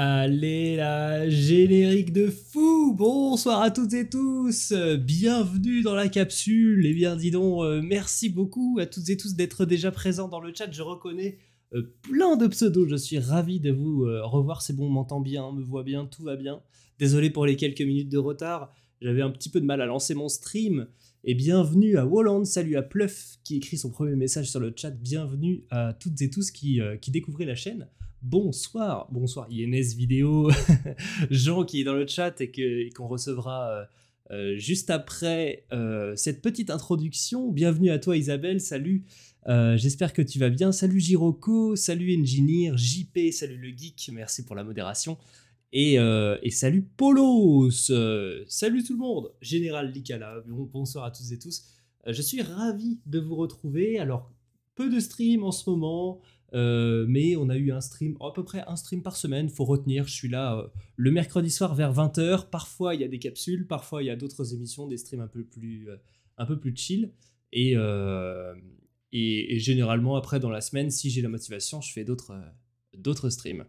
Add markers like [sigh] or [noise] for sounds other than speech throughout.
Allez la générique de fou Bonsoir à toutes et tous Bienvenue dans la capsule Eh bien dis donc, euh, merci beaucoup à toutes et tous d'être déjà présents dans le chat, je reconnais euh, plein de pseudos, je suis ravi de vous euh, revoir, c'est bon, on m'entend bien, me voit bien, tout va bien. Désolé pour les quelques minutes de retard, j'avais un petit peu de mal à lancer mon stream. Et bienvenue à Walland, salut à Pluff qui écrit son premier message sur le chat, bienvenue à toutes et tous qui, qui découvrez la chaîne. Bonsoir, bonsoir INS Vidéo, [laughs] Jean qui est dans le chat et qu'on recevra euh, euh, juste après euh, cette petite introduction. Bienvenue à toi Isabelle, salut, j'espère que tu vas bien. Salut Giroko, salut Engineer, JP, salut le geek, merci pour la modération. Et, salut Polos, salut tout le monde, Général Likala, bonsoir à toutes et tous. je suis ravi de vous retrouver. Alors, peu de stream en ce moment, euh, mais on a eu un stream, à peu près un stream par semaine, faut retenir, je suis là euh, le mercredi soir vers 20h, parfois il y a des capsules, parfois il y a d'autres émissions, des streams un peu plus, euh, un peu plus chill, et, et, généralement après dans la semaine, si j'ai la motivation, je fais d'autres d'autres streams.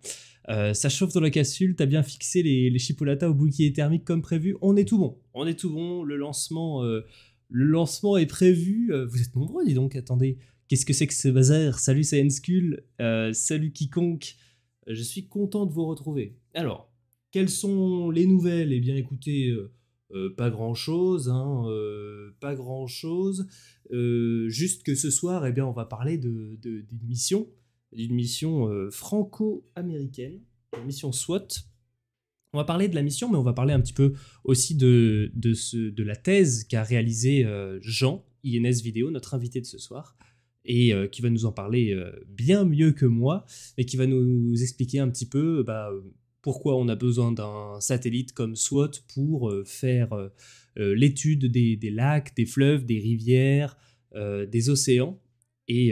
ça chauffe dans la capsule, t'as bien fixé les, les chipolatas au bouclier thermique comme prévu, on est tout bon, on est tout bon, le lancement... le lancement est prévu, vous êtes nombreux, dis donc, attendez, Qu'est-ce que c'est que ce bazar Salut, c'est Enskull. Euh, salut, quiconque. Je suis content de vous retrouver. Alors, quelles sont les nouvelles Eh bien, écoutez, euh, euh, pas grand-chose, hein, pas grand-chose. juste que ce soir, eh bien, on va parler d'une mission, d'une mission franco-américaine, une mission SWAT. On va parler de la mission, mais on va parler un petit peu aussi de, de la thèse qu'a réalisée Jean, INS Vidéo, notre invité de ce soir et euh, qui va nous en parler euh, bien mieux que moi, mais qui va nous expliquer un petit peu bah, pourquoi on a besoin d'un satellite comme SWOT pour euh, faire l'étude des, lacs, des fleuves, des rivières, des océans, et,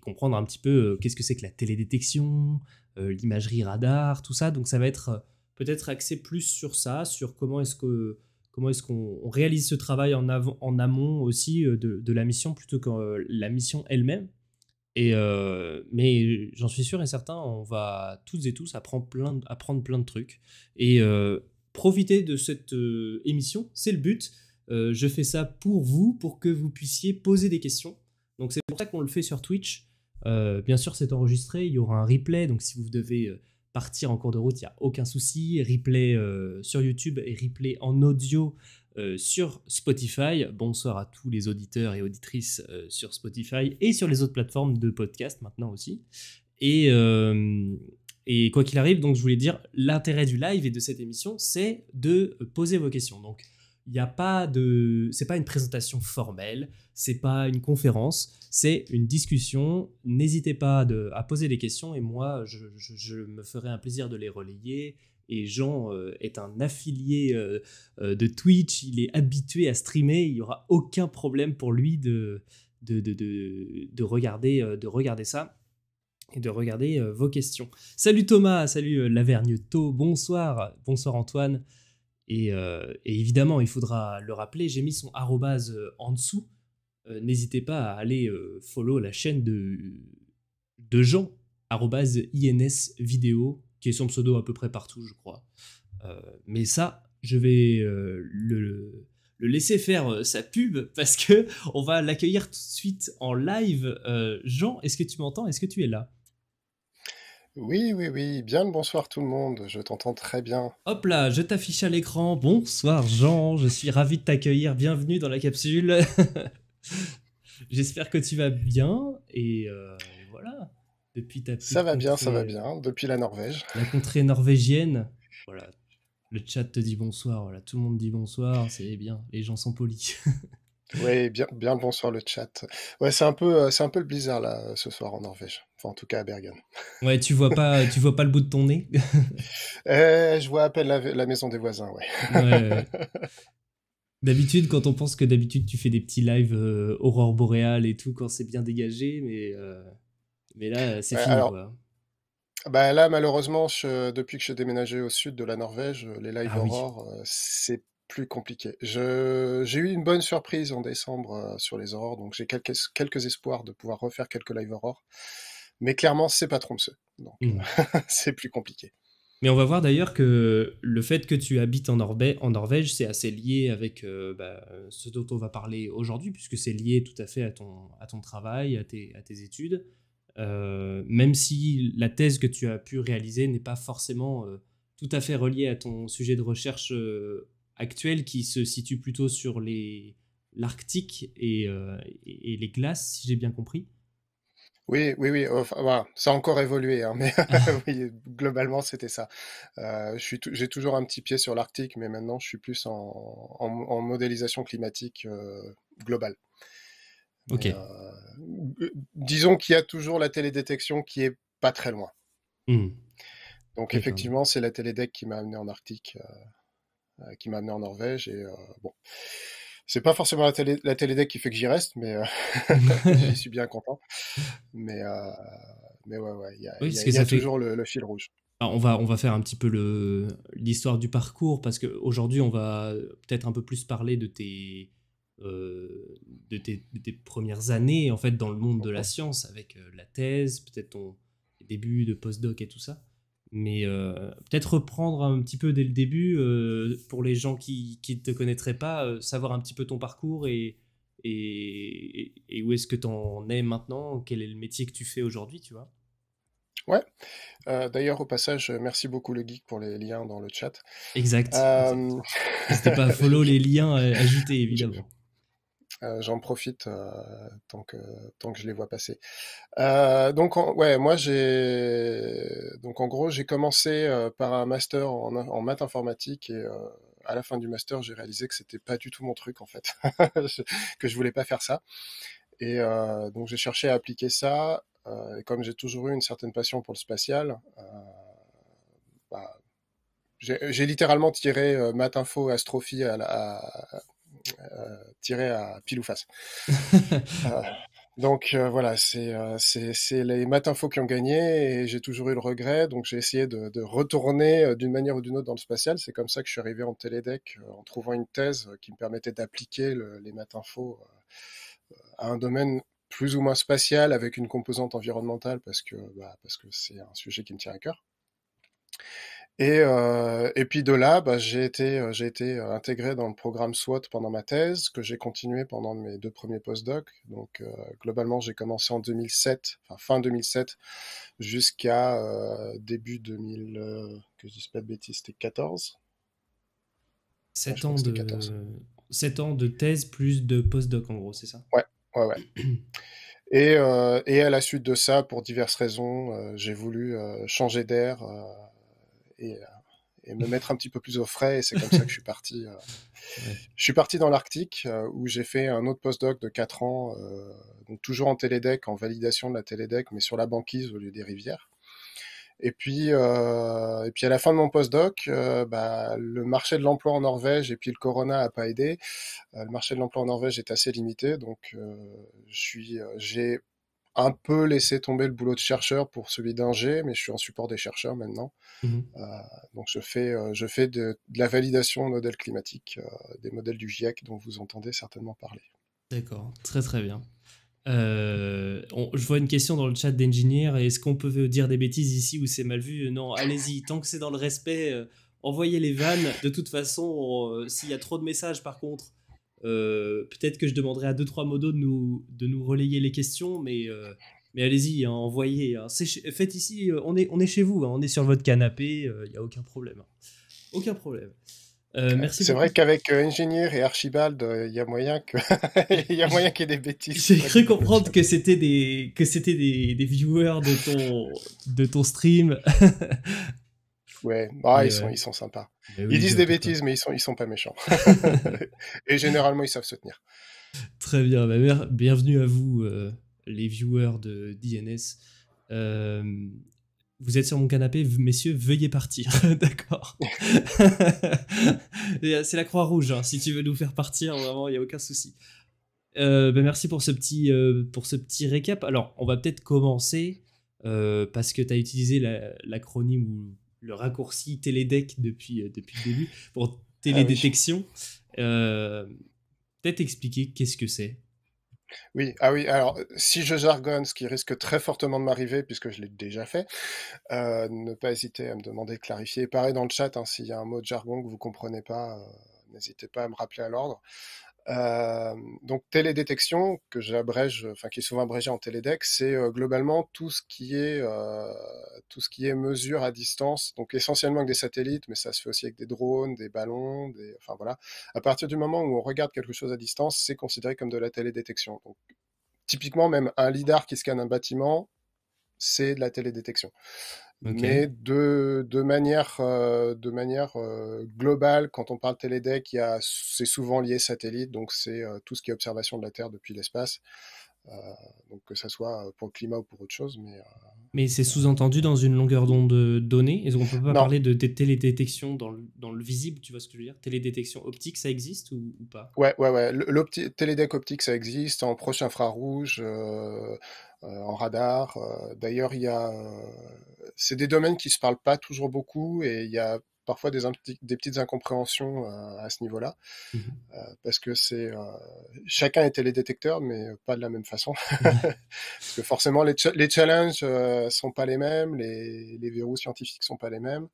comprendre un petit peu qu'est-ce que c'est que la télédétection, l'imagerie radar, tout ça. Donc ça va être peut-être axé plus sur ça, sur comment est-ce que comment est-ce qu'on réalise ce travail en, avant, en amont aussi euh, de, la mission plutôt que euh, la mission elle-même. Et euh, mais j'en suis sûr et certain, on va toutes et tous apprendre plein de, plein de trucs et profiter de cette émission, c'est le but. je fais ça pour vous, pour que vous puissiez poser des questions. Donc c'est pour ça qu'on le fait sur Twitch. bien sûr, c'est enregistré, il y aura un replay, donc si vous devez partir en cours de route, il n'y a aucun souci. Replay euh, sur YouTube et replay en audio euh, sur Spotify. Bonsoir à tous les auditeurs et auditrices euh, sur Spotify et sur les autres plateformes de podcast maintenant aussi. Et, et quoi qu'il arrive, donc je voulais dire, l'intérêt du live et de cette émission, c'est de poser vos questions. Donc il n'y a pas de. C'est pas une présentation formelle, c'est pas une conférence, c'est une discussion. N'hésitez pas à poser des questions et moi, je, me ferai un plaisir de les relayer. Et Jean euh, est un affilié euh, euh, de Twitch, il est habitué à streamer, il n'y aura aucun problème pour lui de, de, de, de, regarder, de regarder ça et de regarder vos questions. Salut Thomas, salut Lavergne Tau, bonsoir, bonsoir Antoine. Euh, et, évidemment, il faudra le rappeler, j'ai mis son arrobase euh, en dessous. Euh, n'hésitez pas à aller follow la chaîne de, de Jean, arrobase INS vidéo, qui est son pseudo à peu près partout, je crois. mais ça, je vais le, le, laisser faire sa pub [laughs] parce que on va l'accueillir tout de suite en live. Jean, est-ce que tu m'entends Est-ce que tu es là oui, oui, oui, bien le bonsoir tout le monde, je t'entends très bien. Hop là, je t'affiche à l'écran. Bonsoir Jean, je suis ravi de t'accueillir, bienvenue dans la capsule. [laughs] J'espère que tu vas bien et euh, voilà. Depuis ta ça va bien, ça va bien, depuis la Norvège. La contrée norvégienne. Voilà, le chat te dit bonsoir, voilà, tout le monde dit bonsoir, c'est bien, les gens sont polis. [laughs] Oui, bien, bien le bonsoir le chat. Ouais, c'est un peu, euh, c'est un peu le blizzard là euh, ce soir en Norvège. Enfin, en tout cas à Bergen. Ouais, tu vois pas, euh, tu vois pas le bout de ton nez. [laughs] je vois à peine la, maison des voisins, ouais. [laughs] D'habitude, quand on pense que d'habitude tu fais des petits lives aurore boréale et tout quand c'est bien dégagé, mais mais là c'est fini. Alors... Bah là, malheureusement, je, depuis que je suis déménagé au sud de la Norvège, les lives ah, aurore, c'est plus compliqué. j'ai eu une bonne surprise en décembre euh, sur les aurores, donc j'ai quelques, quelques espoirs de pouvoir refaire quelques live aurores. Mais clairement, c'est pas trompeux. Donc hmm. [laughs] c'est plus compliqué. Mais on va voir d'ailleurs que le fait que tu habites en, en Norvège, c'est assez lié avec euh, bah, ce dont on va parler aujourd'hui, puisque c'est lié tout à fait à ton, à ton travail, à tes, à tes études. Euh, même si la thèse que tu as pu réaliser n'est pas forcément tout à fait reliée à ton sujet de recherche actuelle qui se situe plutôt sur les l'Arctique euh, et, les glaces, si j'ai bien compris. Oui, oui, oui. ça a encore évolué, hein, mais [laughs] [laughs] globalement, c'était ça. Euh, j'ai toujours un petit pied sur l'Arctique, mais maintenant, je suis plus en, modélisation climatique euh, globale. Ok. disons qu'il y a toujours la télédétection qui est pas très loin. Mmh. Donc, effectivement, c'est la télédec qui m'a amené en Arctique. Euh, qui m'a amené en Norvège. Et euh, bon, c'est pas forcément la télé, la télédeck qui fait que j'y reste, mais euh, [laughs] j'y suis bien content. Mais mais ouais, ouais, il y a, toujours le, fil rouge. Ah, on va on va faire un petit peu l'histoire du parcours parce qu'aujourd'hui, on va peut-être un peu plus parler de tes de, tes, premières années en fait dans le monde de la science avec la thèse, peut-être ton début de postdoc et tout ça. Mais euh, peut-être reprendre un petit peu dès le début, euh, pour les gens qui ne te connaîtraient pas, euh, savoir un petit peu ton parcours et, et, et où est-ce que tu en es maintenant, quel est le métier que tu fais aujourd'hui, tu vois. Ouais. D'ailleurs, au passage, merci beaucoup le geek pour les liens dans le chat. Exact. N'hésitez pas à follow les liens ajoutés, [laughs] évidemment. Euh, j'en profite euh, tant que tant que je les vois passer. Euh, donc en, ouais, moi j'ai donc en gros j'ai commencé euh, par un master en, maths informatique et à la fin du master j'ai réalisé que c'était pas du tout mon truc en fait, [laughs] que je voulais pas faire ça. Et donc j'ai cherché à appliquer ça. et comme j'ai toujours eu une certaine passion pour le spatial, bah, j'ai littéralement tiré maths info astrophie à, la, à euh, tiré à pile ou face. [laughs] Euh, donc euh, voilà, c'est les matinfos qui ont gagné et j'ai toujours eu le regret. Donc j'ai essayé de, retourner d'une manière ou d'une autre dans le spatial. C'est comme ça que je suis arrivé en télédec en trouvant une thèse qui me permettait d'appliquer le, les matinfos à un domaine plus ou moins spatial avec une composante environnementale parce que bah, parce que c'est un sujet qui me tient à cœur. Et, euh, et puis de là, bah, j'ai été, euh, été euh, intégré dans le programme SWOT pendant ma thèse, que j'ai continué pendant mes deux premiers post-docs. Donc globalement, j'ai commencé en 2007, enfin fin 2007, jusqu'à début 2000, que je pas de c'était 14. 7 ans, de, ans de thèse plus de post-doc en gros, c'est ça Ouais, ouais, ouais. [clears throat] et, et à la suite de ça, pour diverses raisons, j'ai voulu changer d'air. Euh, et, me mettre un petit peu plus au frais. Et c'est comme ça que je suis [laughs] parti. Euh, je suis parti dans l'Arctique euh, où j'ai fait un autre postdoc de 4 ans, donc toujours en télédec, en validation de la télédec, mais sur la banquise au lieu des rivières. Et puis, et puis à la fin de mon postdoc, doc bah, le marché de l'emploi en Norvège et puis le corona a pas aidé. le marché de l'emploi en Norvège est assez limité, donc je suis, j'ai un peu laissé tomber le boulot de chercheur pour celui d'ingé, mais je suis en support des chercheurs maintenant. Mhm. Euh, donc je fais, euh, je fais de, la validation de modèle climatique, euh, des modèles du GIEC dont vous entendez certainement parler. D'accord, très très bien. On, je vois une question dans le chat d'ingénieur, est-ce qu'on peut dire des bêtises ici ou c'est mal vu Non, allez-y, tant que c'est dans le respect, envoyez les vannes. De toute façon, s'il y a trop de messages par contre, euh, peut-être que je demanderai à deux trois modos de nous de nous relayer les questions, mais euh, mais allez-y, hein, envoyez. Hein. Faites ici, euh, on est, on est chez vous, hein, on est sur votre canapé, il n'y a aucun problème. Aucun problème. merci c'est vrai qu'avec Ingenieur Ingénieur et Archibald, il y a moyen que [laughs] y a moyen qu'il y ait des bêtises. J'ai cru comprendre que c'était des que c'était des, des, viewers de ton de ton stream. [laughs] Ah, ouais, ils, sont, ils sont sympas. ils disent des bêtises, mais ils sont, ils sont pas méchants. [laughs] et généralement, ils savent se tenir. Très bien. Bah, bienvenue à vous, euh, les viewers de DNS. Euh, vous êtes sur mon canapé, messieurs, veuillez partir. [laughs] D'accord. [laughs] Euh, c'est la Croix-Rouge. Hein. Si tu veux nous faire partir, vraiment, il n'y a aucun souci. Bah, merci pour ce, petit, pour ce petit récap. Alors, on va peut-être commencer parce que tu as utilisé l'acronyme ou le raccourci Télédec depuis, euh, depuis le début, pour ah télédétection. Euh, peut-être expliquer qu'est-ce que c'est oui, ah oui, alors si je jargonne, ce qui risque très fortement de m'arriver, puisque je l'ai déjà fait, euh, ne pas hésiter à me demander de clarifier. Pareil dans le chat, hein, s'il y a un mot de jargon que vous ne comprenez pas, n'hésitez pas à me rappeler à l'ordre. Euh, donc télédétection, que j'abrège, enfin qui est souvent abrégé en télédex, c'est euh, globalement tout ce qui est euh, tout ce qui est mesure à distance, donc essentiellement avec des satellites, mais ça se fait aussi avec des drones, des ballons, des, enfin voilà. À partir du moment où on regarde quelque chose à distance, c'est considéré comme de la télédétection. Donc typiquement même un lidar qui scanne un bâtiment, c'est de la télédétection. Mais de, de manière, euh, de manière euh, globale, quand on parle télédeck, c'est souvent lié satellite, donc c'est euh, tout ce qui est observation de la Terre depuis l'espace. donc que ça soit pour le climat ou pour autre chose, mais. mais c'est sous-entendu dans une longueur d'onde donnée. Est-ce qu'on peut pas parler de télédétection dans le, dans le, visible Tu vois ce que je veux dire Télédétection optique, ça existe ou, pas Ouais, ouais, ouais. Télédeck optique, ça existe en proche infrarouge. Euh, en radar. Euh, d'ailleurs, il y a, euh, c'est des domaines qui se parlent pas toujours beaucoup et il y a parfois des, petites incompréhensions à ce niveau-là, mmh parce que c'est chacun est télédétecteur, mais pas de la même façon, [laughs] parce que forcément les, challenges les challenges sont pas les mêmes, les, les, verrous scientifiques sont pas les mêmes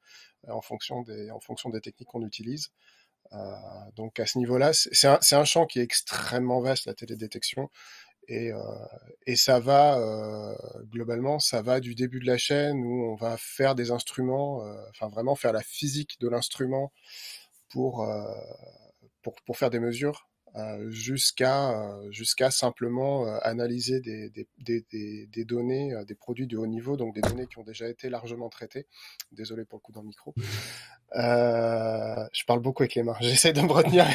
en fonction des en fonction des techniques qu'on utilise. donc à ce niveau-là, c'est un, champ qui est extrêmement vaste, la télédétection. Euh, et, ça va, euh, globalement, ça va du début de la chaîne où on va faire des instruments, euh, enfin vraiment faire la physique de l'instrument pour, pour, faire des mesures, jusqu'à jusqu'à simplement analyser des, des, données, des produits de haut niveau, donc des données qui ont déjà été largement traitées. Désolé pour le coup dans le micro. je parle beaucoup avec les mains, [laughs] j'essaie de me retenir.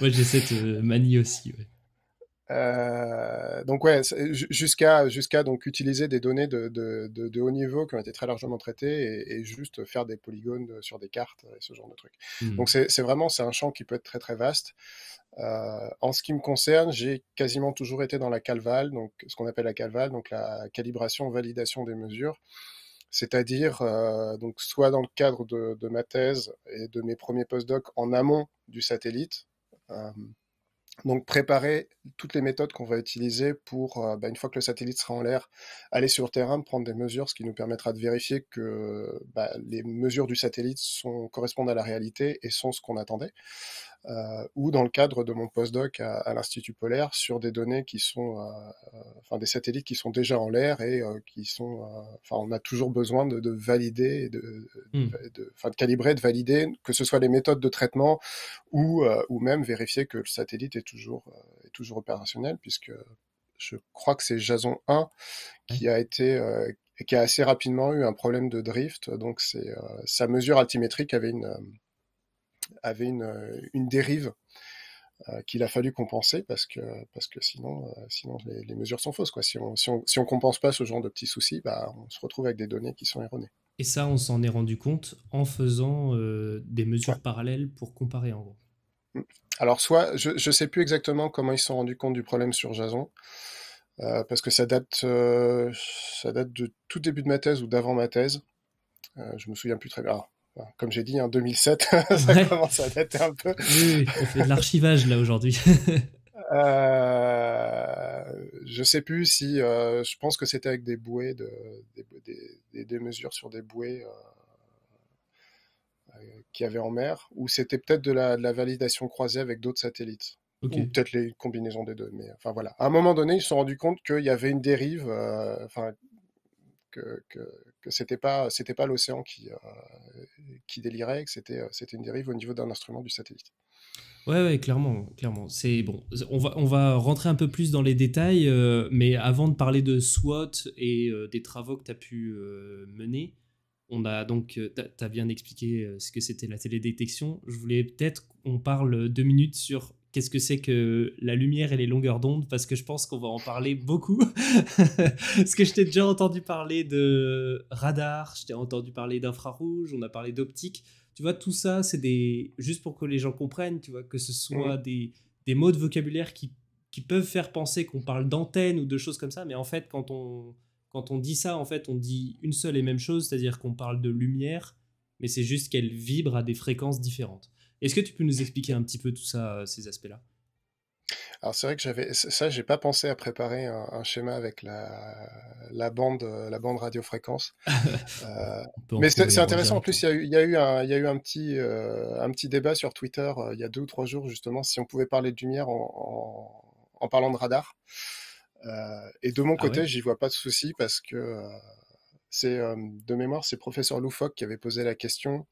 Moi, j'essaie de manier aussi. Ouais. Euh, donc ouais, jusqu'à jusqu'à donc utiliser des données de, de, de, haut niveau qui ont été très largement traitées et, juste faire des polygones sur des cartes et ce genre de trucs. Mmh. Donc c'est vraiment c'est un champ qui peut être très très vaste. Euh, en ce qui me concerne, j'ai quasiment toujours été dans la calval, donc ce qu'on appelle la calval, donc la calibration validation des mesures c'est-à-dire euh, donc soit dans le cadre de, de, ma thèse et de mes premiers postdocs en amont du satellite, donc préparer toutes les méthodes qu'on va utiliser pour, euh, bah, une fois que le satellite sera en l'air, aller sur le terrain, prendre des mesures, ce qui nous permettra de vérifier que bah, les mesures du satellite correspondent à la réalité et sont ce qu'on attendait. Euh, ou dans le cadre de mon postdoc à, à l'Institut polaire sur des données qui sont, euh, euh, enfin des satellites qui sont déjà en l'air et qui sont, enfin on a toujours besoin de, de valider, et de, hmm. de, calibrer, de valider, que ce soit les méthodes de traitement ou, ou même vérifier que le satellite est toujours, est toujours opérationnel puisque je crois que c'est Jason 1 qui a été qui a assez rapidement eu un problème de drift. Donc c'est sa mesure altimétrique avait une avait une, euh, une dérive euh, qu'il a fallu compenser parce que, parce que sinon, euh, sinon les, mesures sont fausses. Quoi. Si on si ne si on compense pas ce genre de petits soucis, bah, on se retrouve avec des données qui sont erronées. Et ça, on s'en est rendu compte en faisant des mesures parallèles pour comparer en gros. Mm. Alors, soit, je ne sais plus exactement comment ils se sont rendus compte du problème sur Jason, parce que ça date, ça date de tout début de ma thèse ou d'avant ma thèse. je me souviens plus très bien comme j'ai dit, en 2007, [laughs] ça commence à dater un peu. Oui, on fait de l'archivage là aujourd'hui. [laughs] euh, je sais plus si, euh, je pense que c'était avec des bouées, de, des, mesures sur des bouées euh, euh qu'il y avait en mer, ou c'était peut-être de la, validation croisée avec d'autres satellites. Ou peut-être les combinaisons des deux. Mais enfin voilà. À un moment donné, ils se sont rendus compte qu'il y avait une dérive, euh, enfin, que, que que c'était pas c'était pas l'océan qui euh, qui délirait, que c'était euh, c'était une dérive au niveau d'un instrument du satellite. Ouais, clairement, clairement. C'est bon. On va, on va rentrer un peu plus dans les détails, euh, mais avant de parler de SWOT et des travaux que tu as pu mener, on a donc, tu as bien expliqué ce que c'était la télédétection. Je voulais peut-être qu'on parle deux minutes sur qu'est-ce que c'est que la lumière et les longueurs d'onde, parce que je pense qu'on va en parler beaucoup. [laughs] parce que je t'ai déjà entendu parler de radar, je t'ai entendu parler d'infrarouge, on a parlé d'optique. Tu vois, tout ça, c'est des. Juste pour que les gens comprennent, tu vois, que ce soit des, des mots de vocabulaire qui, qui peuvent faire penser qu'on parle d'antenne ou de choses comme ça, mais en fait, quand on, quand on dit ça, en fait, on dit une seule et même chose, c'est-à-dire qu'on parle de lumière, mais c'est juste qu'elle vibre à des fréquences différentes. Est-ce que tu peux nous expliquer un petit peu tout ça, euh, ces aspects-là alors c'est vrai que j'avais ça, j'ai pas pensé à préparer un, schéma avec la, la, bande, euh, la bande radiofréquence. [laughs] Euh, mais c'est intéressant. En plus, il y, y, a eu un, il y a eu un petit, un petit débat sur Twitter il y a deux ou trois jours justement si on pouvait parler de lumière en, en, parlant de radar. et de mon ah côté, j'y vois pas de souci parce que c'est de mémoire, c'est professeur Loufoque qui avait posé la question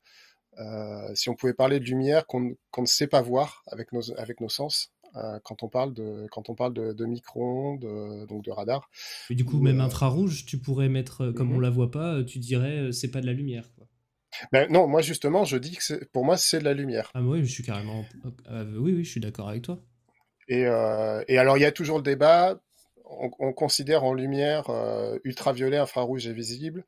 euh, si on pouvait parler de lumière qu'on ne sait pas voir avec nos, avec nos sens, euh, quand on parle de quand on parle de, micro-ondes, donc de radar. du coup, même euh, infrarouge, tu pourrais mettre, comme on ne mhm. on la voit pas, tu dirais c'est pas de la lumière. Ben, non, moi justement, je dis que pour moi c'est de la lumière. Ah oui, je suis carrément. oui, oui, je suis d'accord avec toi. Et, et alors il y a toujours le débat. on considère en lumière ultraviolet, infrarouge et visible.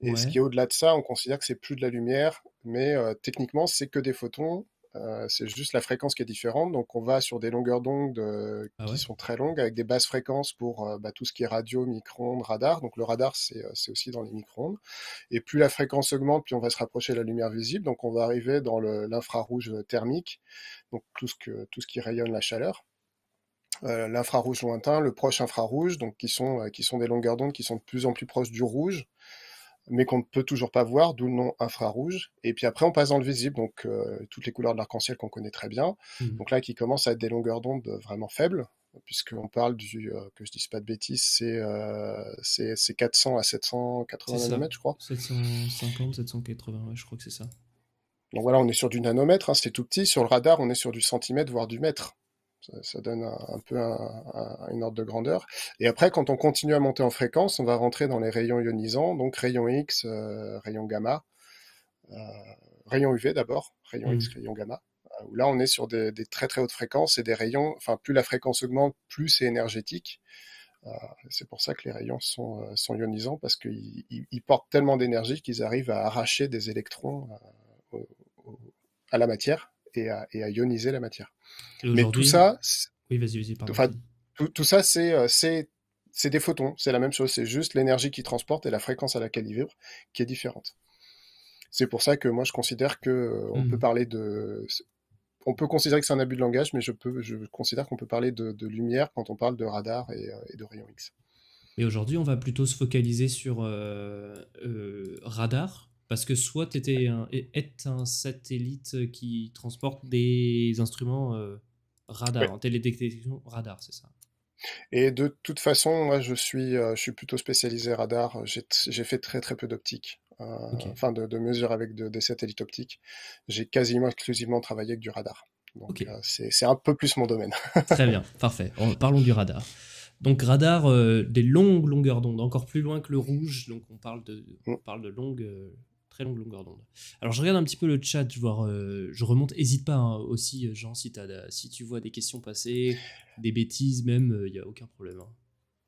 Et ce qui est au-delà de ça, on considère que c'est plus de la lumière, mais euh, techniquement, c'est que des photons. Euh, c'est juste la fréquence qui est différente. Donc, on va sur des longueurs d'onde euh, ah qui sont très longues, avec des basses fréquences pour bah, tout ce qui est radio, micro-ondes, radar. Donc, le radar, c'est aussi dans les micro-ondes. Et plus la fréquence augmente, plus on va se rapprocher de la lumière visible. Donc, on va arriver dans l'infrarouge thermique, donc tout ce, que, tout ce qui rayonne la chaleur. l'infrarouge lointain, le proche infrarouge, donc qui sont, qui sont des longueurs d'onde qui sont de plus en plus proches du rouge mais qu'on ne peut toujours pas voir, d'où le nom infrarouge. Et puis après, on passe dans le visible, donc euh, toutes les couleurs de l'arc-en-ciel qu'on connaît très bien. Mhm. Donc là, qui commence à être des longueurs d'onde vraiment faibles, puisqu'on parle du, euh, que je ne dise pas de bêtises, c'est 400 euh, à 780 nanomètres, je crois. 750, 780, je crois que c'est ça. Donc voilà, on est sur du nanomètre, hein, c'est tout petit. Sur le radar, on est sur du centimètre, voire du mètre. Ça, donne un, peu un, une ordre de grandeur. Et après, quand on continue à monter en fréquence, on va rentrer dans les rayons ionisants, donc rayon X, rayons euh, rayon gamma, euh, rayon UV d'abord, rayon X, mm. rayon gamma, euh, là on est sur des, très très hautes fréquences et des rayons, enfin plus la fréquence augmente, plus c'est énergétique. c'est pour ça que les rayons sont, ionisants, parce qu'ils portent tellement d'énergie qu'ils arrivent à arracher des électrons à la matière et à, ioniser la matière. Mais tout ça, tout, ça, euh, c'est des photons, c'est la même chose, c'est juste l'énergie qui transporte et la fréquence à laquelle ils vibrent qui est différente. C'est pour ça que moi je considère que euh, on mmh. peut parler de on peut considérer que c'est un abus de langage, mais je, peux, je considère qu'on peut parler de, lumière quand on parle de radar euh, et, de rayon X. Mais aujourd'hui, on va plutôt se focaliser sur radar, parce que soit tu étais un, un satellite euh, qui transporte des instruments euh, radar, hein, télédétection radar, c'est ça. Et de toute façon, moi, je suis, euh, je suis plutôt spécialisé radar. J'ai fait très très peu d'optique, enfin de, de mesures avec des satellites optiques. J'ai quasiment exclusivement travaillé avec du radar. Donc c'est un peu plus mon domaine. [laughs] très bien, parfait. Parlons du radar. Donc radar, des longues longueurs d'onde, encore plus loin que le rouge. Donc on parle de, on mm. parle de longues, longue longueur d'onde. Alors je regarde un petit peu le chat, je, euh, je remonte, hésite pas hein, aussi, euh, Jean, si, as, si tu vois des questions passer, des bêtises même, il euh, y n'y a aucun problème. Hein.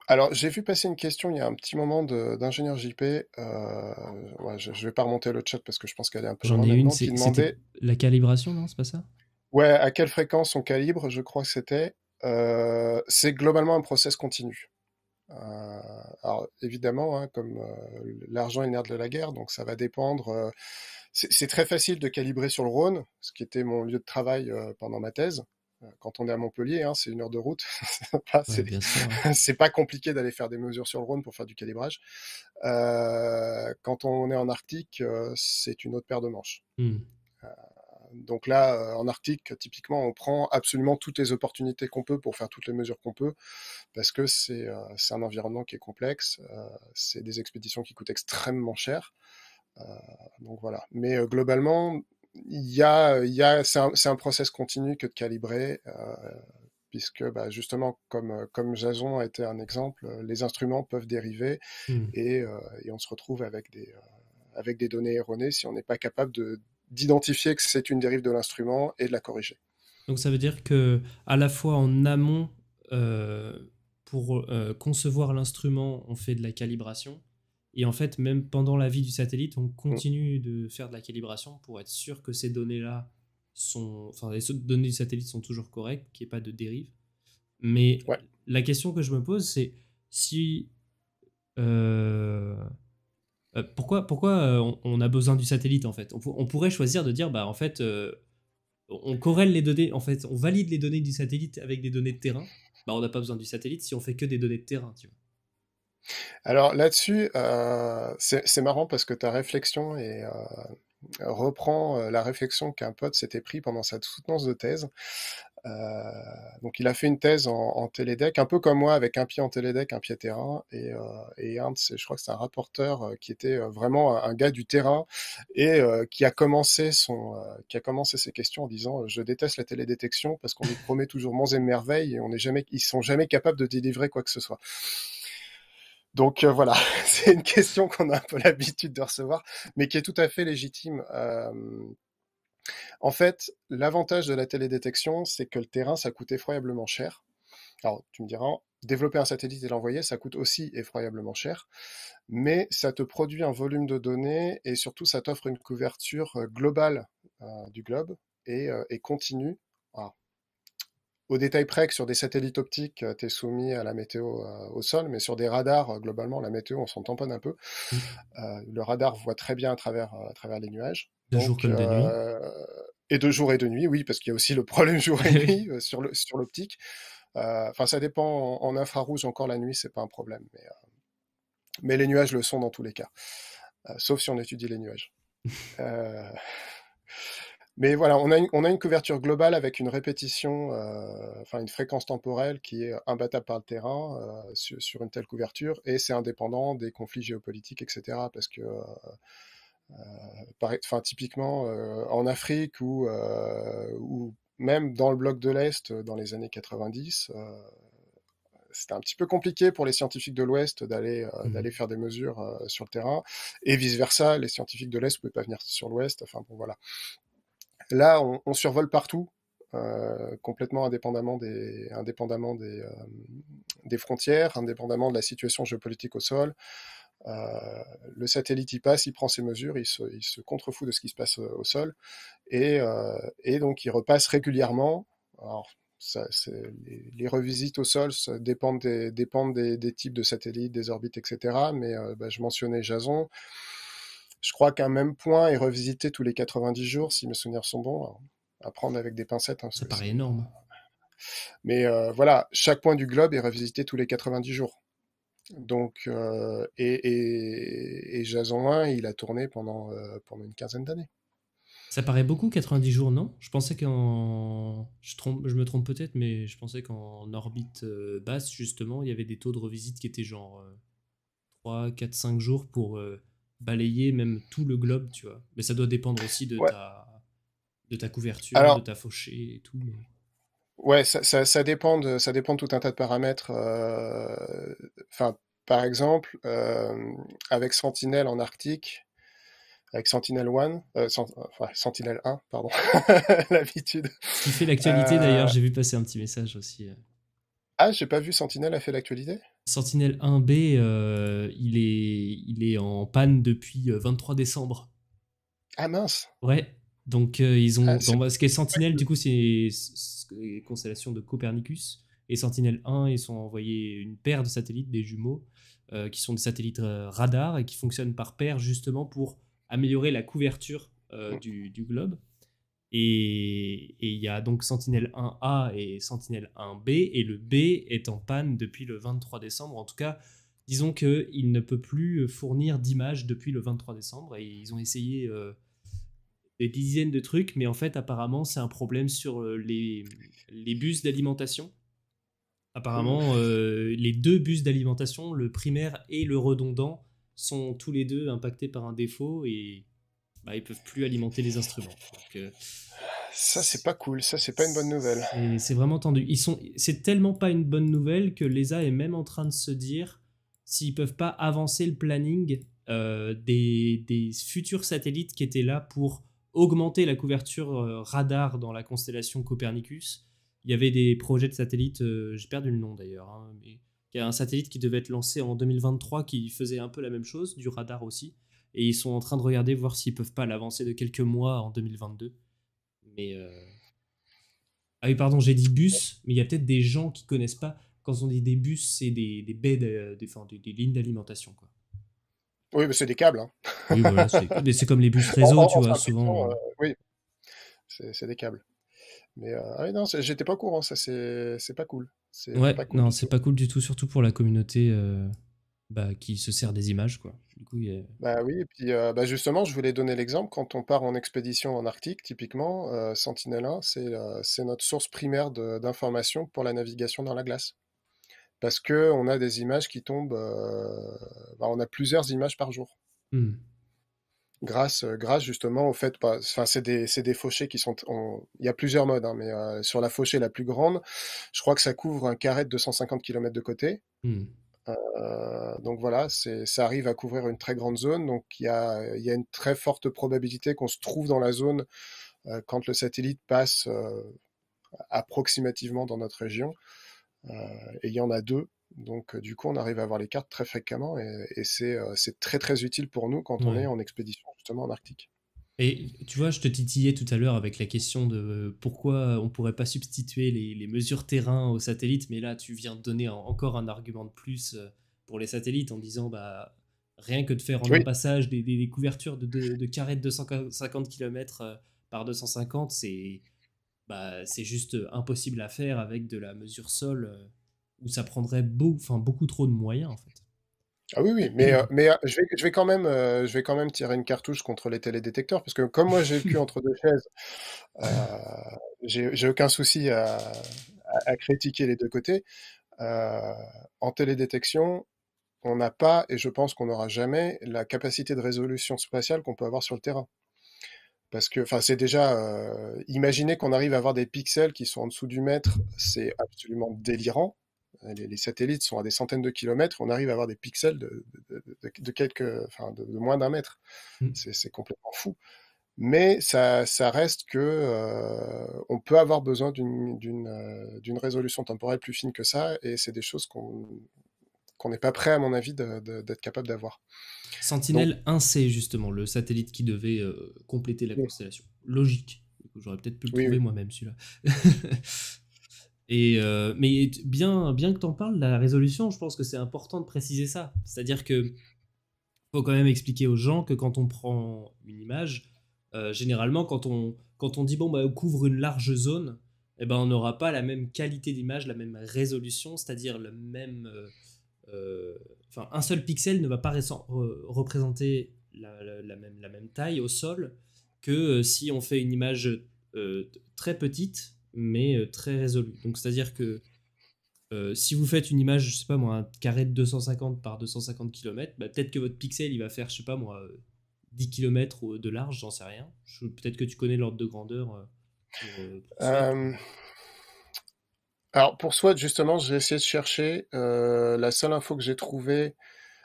Alors j'ai vu passer une question il y a un petit moment d'ingénieur JP, je vais pas remonter le chat parce que je pense qu'elle est un peu J'en ai une, la calibration, non, c'est pas ça Ouais, à quelle fréquence on calibre, je crois que c'était. c'est globalement un process continu. Euh, alors évidemment, hein, comme euh, l'argent est de la guerre, donc ça va dépendre. Euh, c'est très facile de calibrer sur le Rhône, ce qui était mon lieu de travail pendant ma thèse quand on est à Montpellier, hein, c'est une heure de route. [laughs] [laughs] c'est pas compliqué d'aller faire des mesures sur le Rhône pour faire du calibrage. quand on est en Arctique, c'est une autre paire de manches. Hmm donc là, en euh, Arctique, typiquement, on prend absolument toutes les opportunités qu'on peut pour faire toutes les mesures qu'on peut, parce que c'est euh, un environnement qui est complexe, euh, c'est des expéditions qui coûtent extrêmement cher. donc voilà. Mais globalement, c'est un, un, process continu que de calibrer, puisque bah, justement, comme, comme Jason a été un exemple, les instruments peuvent dériver mmh. et, on se retrouve avec des, avec des données erronées si on n'est pas capable de, d'identifier que c'est une dérive de l'instrument et de la corriger. Donc ça veut dire que à la fois en amont, euh, pour euh, concevoir l'instrument, on fait de la calibration, et en fait même pendant la vie du satellite, on continue mm. de faire de la calibration pour être sûr que ces données-là sont, enfin les données du satellite sont toujours correctes, qu'il n'y ait pas de dérive. Mais la question que je me pose, c'est si euh, euh, pourquoi pourquoi euh, on, a besoin du satellite en fait on, pourrait choisir de dire bah en fait euh, on corrèle les données, en fait on valide les données du satellite avec des données de terrain. Bah on n'a pas besoin du satellite si on fait que des données de terrain, Alors là-dessus, c'est marrant parce que ta réflexion reprend la réflexion qu'un pote s'était pris pendant sa soutenance de thèse. Euh, donc il a fait une thèse en, en, un peu comme moi, avec un pied en télédeck, un pied terrain, et, euh, et un je crois que c'est un rapporteur euh, qui était vraiment un gars du terrain et qui a commencé son, qui a commencé ses questions en disant je déteste la télédétection parce qu'on nous promet toujours monts et merveilles et on n'est jamais, ils sont jamais capables de délivrer quoi que ce soit. Donc voilà, [laughs] c'est une question qu'on a un peu l'habitude de recevoir, mais qui est tout à fait légitime. Euh, en fait, l'avantage de la télédétection, c'est que le terrain, ça coûte effroyablement cher. Alors, tu me diras, développer un satellite et l'envoyer, ça coûte aussi effroyablement cher, mais ça te produit un volume de données et surtout, ça t'offre une couverture euh, globale euh, du globe et, euh, continue. au détail près que sur des satellites optiques, tu es soumis à la météo au sol, mais sur des radars, globalement, la météo, on s'en tamponne un peu. Mmh. le radar voit très bien à travers les nuages. De comme euh, Et de jour et de nuit, oui, parce qu'il y a aussi le problème [laughs] jour et [laughs] nuit euh, sur sur l'optique. Euh, enfin, ça dépend en, infrarouge encore la nuit, c'est pas un problème, mais mais les nuages le sont dans tous les cas, sauf si on étudie les nuages. [laughs] Mais voilà, on a, une, on a, une, couverture globale avec une répétition, enfin une fréquence temporelle qui est imbattable par le terrain sur, une telle couverture, et c'est indépendant des conflits géopolitiques, etc. Parce que euh, enfin, typiquement euh, en Afrique euh, ou, même dans le bloc de l'Est, dans les années 90, c'était un petit peu compliqué pour les scientifiques de l'Ouest d'aller mmh. faire des mesures sur le terrain et vice versa les scientifiques de l'Est pouvaient pas venir sur l'Ouest enfin bon voilà là on, survole partout complètement indépendamment des frontières indépendamment de la situation géopolitique au sol euh, le satellite y passe, il prend ses mesures, il se, il contrefout de ce qui se passe euh, au sol, euh, et, donc il repasse régulièrement. Alors, les, revisites au sol dépendent, des, types de satellites, des orbites, etc. Mais bah, je mentionnais Jason. Je crois qu'un même point est revisité tous les 90 jours, si mes souvenirs sont bons. à prendre avec des pincettes. Hein, ça paraît énorme. Mais voilà, chaque point du globe est revisité tous les 90 jours. Donc, euh, et, et, Jason 1, il a tourné pendant, euh, pendant une quinzaine d'années. Ça paraît beaucoup, 90 jours, non Je pensais qu'en. Je, trompe, je me trompe peut-être, mais je pensais qu'en orbite euh, basse, justement, il y avait des taux de revisite qui étaient genre 3, 4, 5 jours pour balayer même tout le globe, tu vois. Mais ça doit dépendre aussi de, ta, de ta couverture, de ta fauchée et tout. Ouais, ça, dépend de, ça dépend tout un tas de paramètres. Euh, enfin, par exemple, euh, avec Sentinel en Arctique, avec Sentinel One, euh, enfin, Sentinel 1, pardon, [laughs] l'habitude. Qui fait l'actualité d'ailleurs, j'ai vu passer un petit message aussi. Ah, j'ai pas vu Sentinel a fait l'actualité Sentinel 1B, il, est, il est en panne depuis 23 décembre. Ah mince Ouais, donc euh, ils ont ah, ce qui Sentinelle, du coup c'est constellation de Copernicus et Sentinelle 1, ils sont envoyés une paire de satellites, des jumeaux, euh, qui sont des satellites euh, radar et qui fonctionnent par paire justement pour améliorer la couverture du, globe. Et il y a donc Sentinel 1A et Sentinel 1B, et le B est en panne depuis le 23 décembre. En tout cas, disons qu'il ne peut plus fournir d'images depuis le 23 décembre, et ils ont essayé des dizaines de trucs, mais en fait, apparemment, c'est un problème sur euh, les, les bus d'alimentation. Apparemment, mmh. euh, les deux bus d'alimentation, le primaire et le redondant, sont tous les deux impactés par un défaut et bah, ils peuvent plus alimenter les instruments. Euh, ça, c'est pas cool. Ça, c'est pas une bonne nouvelle. C'est vraiment tendu. Ils sont. C'est tellement pas une bonne nouvelle que l'ESA est même en train de se dire s'ils peuvent pas avancer le planning des, des, futurs satellites qui étaient là pour augmenter la couverture euh, radar dans la constellation Copernicus. Il y avait des projets de satellites, euh, j'ai perdu le nom d'ailleurs, hein, mais il y a un satellite qui devait être lancé en 2023 qui faisait un peu la même chose, du radar aussi. Et ils sont en train de regarder voir s'ils peuvent pas l'avancer de quelques mois en 2022. Mais. Euh, ah oui, pardon, j'ai dit bus, mais il y a peut-être des gens qui connaissent pas. Quand on dit des bus, c'est des, des baies, de, des lignes d'alimentation, quoi. Oui, mais c'est des câbles. Hein. Oui, [laughs] mais c'est comme les bus réseau, tu vois, souvent. Euh. Euh, oui, c'est des câbles. Mais euh, ah non, j'étais pas au courant, ça, c'est pas cool. Ouais, non, c'est pas cool du tout, surtout pour la communauté bah, qui se sert des images, quoi. Bah oui, et puis bah, justement, je voulais donner l'exemple, quand on part en expédition en Arctique, typiquement, Sentinel-1, c'est notre source primaire d'information pour la navigation dans la glace parce que on a des images qui tombent. Euh, bah, on a plusieurs images par jour. Hmm. Grâce, euh, grâce justement au fait, bah, enfin c'est des, des, fauchés qui sont, il y a plusieurs modes, hein, mais euh, sur la fauchée la plus grande, je crois que ça couvre un carré de 250 km de côté. Hmm. donc voilà, ça arrive à couvrir une très grande zone. Donc il y a, une très forte probabilité qu'on se trouve dans la zone quand le satellite passe approximativement dans notre région. Euh, et il y en a deux. Donc, euh, du coup, on arrive à avoir les cartes très fréquemment et, euh, c'est, très très utile pour nous quand on est en expédition justement en Arctique. Et tu vois, je te titillais tout à l'heure avec la question de pourquoi on pourrait pas substituer les, mesures terrain aux satellites, mais là, tu viens de donner encore un argument de plus pour les satellites en disant bah rien que de faire en un passage des, couvertures de, de, de, de 250 km par 250, c'est bah, c'est juste euh, impossible à faire avec de la mesure sol euh, où ça prendrait beaucoup trop de moyens en fait. Ah oui, oui, mais, je, vais, quand même, tirer une cartouche contre les télédétecteurs, parce que comme moi j'ai vécu entre deux chaises, euh, j'ai aucun souci à, critiquer les deux côtés. en télédétection, on n'a pas, et je pense qu'on n'aura jamais, la capacité de résolution spatiale qu'on peut avoir sur le terrain. Parce que, enfin, c'est déjà. Euh, imaginez qu'on arrive à avoir des pixels qui sont en dessous du mètre, c'est absolument délirant. Les, satellites sont à des centaines de kilomètres, on arrive à avoir des pixels de, quelques, enfin, de, moins d'un mètre. Mm. C'est complètement fou. Mais ça, ça reste que euh, on peut avoir besoin d'une euh, d'une résolution temporelle plus fine que ça, et c'est des choses qu'on n'est pas prêt, à mon avis, d'être capable d'avoir. Sentinelle 1C, justement, le satellite qui devait euh, compléter la constellation. Logique. J'aurais peut-être pu le trouver moi-même, celui-là. [laughs] Et euh, mais bien, bien que tu en parles, la résolution, je pense que c'est important de préciser ça. C'est-à-dire qu'il faut quand même expliquer aux gens que quand on prend une image, euh, généralement, quand on, quand on dit bon, bah, couvre une large zone, eh ben, on n'aura pas la même qualité d'image, la même résolution, c'est-à-dire le même enfin, un seul pixel ne va pas représenter la, même, taille au sol que euh, si on fait une image euh, très petite mais euh, très résolue. Donc c'est-à-dire que si vous faites une image, je sais pas moi, un carré de 250 par 250 km, bah, peut-être que votre pixel il va faire, je sais pas moi, 10 km de large, j'en sais rien. Peut-être que tu connais l'ordre de grandeur. Alors pour SWOT, justement, j'ai essayé de chercher euh, la seule info que j'ai trouvée.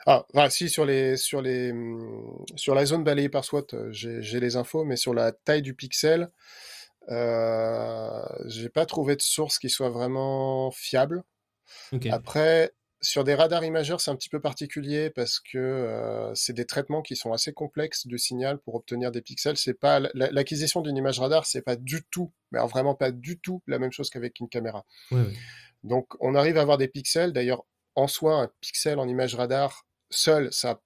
Ah, enfin, si sur les sur les mm, sur la zone balayée par SWOT, euh, j'ai les infos, mais sur la taille du pixel, euh, je n'ai pas trouvé de source qui soit vraiment fiable. Après, sur des radars imageurs, c'est un petit peu particulier parce que euh, c'est des traitements qui sont assez complexes de signal pour obtenir des pixels. C'est pas l'acquisition d'une image radar, c'est pas du tout, mais vraiment pas du tout la même chose qu'avec une caméra. Donc on arrive à avoir des pixels. D'ailleurs, en soi, un pixel en image radar seul, ça n'a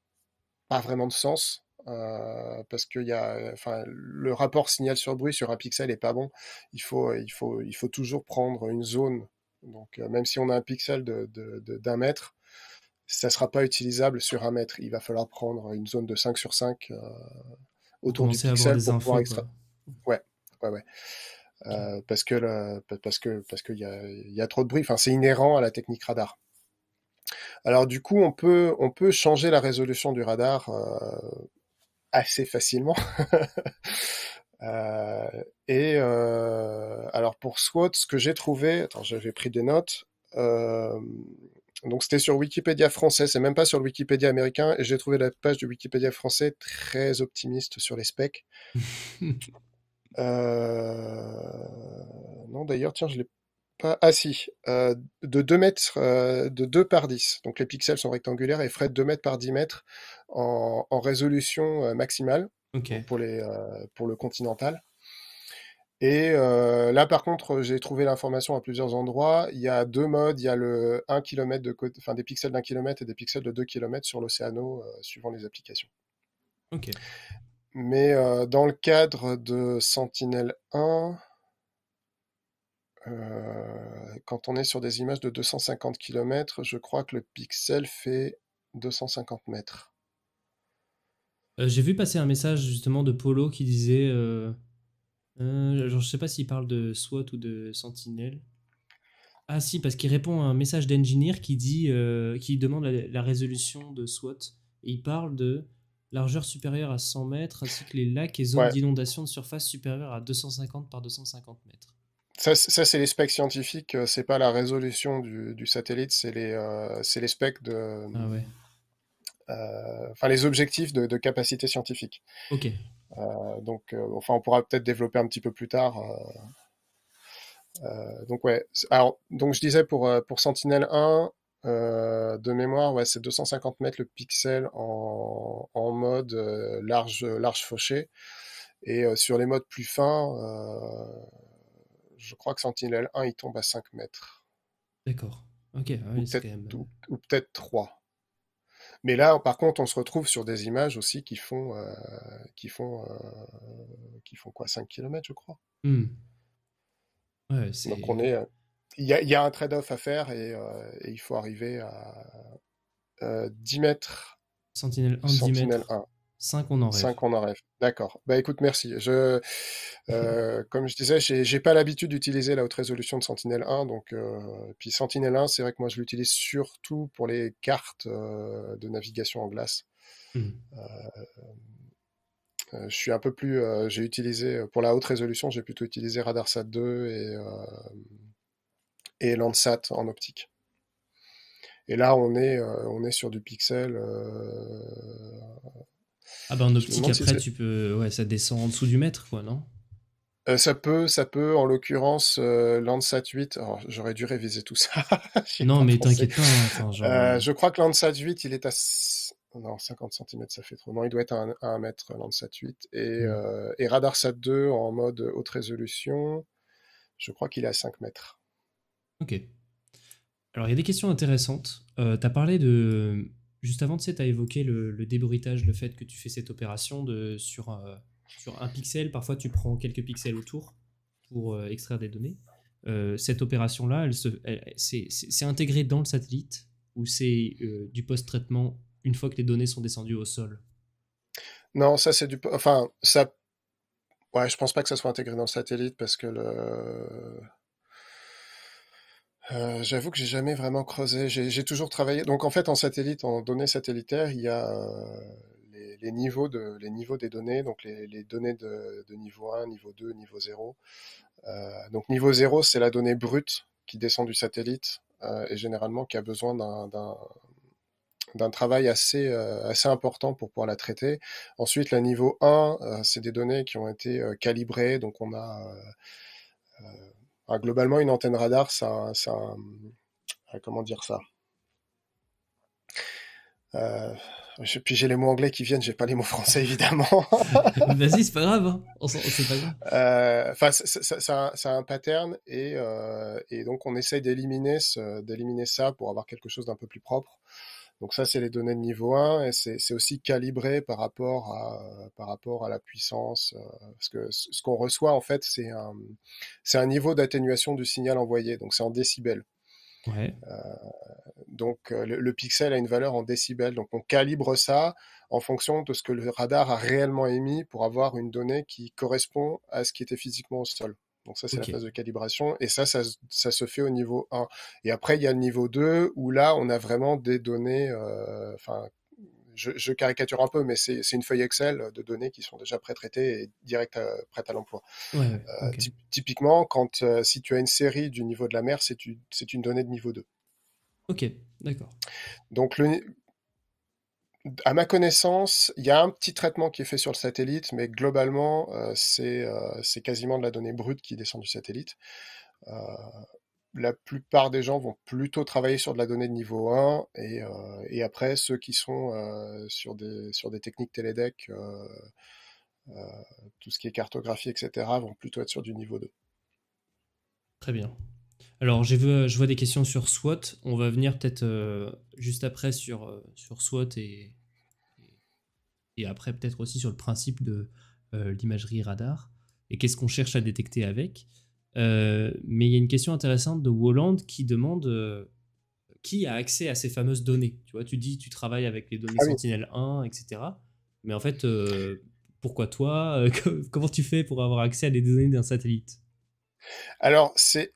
pas vraiment de sens. Euh, parce que y enfin, le rapport signal sur bruit sur un pixel n'est pas bon. Il faut, il faut, il faut toujours prendre une zone donc, euh, même si on a un pixel d'un mètre, ça ne sera pas utilisable sur un mètre. Il va falloir prendre une zone de 5 sur 5 euh, autour du pixel pour infos, pouvoir extra... Ouais, ouais, ouais. Euh, parce que parce que parce qu'il y a, trop de bruit. Enfin, c'est inhérent à la technique radar. Alors du coup, on peut, on peut changer la résolution du radar assez facilement. [laughs] Euh, et euh, alors pour SWOT, ce que j'ai trouvé, attends, j'avais pris des notes. Euh, donc c'était sur Wikipédia français, c'est même pas sur le Wikipédia américain. Et j'ai trouvé la page du Wikipédia français très optimiste sur les specs. [laughs] Non, d'ailleurs, tiens, je l'ai ah si, euh, de 2 mètres, de 2 par 10. Donc les pixels sont rectangulaires et frais de 2 mètres par 10 mètres en, résolution maximale pour, les, euh, pour le continental. Et euh, là, par contre, j'ai trouvé l'information à plusieurs endroits. Il y a deux modes. Il y a le 1 km de côté, enfin des pixels d'un kilomètre et des pixels de 2 km sur l'Océano, euh, suivant les applications. Ok. Mais dans le cadre de Sentinel 1, quand on est sur des images de 250 km, je crois que le pixel fait 250 mètres. Euh, j'ai vu passer un message justement de Polo qui disait. Euh, euh, je ne sais pas s'il parle de SWAT ou de Sentinel. Ah si, parce qu'il répond à un message d'engineer qui dit, qui demande la, résolution de SWAT. Et il parle de largeur supérieure à 100 mètres, ainsi que les lacs et zones d'inondation de surface supérieure à 250 par 250 mètres. Ça, ça c'est les specs scientifiques, c'est pas la résolution du, satellite, c'est les, les, specs de, ah ouais. Euh, enfin les objectifs de, capacité scientifique. Ok. Euh, donc, euh, enfin, on pourra peut-être développer un petit peu plus tard. donc ouais. Alors, donc je disais pour pour Sentinel 1, de mémoire, c'est 250 mètres le pixel en, en mode large, large fauché. Et sur les modes plus fins, je crois que Sentinel 1, il tombe à 5 mètres. D'accord. Ok. Ah ou peut-être 3. Mais là, par contre, on se retrouve sur des images aussi qui font, euh, qui font, euh, qui font quoi 5 km, je crois. Hmm. Donc on est, il y, a un trade-off à faire et, euh, et, il faut arriver à 10 mètres. Sentinelle 10 mètres. 1. 5 on en rêve. 5 on en D'accord. Bah écoute, merci. Je, euh, [laughs] comme je disais, j'ai pas l'habitude d'utiliser la haute résolution de Sentinel 1. Donc, euh, puis Sentinel 1, c'est vrai que moi je l'utilise surtout pour les cartes euh, de navigation en glace. Mmh. je suis un peu plus. j'ai utilisé pour la haute résolution, j'ai plutôt utilisé RadarSat 2 et et Landsat en optique. Et là, on est, on est sur du pixel ah bah en optique, après, tu peux... ouais, ça descend en dessous du mètre, quoi, non euh, ça peut, ça peut, en l'occurrence, euh, Landsat 8. J'aurais dû réviser tout ça. [laughs] non, mais t'inquiète pas. Hein, genre... Euh, je crois que Landsat 8, il est à. Non, 50 cm, ça fait trop. Non, il doit être à 1, mètre, Landsat 8. Et, mm. et RadarSat 2 en mode haute résolution, je crois qu'il est à 5 mètres. Ok. Alors, il y a des questions intéressantes. tu as parlé de Juste avant, tu sais, tu as évoqué le, le, débruitage, le fait que tu fais cette opération de, sur, euh, sur un pixel. Parfois, tu prends quelques pixels autour pour euh, extraire des données. Euh, cette opération-là, elle c'est, intégré dans le satellite ou c'est du post-traitement une fois que les données sont descendues au sol Non, ça, c'est du. Enfin, ça. Ouais, je pense pas que ça soit intégré dans le satellite parce que le euh, j'avoue que j'ai jamais vraiment creusé. J'ai toujours travaillé. Donc en fait, en satellite, en données satellitaires, il y a euh, les, niveaux des données, donc les, données de, niveau 1, niveau 2, niveau 0. Euh, donc niveau 0, c'est la donnée brute qui descend du satellite et généralement qui a besoin d'un d'un travail assez, important pour pouvoir la traiter. Ensuite, la niveau 1, c'est des données qui ont été calibrées, donc on a ah, globalement, une antenne radar, ça, ça euh, comment dire ça euh, je, Puis j'ai les mots anglais qui viennent, j'ai pas les mots français [laughs] évidemment. [laughs] Vas-y, c'est pas grave. ça, hein. a euh, un pattern et, et, donc on essaye d'éliminer d'éliminer ça pour avoir quelque chose d'un peu plus propre. Donc ça, c'est les données de niveau 1 et c'est aussi calibré par rapport à, par rapport à la puissance. Euh, parce que ce qu'on reçoit, en fait, c'est un, un niveau d'atténuation du signal envoyé. Donc c'est en décibels. Euh, donc euh, le, pixel a une valeur en décibels. Donc on calibre ça en fonction de ce que le radar a réellement émis pour avoir une donnée qui correspond à ce qui était physiquement au sol. Donc ça, c'est la phase de calibration. Et ça, ça, se fait au niveau 1. Et après, il y a le niveau 2 où là, on a vraiment des données, euh, enfin, je, caricature un peu, mais c'est une feuille Excel de données qui sont déjà pré-traitées et direct euh, prêtes à l'emploi. Euh, typiquement, quand si tu as une série du niveau de la mer, c'est une donnée de niveau 2. Ok, d'accord. Donc le, à ma connaissance, il y a un petit traitement qui est fait sur le satellite, mais globalement, euh, euh, c'est quasiment de la donnée brute qui descend du satellite. Euh, la plupart des gens vont plutôt travailler sur de la donnée de niveau 1, et, après, ceux qui sont sur, des, sur des techniques télédec, tout ce qui est cartographie, etc., vont plutôt être sur du niveau 2. Très bien. Alors, euh, je vois, des questions sur SWOT. On va venir peut-être euh, juste après sur, euh, sur SWOT et, et après peut-être aussi sur le principe de l'imagerie radar et qu'est-ce qu'on cherche à détecter avec. mais il y a une question intéressante de Woland qui demande qui a accès à ces fameuses données. Tu vois, tu dis tu travailles avec les données ah Sentinel-1, etc. Mais en fait, pourquoi toi [laughs] Comment tu fais pour avoir accès à des données d'un satellite alors, c'est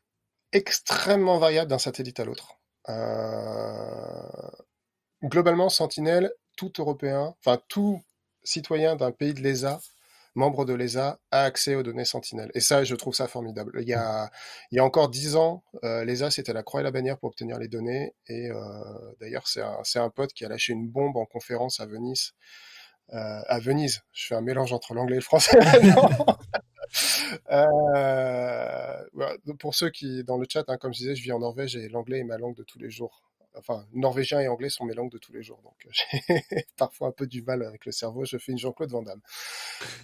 extrêmement variable d'un satellite à l'autre. Euh, globalement, Sentinel, tout Européen, enfin tout citoyen d'un pays de l'ESA, membre de l'ESA, a accès aux données Sentinel. Et ça, je trouve ça formidable. Il y a, encore dix ans, euh, l'ESA, c'était la croix et la bannière pour obtenir les données. Et euh, d'ailleurs, c'est un, pote qui a lâché une bombe en conférence à Venise. à Venise, je fais un mélange entre l'anglais et le français [laughs] Euh, pour ceux qui, dans le chat, hein, comme je disais, je vis en Norvège et l'anglais est ma langue de tous les jours. Enfin, norvégien et anglais sont mes langues de tous les jours. Donc, [laughs] j'ai parfois un peu du mal avec le cerveau. Je fais une Jean-Claude Van Damme. [laughs]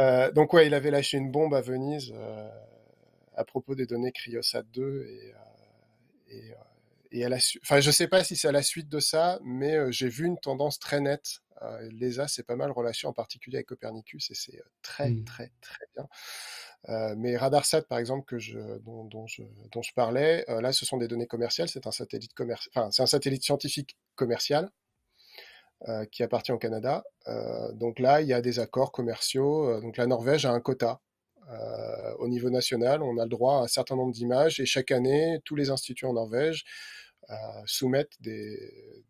Euh, donc, ouais, il avait lâché une bombe à Venise euh, à propos des données Cryosat 2 et. et, à la enfin, je ne sais pas si c'est à la suite de ça, mais j'ai vu une tendance très nette euh, l'ESA c'est pas mal relation en particulier avec Copernicus, et c'est euh, très, mm. très, très bien. Euh, mais RadarSat, par exemple, que je, dont, je, parlais, euh, là, ce sont des données commerciales. C'est un satellite commercial, c'est un satellite scientifique commercial qui appartient au Canada. donc là, il y a des accords commerciaux. donc la Norvège a un quota. au niveau national, on a le droit à un certain nombre d'images et chaque année, tous les instituts en Norvège soumettent des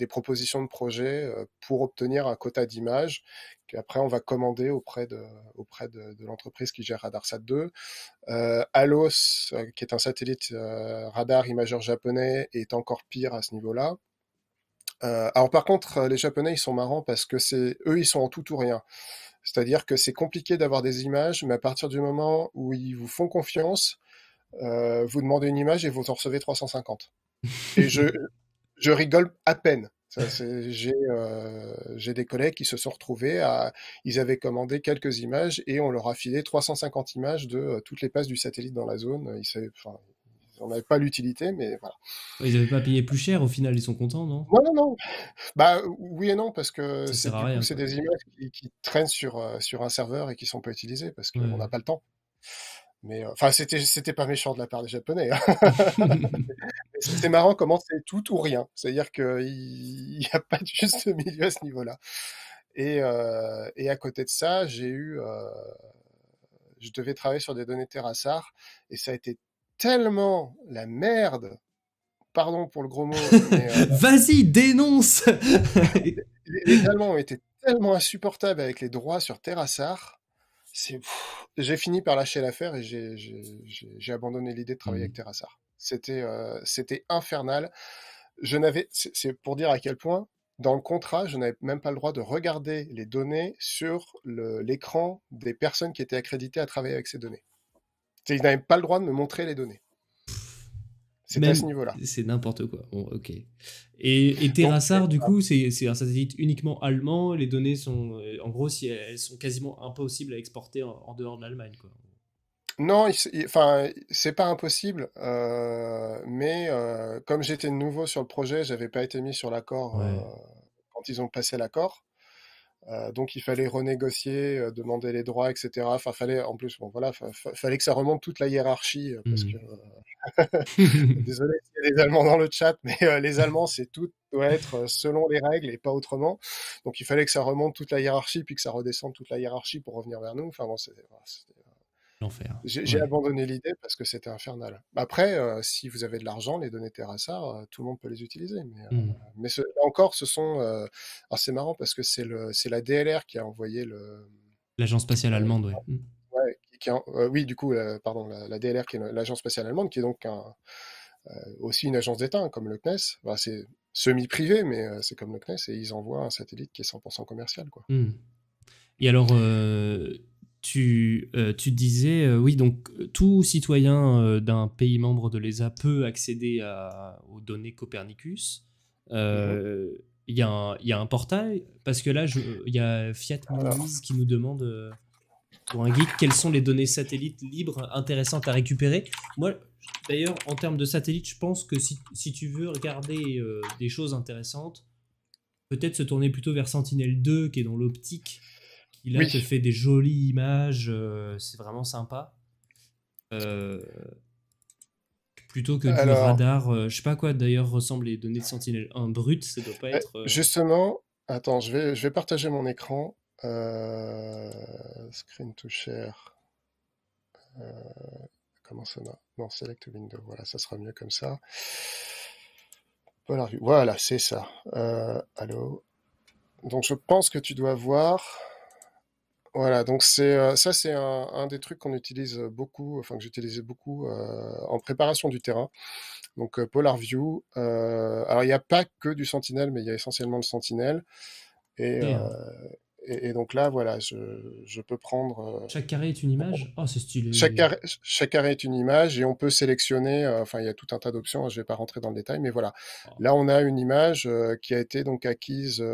des propositions de projets euh, pour obtenir un quota d'images qu'après on va commander auprès de, auprès de, l'entreprise qui gère RadarSat 2. Euh, Alos, euh, qui est un satellite radar imageur japonais, est encore pire à ce niveau-là. alors par contre, les Japonais, ils sont marrants parce que c'est eux, ils sont en tout ou rien. C'est-à-dire que c'est compliqué d'avoir des images, mais à partir du moment où ils vous font confiance, vous demandez une image et vous en recevez 350. et je, [laughs] je rigole à peine. Euh, j'ai des collègues qui se sont retrouvés à. Ils avaient commandé quelques images et on leur a filé 350 images de euh, toutes les passes du satellite dans la zone. Ils n'en on pas l'utilité, mais voilà. Ils n'avaient pas payé plus cher, au final, ils sont contents, non non, Bah, oui et non, parce que c'est des images qui, traînent sur, euh, sur un serveur et qui ne sont pas utilisées, parce qu'on n'a pas le temps. Mais enfin, c'était c'était pas méchant de la part des Japonais. Hein. [laughs] [laughs] C'est marrant comment c'est tout ou rien. C'est-à-dire qu'il n'y a pas de juste milieu à ce niveau-là. Et, euh, à côté de ça, j'ai eu, euh, je devais travailler sur des données Terrassar et ça a été tellement la merde. Pardon pour le gros mot. [laughs] Euh, Vas-y, dénonce. [laughs] les, Allemands ont été tellement insupportables avec les droits sur Terrassar. J'ai fini par lâcher l'affaire et j'ai abandonné l'idée de travailler mmh. avec Terrassar. C'était euh, c'était infernal. Je n'avais, c'est pour dire à quel point dans le contrat, je n'avais même pas le droit de regarder les données sur l'écran des personnes qui étaient accréditées à travailler avec ces données. Ils n'avaient pas le droit de me montrer les données. C'est à ce niveau-là. C'est n'importe quoi. ok. Et, Terrasar du coup, c'est un satellite uniquement allemand. Les données sont, euh, en gros, si elles, sont quasiment impossibles à exporter en, en dehors de l'Allemagne. quoi non, enfin, c'est pas impossible, euh, mais euh, comme j'étais nouveau sur le projet, j'avais pas été mis sur l'accord euh, quand ils ont passé l'accord. donc il fallait renégocier, demander les droits, etc. Enfin, fallait en plus, bon voilà, fallait que ça remonte toute la hiérarchie parce mmh. que [laughs] désolé il y a des Allemands dans le chat, mais les Allemands c'est tout doit être selon les règles et pas autrement. Donc il fallait que ça remonte toute la hiérarchie puis que ça redescende toute la hiérarchie pour revenir vers nous. Enfin bon, c'était L'enfer. J'ai abandonné l'idée parce que c'était infernal. Après, euh, si vous avez de l'argent, les données Terrassar, euh, tout le monde peut les utiliser. Mais, euh, mmh. là encore, ce sont. alors c'est marrant parce que c'est la DLR qui a envoyé le. L'agence spatiale allemande, oui. Mmh. oui, du coup, pardon, la, DLR qui est l'agence spatiale allemande, qui est donc aussi une agence d'État hein, comme le CNES. c'est semi-privé, mais c'est comme le CNES et ils envoient un satellite qui est 100% commercial. Quoi. Mmh. Et alors, tu, euh, tu disais, euh, oui, donc euh, tout citoyen d'un pays membre de l'ESA peut accéder aux données Copernicus. Il y, a un portail, parce que là, il y a Fiat qui nous demande, pour un guide quelles sont les données satellites libres intéressantes à récupérer. Moi, d'ailleurs, en termes de satellites, je pense que si, si tu veux regarder des choses intéressantes, peut-être se tourner plutôt vers Sentinel 2, qui est dans l'optique il a fait des jolies images, euh, c'est vraiment sympa. Euh, plutôt que du radar, euh, je sais pas quoi d'ailleurs ressemblent les données de Sentinel Un brut, ça doit pas être. Justement, attends, je vais, je vais partager mon écran. screen to share. comment ça va Non, Select Window. Voilà, ça sera mieux comme ça. Voilà, c'est ça. allô. Donc je pense que tu dois voir. Voilà, donc c'est euh, ça, c'est un, des trucs qu'on utilise euh, beaucoup, enfin que j'utilisais beaucoup euh, en préparation du terrain. Donc Polar View. alors il n'y a pas que du Sentinel, mais il y a essentiellement le Sentinel. Hein. Et, donc là, voilà, je, peux prendre. chaque carré est une image. Oh, c'est stylé. Chaque carré, est une image et on peut sélectionner. enfin, il y a tout un tas d'options. Hein, je ne vais pas rentrer dans le détail, mais voilà. Oh. Là, on a une image qui a été donc acquise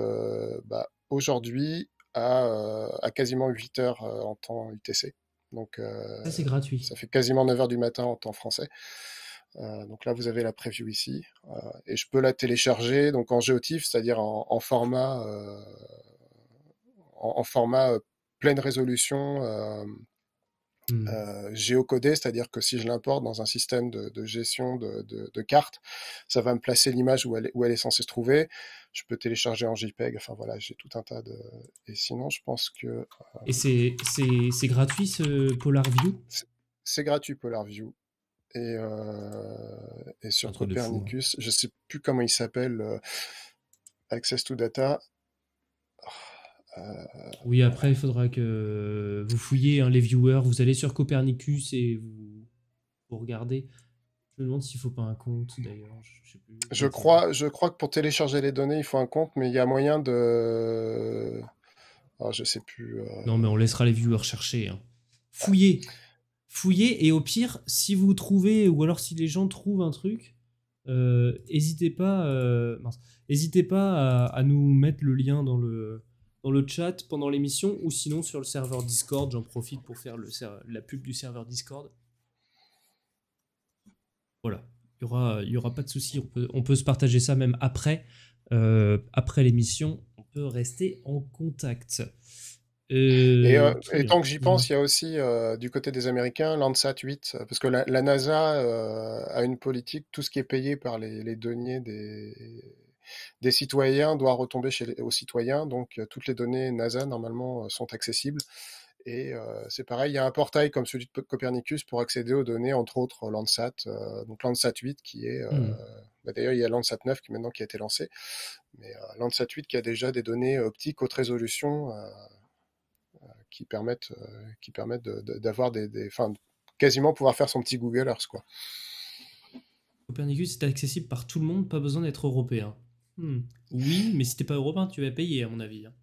bah, aujourd'hui euh, à, quasiment 8 heures euh, en temps UTC. Donc, euh, ça, c'est gratuit. Ça fait quasiment 9 heures du matin en temps français. donc là, vous avez la preview ici. et je peux la télécharger donc en géotif, c'est-à-dire en, format, en, format pleine résolution Mmh. Euh, géocodé, c'est-à-dire que si je l'importe dans un système de, gestion de, cartes, ça va me placer l'image où elle, est censée se trouver. Je peux télécharger en JPEG. Enfin voilà, j'ai tout un tas de. Et sinon, je pense que. Et euh, c'est, c'est, c'est gratuit ce PolarView c'est, gratuit PolarView. Et, euh, et sur Copernicus, je hein. ne je sais plus comment il s'appelle. Access to Data oui, après, il faudra que vous fouillez hein, les viewers, vous allez sur Copernicus et vous, regardez. Je me demande s'il ne faut pas un compte d'ailleurs. Je, crois, je crois que pour télécharger les données, il faut un compte, mais il y a moyen de. Ah, je sais plus. Euh. Non, mais on laissera les viewers chercher. Hein. Fouillez Fouillez et au pire, si vous trouvez ou alors si les gens trouvent un truc, n'hésitez euh, pas, euh, pas à, nous mettre le lien dans le, le chat pendant l'émission ou sinon sur le serveur Discord. J'en profite pour faire le la pub du serveur Discord. Voilà, il n'y aura, y aura pas de souci, on peut, se partager ça même après, euh, après l'émission, on peut rester en contact. Euh, euh, et, tant que j'y pense, il y a aussi du côté des Américains Landsat 8, parce que la, NASA a une politique, tout ce qui est payé par les, les deniers des, des citoyens doit retomber chez aux citoyens. Donc euh, toutes les données NASA normalement euh, sont accessibles. Et euh, c'est pareil, il y a un portail comme celui de Copernicus pour accéder aux données, entre autres Landsat, donc Landsat 8 qui est... Mmh. Bah, d'ailleurs, il y a Landsat 9 qui maintenant qui a été lancé, mais Landsat 8 qui a déjà des données optiques haute résolution qui permettent, qui permettent d'avoir des, enfin quasiment pouvoir faire son petit Google Earth quoi. Copernicus est accessible par tout le monde, pas besoin d'être européen. Hmm. Oui, mais si t'es pas européen, tu vas payer, à mon avis. Hein.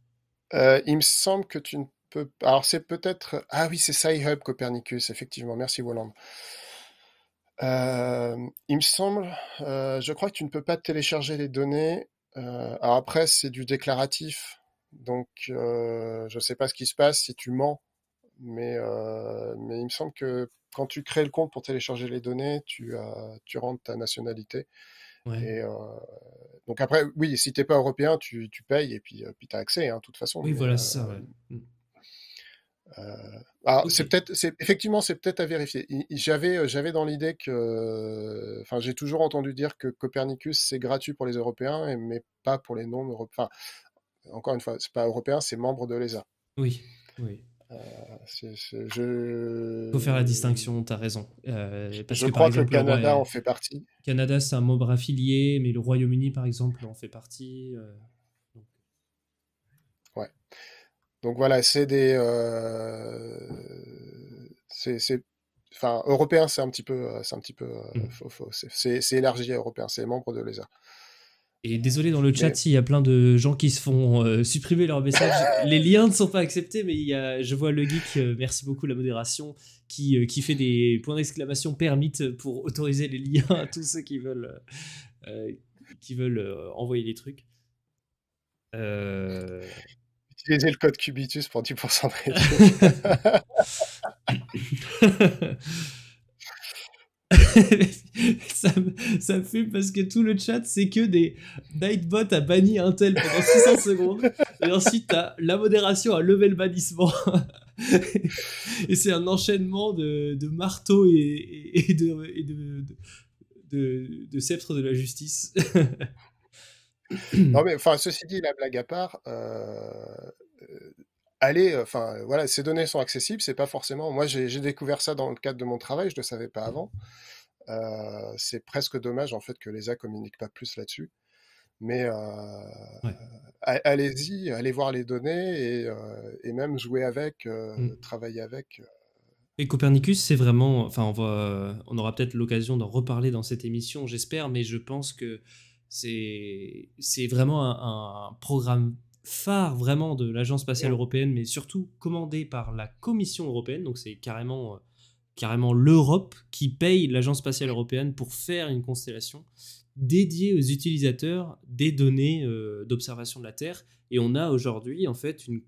Euh, il me semble que tu ne peux pas. Alors, c'est peut-être. Ah oui, c'est sci Copernicus, effectivement. Merci, Woland. Euh, il me semble. Euh, je crois que tu ne peux pas télécharger les données. alors, après, c'est du déclaratif. Donc, je ne sais pas ce qui se passe si tu mens. Mais, il me semble que quand tu crées le compte pour télécharger les données, tu, tu rentres ta nationalité. Et, donc après, oui, si t'es pas européen, tu, payes et puis, euh, puis tu as accès, hein, de toute façon. Oui, voilà, euh, ça. Ouais. Mm. Euh, c'est peut-être, c'est, effectivement, c'est peut-être à vérifier. J'avais, j'avais dans l'idée que, enfin, j'ai toujours entendu dire que Copernicus c'est gratuit pour les Européens, mais pas pour les non-européens. encore une fois, c'est pas européen, c'est membre de l'ESA. Oui, oui il euh, faut faire la distinction, tu as raison. Euh, parce je que, crois que le Canada en fait partie. Canada, c'est un membre affilié, mais le Royaume-Uni, par exemple, en fait partie. Euh, ouais. Donc voilà, c'est des. c'est enfin européen c'est un petit peu c'est un petit peu mm. c'est élargi à européen c'est membre de l'ESA et désolé dans le chat s'il y a plein de gens qui se font euh, supprimer leurs messages. [laughs] les liens ne sont pas acceptés, mais il y je vois le geek, euh, merci beaucoup la modération, qui, euh, qui fait des points d'exclamation permites pour autoriser les liens à tous ceux qui veulent, qui veulent envoyer des trucs. Utilisez le code Cubitus pour 10% de [laughs] réduction. [laughs] [laughs] ça, me, ça fume parce que tout le chat, c'est que des Nightbots a banni un tel pendant 600 [laughs] secondes. Et ensuite, la modération a levé le bannissement. [laughs] et c'est un enchaînement de, de marteaux et, de, et de, de, de la justice. non, mais enfin, ceci dit, la blague à part. Euh, euh, allez, euh, enfin euh, voilà, ces données sont accessibles, c'est pas forcément. Moi, j'ai découvert ça dans le cadre de mon travail, je ne le savais pas avant. Euh, c'est presque dommage en fait que les A communiquent pas plus là-dessus. Mais allez-y, allez voir les données et, même jouer avec, mm. travailler avec. Et Copernicus, c'est vraiment, enfin, on aura peut-être l'occasion d'en reparler dans cette émission, j'espère, mais je pense que c'est, vraiment un programme phare vraiment de l'Agence spatiale européenne, mais surtout commandée par la Commission européenne. Donc c'est carrément, euh, carrément l'Europe qui paye l'Agence spatiale européenne pour faire une constellation dédiée aux utilisateurs des données euh, d'observation de la Terre. Et on a aujourd'hui en fait une,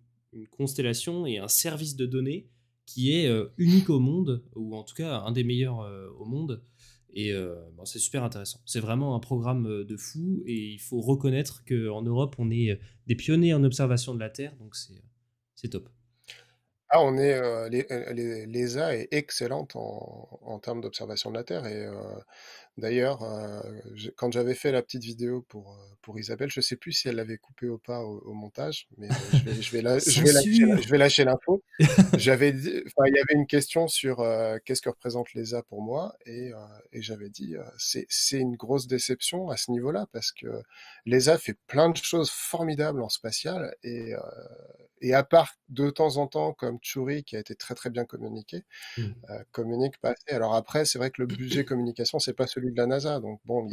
constellation et un service de données qui est euh, unique au monde, ou en tout cas un des meilleurs au monde et euh, bon, c'est super intéressant. C'est vraiment un programme euh, de fou et il faut reconnaître qu'en Europe, on est euh, des pionniers en observation de la Terre, donc c'est top. Ah, on est l'ESA est excellente en, en termes d'observation de la Terre et D'ailleurs, euh, quand j'avais fait la petite vidéo pour, euh, pour Isabelle, je ne sais plus si elle l'avait coupée ou pas au, montage, mais euh, je vais, je, vais [laughs] lâcher, l'info. [laughs] j'avais, il y avait une question sur qu'est-ce que représente l'ESA pour moi, et, et j'avais dit c'est, c'est une grosse déception à ce niveau-là parce que l'ESA fait plein de choses formidables en spatial et, et à part de temps en temps comme Churi qui a été très très bien communiqué, mmh. communique pas. Alors après, c'est vrai que le budget communication c'est pas celui de la NASA. Donc bon,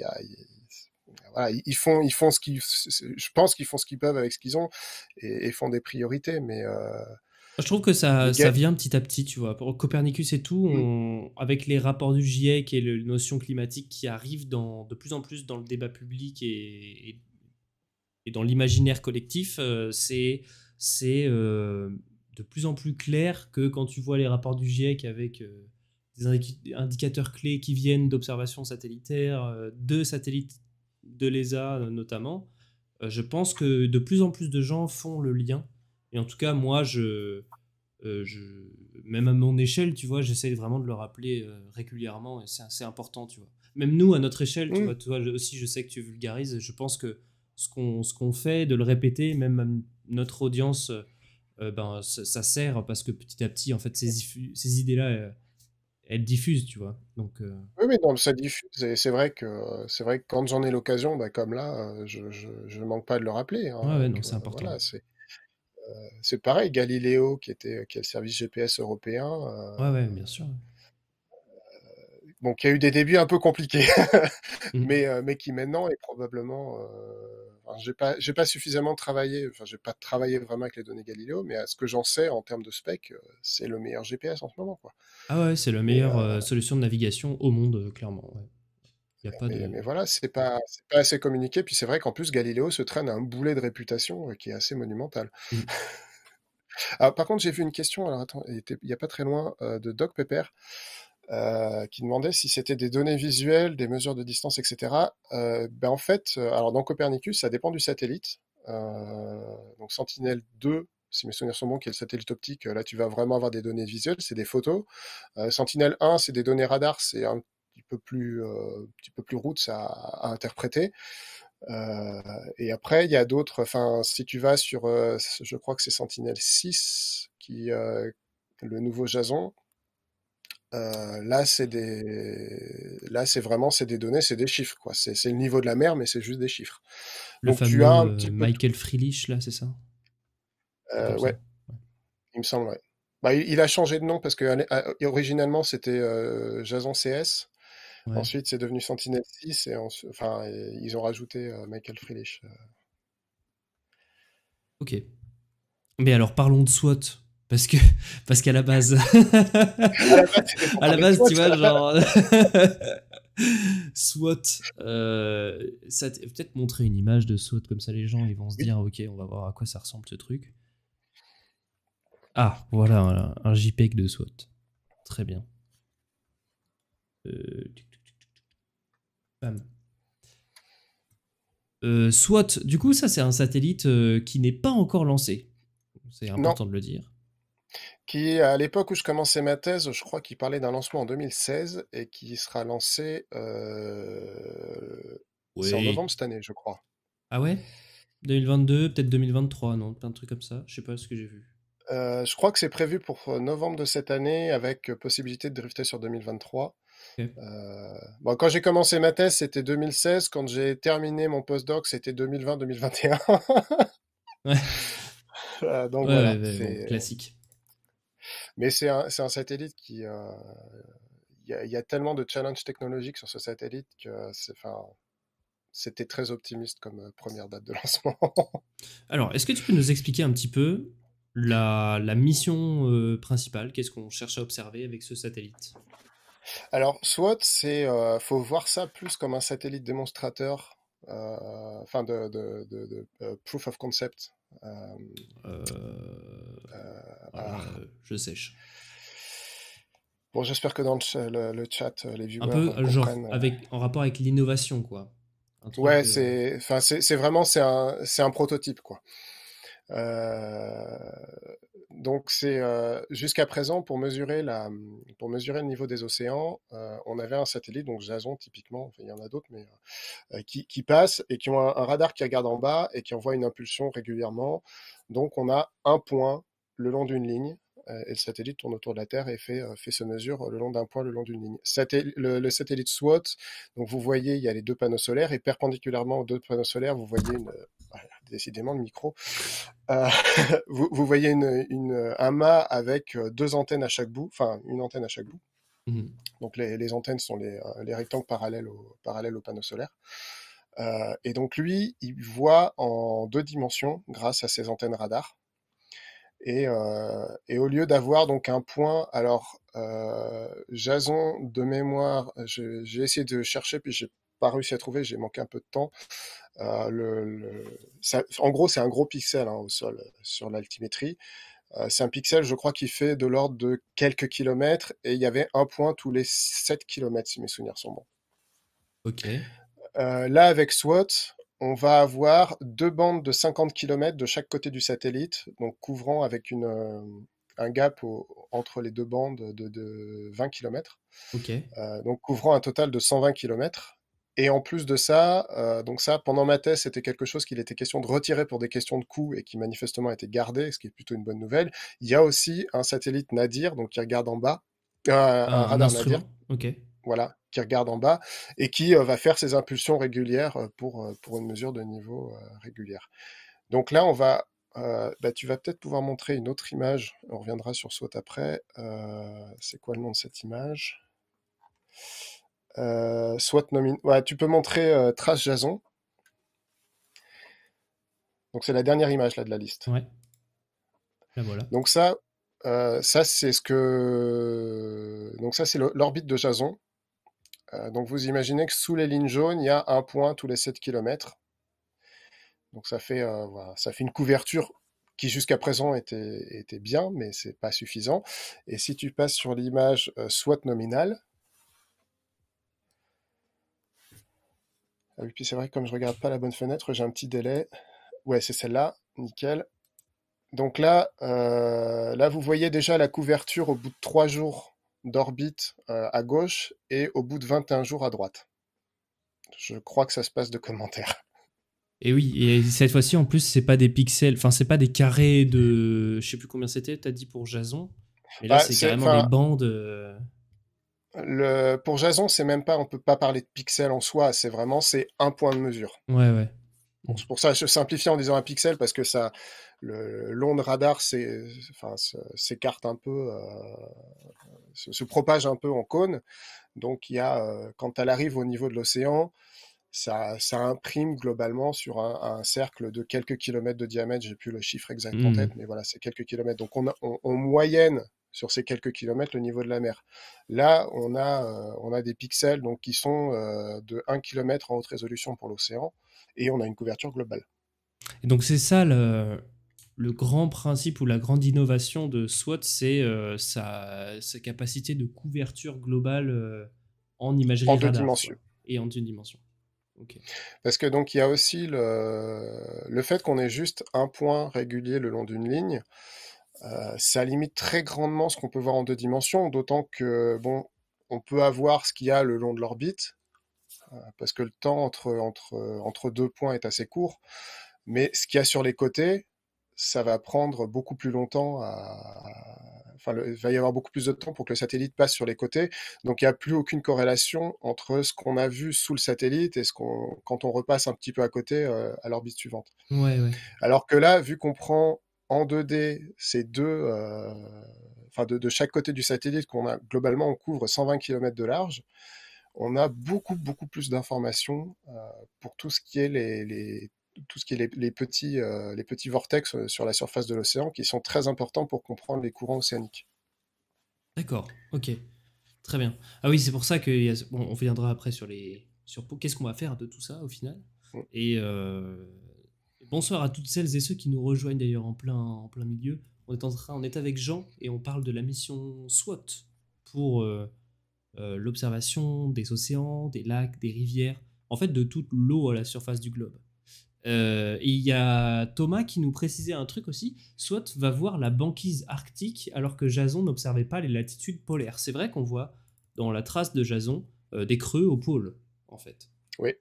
ils font, ils font ce qu'ils, je pense qu'ils font ce qu'ils peuvent avec ce qu'ils ont et, font des priorités, mais euh, je trouve que ça, ça, vient petit à petit, tu vois. Pour Copernicus et tout, mm. avec les rapports du GIEC et les notion climatique qui arrive dans, de plus en plus dans le débat public et, dans l'imaginaire collectif, euh, c'est c'est euh, de plus en plus clair que quand tu vois les rapports du GIEC avec des indicateurs clés qui viennent d'observations satellitaires, euh, de satellites de l'ESA euh, notamment, euh, je pense que de plus en plus de gens font le lien. Et en tout cas, moi, je, je, même à mon échelle, tu vois, j'essaie vraiment de le rappeler régulièrement et c'est assez important, tu vois. Même nous, à notre échelle, tu vois, toi aussi, je sais que tu vulgarises, je pense que ce qu'on qu'on fait, de le répéter, même à notre audience, ben, ça, sert parce que petit à petit, en fait, ces, ces idées-là, elle diffuse, tu vois. Donc, euh, Oui, mais non, ça diffuse. Et c'est vrai que c'est vrai quand j'en ai l'occasion, bah, comme là, euh, je, ne manque pas de le rappeler. Hein. c'est euh, important. c'est, pareil, Galileo, qui était qui est le service GPS européen. bien sûr. Bon, qui a eu des débuts un peu compliqués, [laughs] mmh. mais, mais qui maintenant est probablement j'ai pas, suffisamment travaillé, enfin, j'ai pas travaillé vraiment avec les données Galileo, mais à ce que j'en sais en termes de spec, euh, c'est le meilleur GPS en ce moment, quoi. Ah ouais, c'est la meilleure euh, euh, solution de navigation au monde, clairement. mais, voilà, c'est pas, pas assez communiqué. Puis c'est vrai qu'en plus, Galileo se traîne à un boulet de réputation qui est assez monumental. Mm. [laughs] Ah, par contre, j'ai vu une question, alors attends, il n'y a pas très loin, de Doc Pepper. Euh, qui demandait si c'était des données visuelles, des mesures de distance, etc. Euh, ben en fait, euh, alors dans Copernicus, ça dépend du satellite. donc Sentinel-2, si mes souvenirs sont bons, qui est le satellite optique, là tu vas vraiment avoir des données visuelles, c'est des photos. Sentinel-1, c'est des données radar, c'est un petit peu plus, un petit peu plus rude à, interpréter. et après, il y a d'autres. Enfin, si tu vas sur, je crois que c'est Sentinel 6 qui le nouveau Jason, euh, là, c'est des, là, c'est vraiment, c'est des données, c'est des chiffres, quoi. C'est, le niveau de la mer, mais c'est juste des chiffres. Le fameux euh, Michael Frilich, là, c'est ça euh, ouais. il me semble. Bah, il, a changé de nom parce que c'était Jason CS. Ensuite, c'est devenu Sentinel 6 et, enfin, ils ont rajouté Michael Freelich. Ok. Mais alors, parlons de SWOT parce que [laughs] parce qu'à la base à la base, tu vois genre [laughs] SWOT euh, peut-être montrer une image de SWOT comme ça les gens ils vont se dire ok on va voir à quoi ça ressemble ce truc ah voilà, un JPEG de SWOT très bien euh, euh du coup, ça c'est un satellite euh, qui n'est pas encore lancé. C'est important de le dire qui, à l'époque où je commençais ma thèse, je crois qu'il parlait d'un lancement en 2016 et qui sera lancé euh, en novembre cette année, je crois. Ah ouais 2022, peut-être 2023, non Un truc comme ça, je sais pas ce que j'ai vu. Euh, je crois que c'est prévu pour euh, novembre de cette année avec possibilité de drifter sur 2023. Bon, quand j'ai commencé ma thèse, c'était 2016. Quand j'ai terminé mon postdoc, c'était 2020-2021. ouais. [laughs] donc voilà, classique. Mais c'est un, satellite qui... Euh, il y, a, tellement de challenges technologiques sur ce satellite que c'était très optimiste comme euh, première date de [laughs] lancement. Alors, est-ce que tu peux nous expliquer un petit peu la, mission euh, principale Qu'est-ce qu'on cherche à observer avec ce satellite Alors, SWAT, c'est faut voir ça plus comme un satellite démonstrateur, enfin de proof of concept euh, euh, euh, ah. je sèche. Bon, j'espère que dans le, chat, les viewers un peu, genre, avec, en rapport avec l'innovation, quoi. Ouais, c'est, enfin, c'est, vraiment, c'est un, c'est un prototype, quoi. Donc c'est euh, jusqu'à présent pour mesurer la pour mesurer le niveau des océans, euh, on avait un satellite donc Jason typiquement, enfin, il y en a d'autres mais euh, qui, qui passe et qui ont un, radar qui regarde en bas et qui envoie une impulsion régulièrement. Donc on a un point le long d'une ligne et le satellite tourne autour de la Terre et fait fait ses mesures le long d'un point le long d'une ligne. le, satellite SWOT, donc vous voyez il y a les deux panneaux solaires et perpendiculairement aux deux panneaux solaires vous voyez une, décidément le micro. Euh, [laughs] vous, voyez une, un mât avec euh, deux antennes à chaque bout, enfin une antenne à chaque bout. Mmh. Donc les, antennes sont les, euh, rectangles parallèles au, au panneau solaire. et donc lui, il voit en deux dimensions grâce à ses antennes radar. Et, au lieu d'avoir donc un point, alors Jason de mémoire, j'ai essayé de chercher puis j'ai pas réussi à trouver, j'ai manqué un peu de temps. Euh, en gros, c'est un gros pixel hein, au sol euh, sur l'altimétrie. Euh, c'est un pixel, je crois, qui fait de l'ordre de quelques kilomètres et il y avait un point tous les 7 kilomètres, si mes souvenirs sont bons. Ok. là, avec SWOT, on va avoir deux bandes de 50 km de chaque côté du satellite, donc couvrant avec une, un gap entre les deux bandes de, 20 km. donc couvrant un total de 120 km. Et en plus de ça, euh, donc ça, pendant ma thèse, c'était quelque chose qu'il était question de retirer pour des questions de coût et qui manifestement a gardé, ce qui est plutôt une bonne nouvelle. Il y a aussi un satellite Nadir, donc qui regarde en bas, euh, un radar Nadir. Ok. Voilà, qui regarde en bas et qui euh, va faire ses impulsions régulières pour, pour une mesure de niveau régulière. Donc là, on va, bah, tu vas peut-être pouvoir montrer une autre image. On reviendra sur SWOT après. C'est quoi le nom de cette image euh, soit tu peux montrer euh, Trace Jason. Donc c'est la dernière image là de la liste. Ben donc ça, euh, ça c'est ce que. Donc ça c'est l'orbite de Jason. donc vous imaginez que sous les lignes jaunes, il y a un point tous les 7 km. Donc ça fait, ça fait une couverture qui jusqu'à présent était, bien, mais c'est pas suffisant. Et si tu passes sur l'image soit nominale, Et puis c'est vrai que comme je regarde pas la bonne fenêtre, j'ai un petit délai. Ouais, c'est celle-là, nickel. Donc là, euh, là, vous voyez déjà la couverture au bout de 3 jours d'orbite euh, à gauche et au bout de 21 jours à droite. Je crois que ça se passe de commentaires. Et oui, et cette fois-ci, en plus, c'est pas des pixels, enfin, c'est pas des carrés de. Je sais plus combien c'était, tu as dit pour Jason. Mais là, bah, c'est carrément des bandes. Euh, pour Jason, c'est même pas, on peut pas parler de pixel en soi, c'est vraiment, c'est un point de mesure. Ouais, ouais. c'est pour ça je simplifie en disant un pixel parce que ça, l'onde radar s'écarte un peu, euh, se, propage un peu en cône. Donc, il y a, euh, quand elle arrive au niveau de l'océan, ça, imprime globalement sur un, cercle de quelques kilomètres de diamètre. J'ai plus le chiffre exact en hmm. tête, mais voilà, c'est quelques kilomètres. Donc, on, on moyenne sur ces quelques kilomètres le niveau de la mer. Là, on a, euh, on a des pixels donc, qui sont euh, de 1 km en haute résolution pour l'océan et on a une couverture globale. Et donc c'est ça le, grand principe ou la grande innovation de SWOT, c'est euh, sa, capacité de couverture globale en imagerie en deux dimensions. et en une dimension. Parce que donc il y a aussi le, le fait qu'on ait juste un point régulier le long d'une ligne. Euh, ça limite très grandement ce qu'on peut voir en deux dimensions, d'autant que bon, on peut avoir ce qu'il y a le long de l'orbite, euh, parce que le temps entre, entre, entre deux points est assez court, mais ce qu'il y a sur les côtés, ça va prendre beaucoup plus longtemps à, Enfin, il va y avoir beaucoup plus de temps pour que le satellite passe sur les côtés. Donc, il n'y a plus aucune corrélation entre ce qu'on a vu sous le satellite et ce qu'on, quand on repasse un petit peu à côté euh, à l'orbite suivante. Ouais, Alors que là, vu qu'on prend en 2D ces deux, euh, enfin de, chaque côté du satellite qu'on a globalement on couvre 120 km de large. On a beaucoup beaucoup plus d'informations euh, pour tout ce qui est les, tout ce qui est les, petits, euh, les petits vortex sur la surface de l'océan qui sont très importants pour comprendre les courants océaniques. D'accord, ok. Très bien. Ah oui, c'est pour ça que on viendra après sur les sur qu'est-ce qu'on va faire de tout ça au final. Mm. Et Bonsoir à toutes celles et ceux qui nous rejoignent d'ailleurs en plein, en plein milieu. On est, en train, on est avec Jean et on parle de la mission SWOT pour euh, euh, l'observation des océans, des lacs, des rivières, en fait de toute l'eau à la surface du globe. Euh, il y a Thomas qui nous précisait un truc aussi. SWOT va voir la banquise arctique alors que Jason n'observait pas les latitudes polaires. C'est vrai qu'on voit dans la trace de Jason des creux au pôle, en fait. Oui,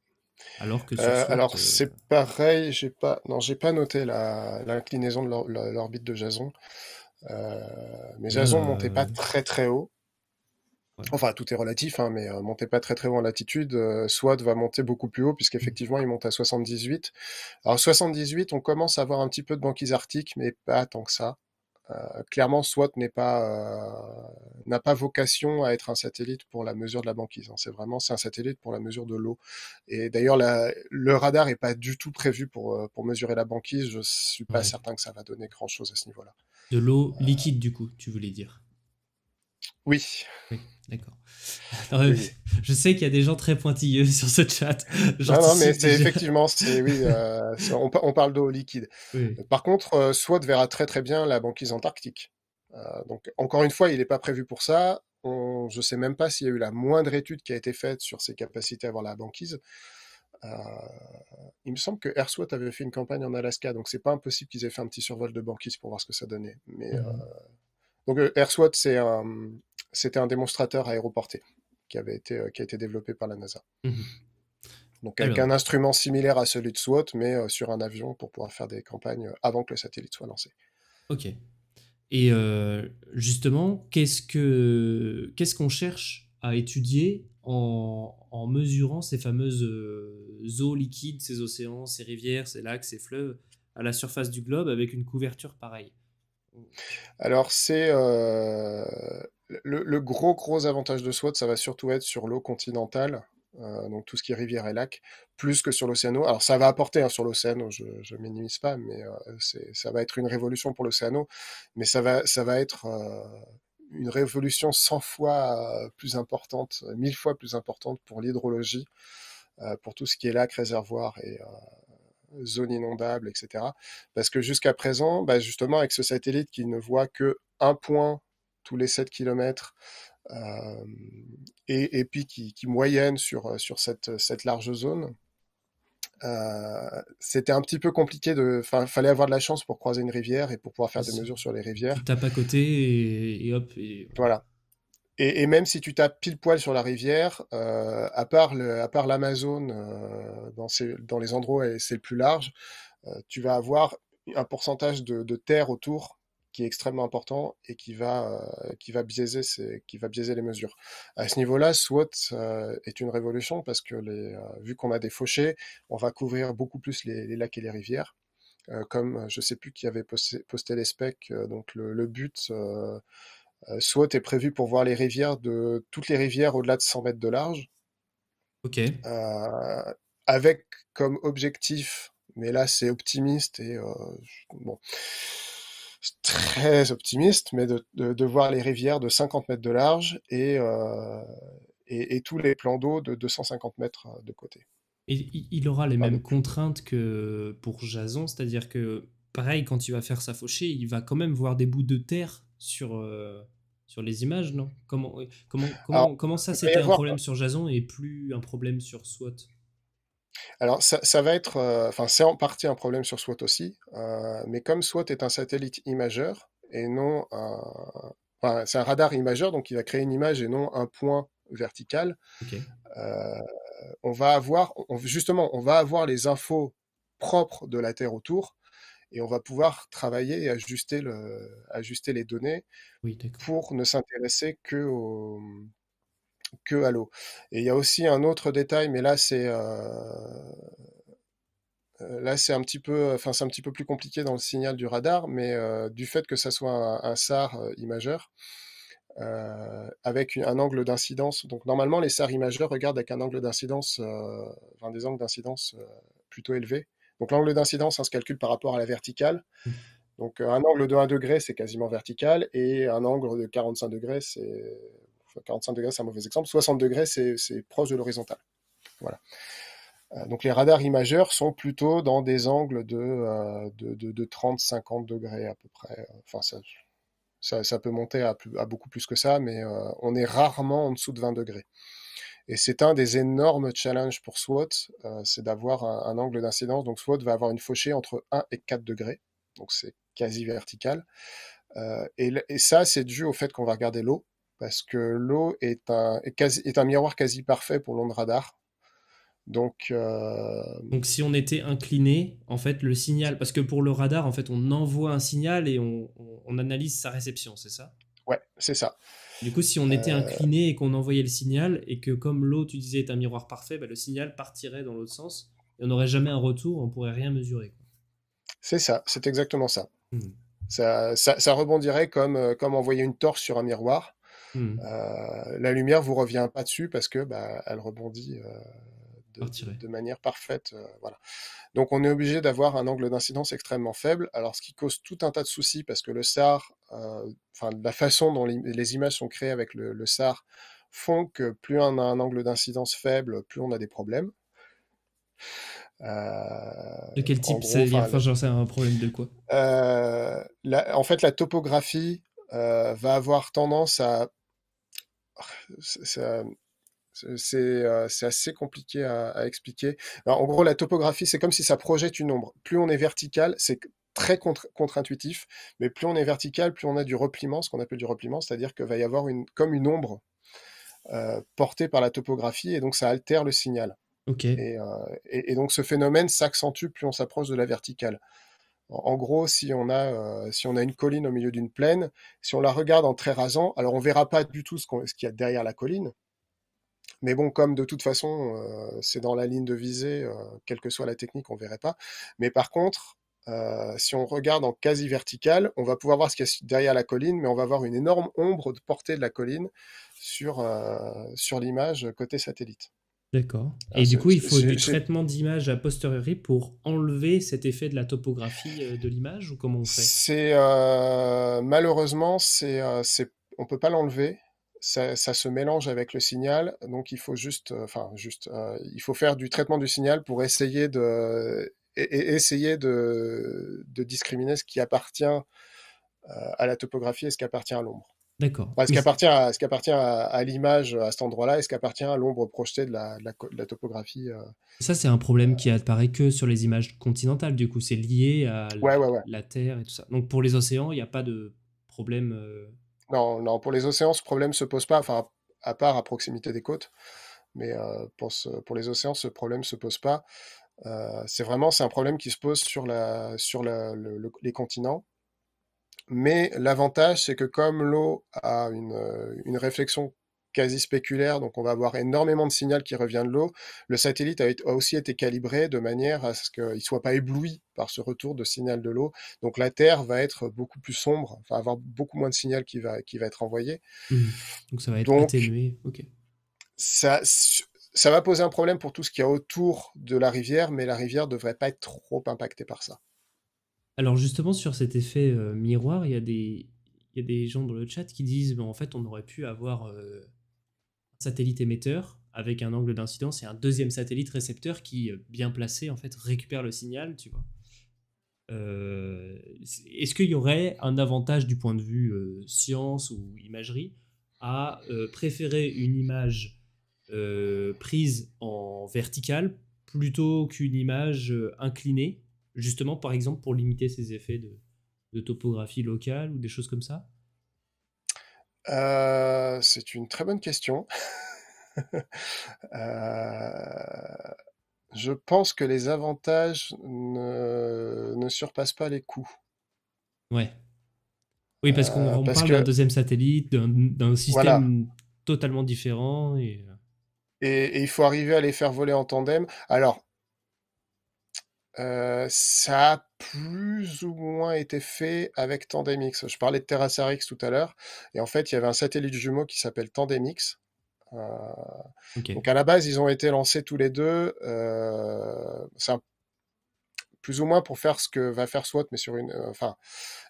alors euh, euh, c'est pareil, j'ai pas non j'ai pas noté l'inclinaison de l'orbite de Jason, euh, mais Jason montait pas très très haut. Enfin tout est relatif, hein, mais montait pas très très haut en latitude. SWAT va monter beaucoup plus haut puisqu'effectivement il monte à 78. Alors 78, on commence à avoir un petit peu de banquise arctique, mais pas tant que ça. Euh, clairement, SWAT n'est pas euh, n'a pas vocation à être un satellite pour la mesure de la banquise. Hein. C'est vraiment c'est un satellite pour la mesure de l'eau. Et d'ailleurs, le radar n'est pas du tout prévu pour euh, pour mesurer la banquise. Je suis pas certain que ça va donner grand chose à ce niveau-là. De l'eau liquide, du coup, tu voulais dire. oui. D'accord. [laughs] Je sais qu'il y a des gens très pointilleux [laughs] sur ce chat. Non, non, mais c'est effectivement, oui, euh, [laughs] on, parle d'eau liquide. Par contre, euh, SWAT verra très très bien la banquise antarctique. Euh, donc, encore une fois, il n'est pas prévu pour ça. je ne sais même pas s'il y a eu la moindre étude qui a été faite sur ses capacités à voir la banquise. il me semble que AirSWAT avait fait une campagne en Alaska, donc c'est pas impossible qu'ils aient fait un petit survol de banquise pour voir ce que ça donnait. Mais mhm. Donc AirSWAT, c'est un, c'était un démonstrateur aéroporté qui, avait été, euh, qui a été développé par la NASA. Mhm. Donc eh avec un instrument similaire à celui de SWAT, mais euh, sur un avion pour pouvoir faire des campagnes euh, avant que le satellite soit lancé. Ok. Et justement, qu'est-ce que qu'est-ce qu'on cherche à étudier en, mesurant ces fameuses eaux liquides, ces océans, ces rivières, ces lacs, ces fleuves à la surface du globe avec une couverture pareille Alors c'est le, gros, gros avantage de SWOT, ça va surtout être sur l'eau continentale, euh, donc tout ce qui est rivière et lac, plus que sur l'océano. Alors ça va apporter hein, sur l'océano, je, ne minimise pas, mais euh, ça va être une révolution pour l'océano, mais ça va, ça va être euh, une révolution 100 fois plus importante, 1000 fois plus importante pour l'hydrologie, pour tout ce qui est lac, réservoir et zone inondable, etc. Parce que jusqu'à présent, bah, justement, avec ce satellite qui ne voit que un point tous les 7 km. Euh, et, puis qui, qui, moyenne sur, euh, sur cette, cette large zone. Euh, c'était un petit peu compliqué de. Enfin, fallait avoir de la chance pour croiser une rivière et pour pouvoir faire des mesures sur les rivières. Tu tapes à côté et, hop. Voilà. Et, même si tu tapes pile poil sur la rivière, à part à part l'Amazon, dans, les endroits et c'est le plus large, tu vas avoir un pourcentage de terre autour qui est extrêmement important et qui va, euh, qui va, biaiser, c'est qui va biaiser les mesures. À ce niveau-là, SWOT euh, est une révolution parce que les, euh, vu qu'on a des fauchés, on va couvrir beaucoup plus les, lacs et les rivières. comme je ne sais plus qui avait posté, les specs, donc le, but... SWOT est prévu pour voir les rivières de toutes les rivières au-delà de 100 mètres de large. Ok. avec comme objectif, mais là c'est optimiste et bon, très optimiste, mais de, voir les rivières de 50 mètres de large euh, et, et, tous les plans d'eau de 250 mètres de côté. il aura les mêmes contraintes que pour Jason, c'est-à-dire que pareil, quand il va faire sa fauchée, il va quand même voir des bouts de terre sur, euh, sur les images, non euh, comment, comment, ça, c'était un problème sur Jason et plus un problème sur SWAT alors, ça, va être, euh, enfin, c'est en partie un problème sur SWOT aussi, euh, mais comme SWOT est un satellite imageur et non, enfin, c'est un radar imageur, donc il va créer une image et non un point vertical. Euh, on va avoir, justement, on va avoir les infos propres de la Terre autour et on va pouvoir travailler et ajuster, le, ajuster les données pour ne s'intéresser que que l'eau. Et il y a aussi un autre détail, mais là c'est euh, euh, là c'est un petit peu, enfin c'est un petit peu plus compliqué dans le signal du radar, mais euh, du fait que ça soit un, SAR imageur. avec un angle d'incidence. Donc normalement, les SAR imageurs regardent avec un angle d'incidence, enfin, des angles d'incidence plutôt élevés. Donc l'angle d'incidence, ça hein, se calcule par rapport à la verticale. Mmh. Donc un angle de 1 degré, c'est quasiment vertical, et un angle de 45 degrés, c'est 45 degrés, c'est un mauvais exemple. 60 degrés, c'est proche de l'horizontale. Voilà. Euh, donc les radars imageurs sont plutôt dans des angles de, 30-50 euh, degrés à peu près. Enfin, ça, ça, peut monter à, beaucoup plus que ça, mais euh, on est rarement en dessous de 20 degrés. Et c'est un des énormes challenges pour SWOT, c'est d'avoir un, angle d'incidence. Donc SWOT va avoir une fauchée entre 1 et 4 degrés, donc c'est quasi vertical. et ça, c'est dû au fait qu'on va regarder l'eau parce que l'eau est un, miroir quasi parfait pour l'onde radar. Donc, euh, Donc, si on était incliné, en fait, le signal, parce que pour le radar, en fait, on envoie un signal et on, analyse sa réception, c'est ça Ouais, c'est ça. Du coup, si on était euh, incliné et qu'on envoyait le signal, et que comme l'eau, tu disais, est un miroir parfait, bah, le signal partirait dans l'autre sens, et on n'aurait jamais un retour, on pourrait rien mesurer. C'est ça, c'est exactement ça. Hmm. Ça, rebondirait comme, euh, comme envoyer une torche sur un miroir Hmm. Euh, la lumière vous revient pas dessus parce que bah, elle rebondit euh, de, manière parfaite. Euh, voilà. Donc on est obligé d'avoir un angle d'incidence extrêmement faible. Alors ce qui cause tout un tas de soucis parce que le SAR, enfin la façon dont les, images sont créées avec le, SAR font que plus on a un angle d'incidence faible, plus on a des problèmes. de quel type c'est enfin, un problème de quoi En fait, la topographie va avoir tendance à euh, euh, c'est assez compliqué à, expliquer. en gros, la topographie, c'est comme si ça projette une ombre. Plus on est vertical, c'est très contre-intuitif, mais plus on est vertical, plus on a du repliement, ce qu'on appelle du repliement, c'est-à-dire qu'il va y avoir une, comme une ombre euh, portée par la topographie, et donc ça altère le signal. et, donc ce phénomène s'accentue plus on s'approche de la verticale. En gros, si on a euh, si on a une colline au milieu d'une plaine, si on la regarde en très rasant, alors on ne verra pas du tout ce qu'il y a derrière la colline. Mais bon, comme de toute façon, euh, c'est dans la ligne de visée, euh, quelle que soit la technique, on verrait pas. Mais par contre, si on regarde en quasi vertical, on va pouvoir voir ce qu'il y a derrière la colline, mais on va avoir une énorme ombre de portée de la colline sur sur l'image côté satellite. D'accord. Ah, et du coup, il faut du traitement d'image a posteriori pour enlever cet effet de la topographie euh, de l'image ou comment on fait C'est euh, malheureusement, c'est euh, on peut pas l'enlever. Ça, se mélange avec le signal, donc il faut juste, euh, enfin juste, il faut faire du traitement du signal pour essayer de essayer de, de, discriminer ce qui appartient à la topographie et ce qui appartient à l'ombre. D'accord. ce, qui appartient à, l'image à cet endroit-là et ce qui appartient à l'ombre projetée de la, topographie. Euh. ça, c'est un problème qui euh. apparaît que sur les images continentales, du coup. C'est lié à la, Terre et tout ça. Donc pour les océans, il n'y a pas de problème. Euh non, non, pour les océans, ce problème ne se pose pas, enfin, à part à proximité des côtes. Mais pour, pour, les océans, ce problème ne se pose pas. c'est vraiment c'est un problème qui se pose sur, la, sur les continents mais l'avantage, c'est que comme l'eau a euh, une, réflexion quasi spéculaire, donc on va avoir énormément de signal qui revient de l'eau. Le satellite a aussi été calibré de manière à ce qu'il ne soit pas ébloui par ce retour de signal de l'eau. Donc la Terre va être beaucoup plus sombre, va avoir beaucoup moins de signal qui va, qui va être envoyé. Mmh. Donc ça va être atténué. Ça, ça va poser un problème pour tout ce qu'il y a autour de la rivière, mais la rivière ne devrait pas être trop impactée par ça. Alors justement, sur cet effet euh, miroir, il y, a des, des gens dans le chat qui disent, qu'en en fait, on aurait pu avoir euh, un satellite émetteur avec un angle d'incidence et un deuxième satellite récepteur qui, euh, bien placé, en fait, récupère le signal, tu vois. Est-ce qu'il y aurait un avantage du point de vue science ou imagerie à préférer une image prise en verticale plutôt qu'une image inclinée justement par exemple pour limiter ces effets de, topographie locale ou des choses comme ça euh, C'est une très bonne question. [laughs] Euh, je pense que les avantages ne, ne surpassent pas les coûts. Ouais. Oui, parce qu'on euh, parle d'un deuxième satellite, d'un système totalement différent. Et... et, il faut arriver à les faire voler en tandem. Alors, ça a plus ou moins été fait avec Tandemix. Je parlais de TerraSarix tout à l'heure, et en fait, il y avait un satellite jumeau qui s'appelle Tandemix. Donc à la base, ils ont été lancés tous les deux. plus ou moins pour faire ce que va faire SWOT mais sur une, enfin,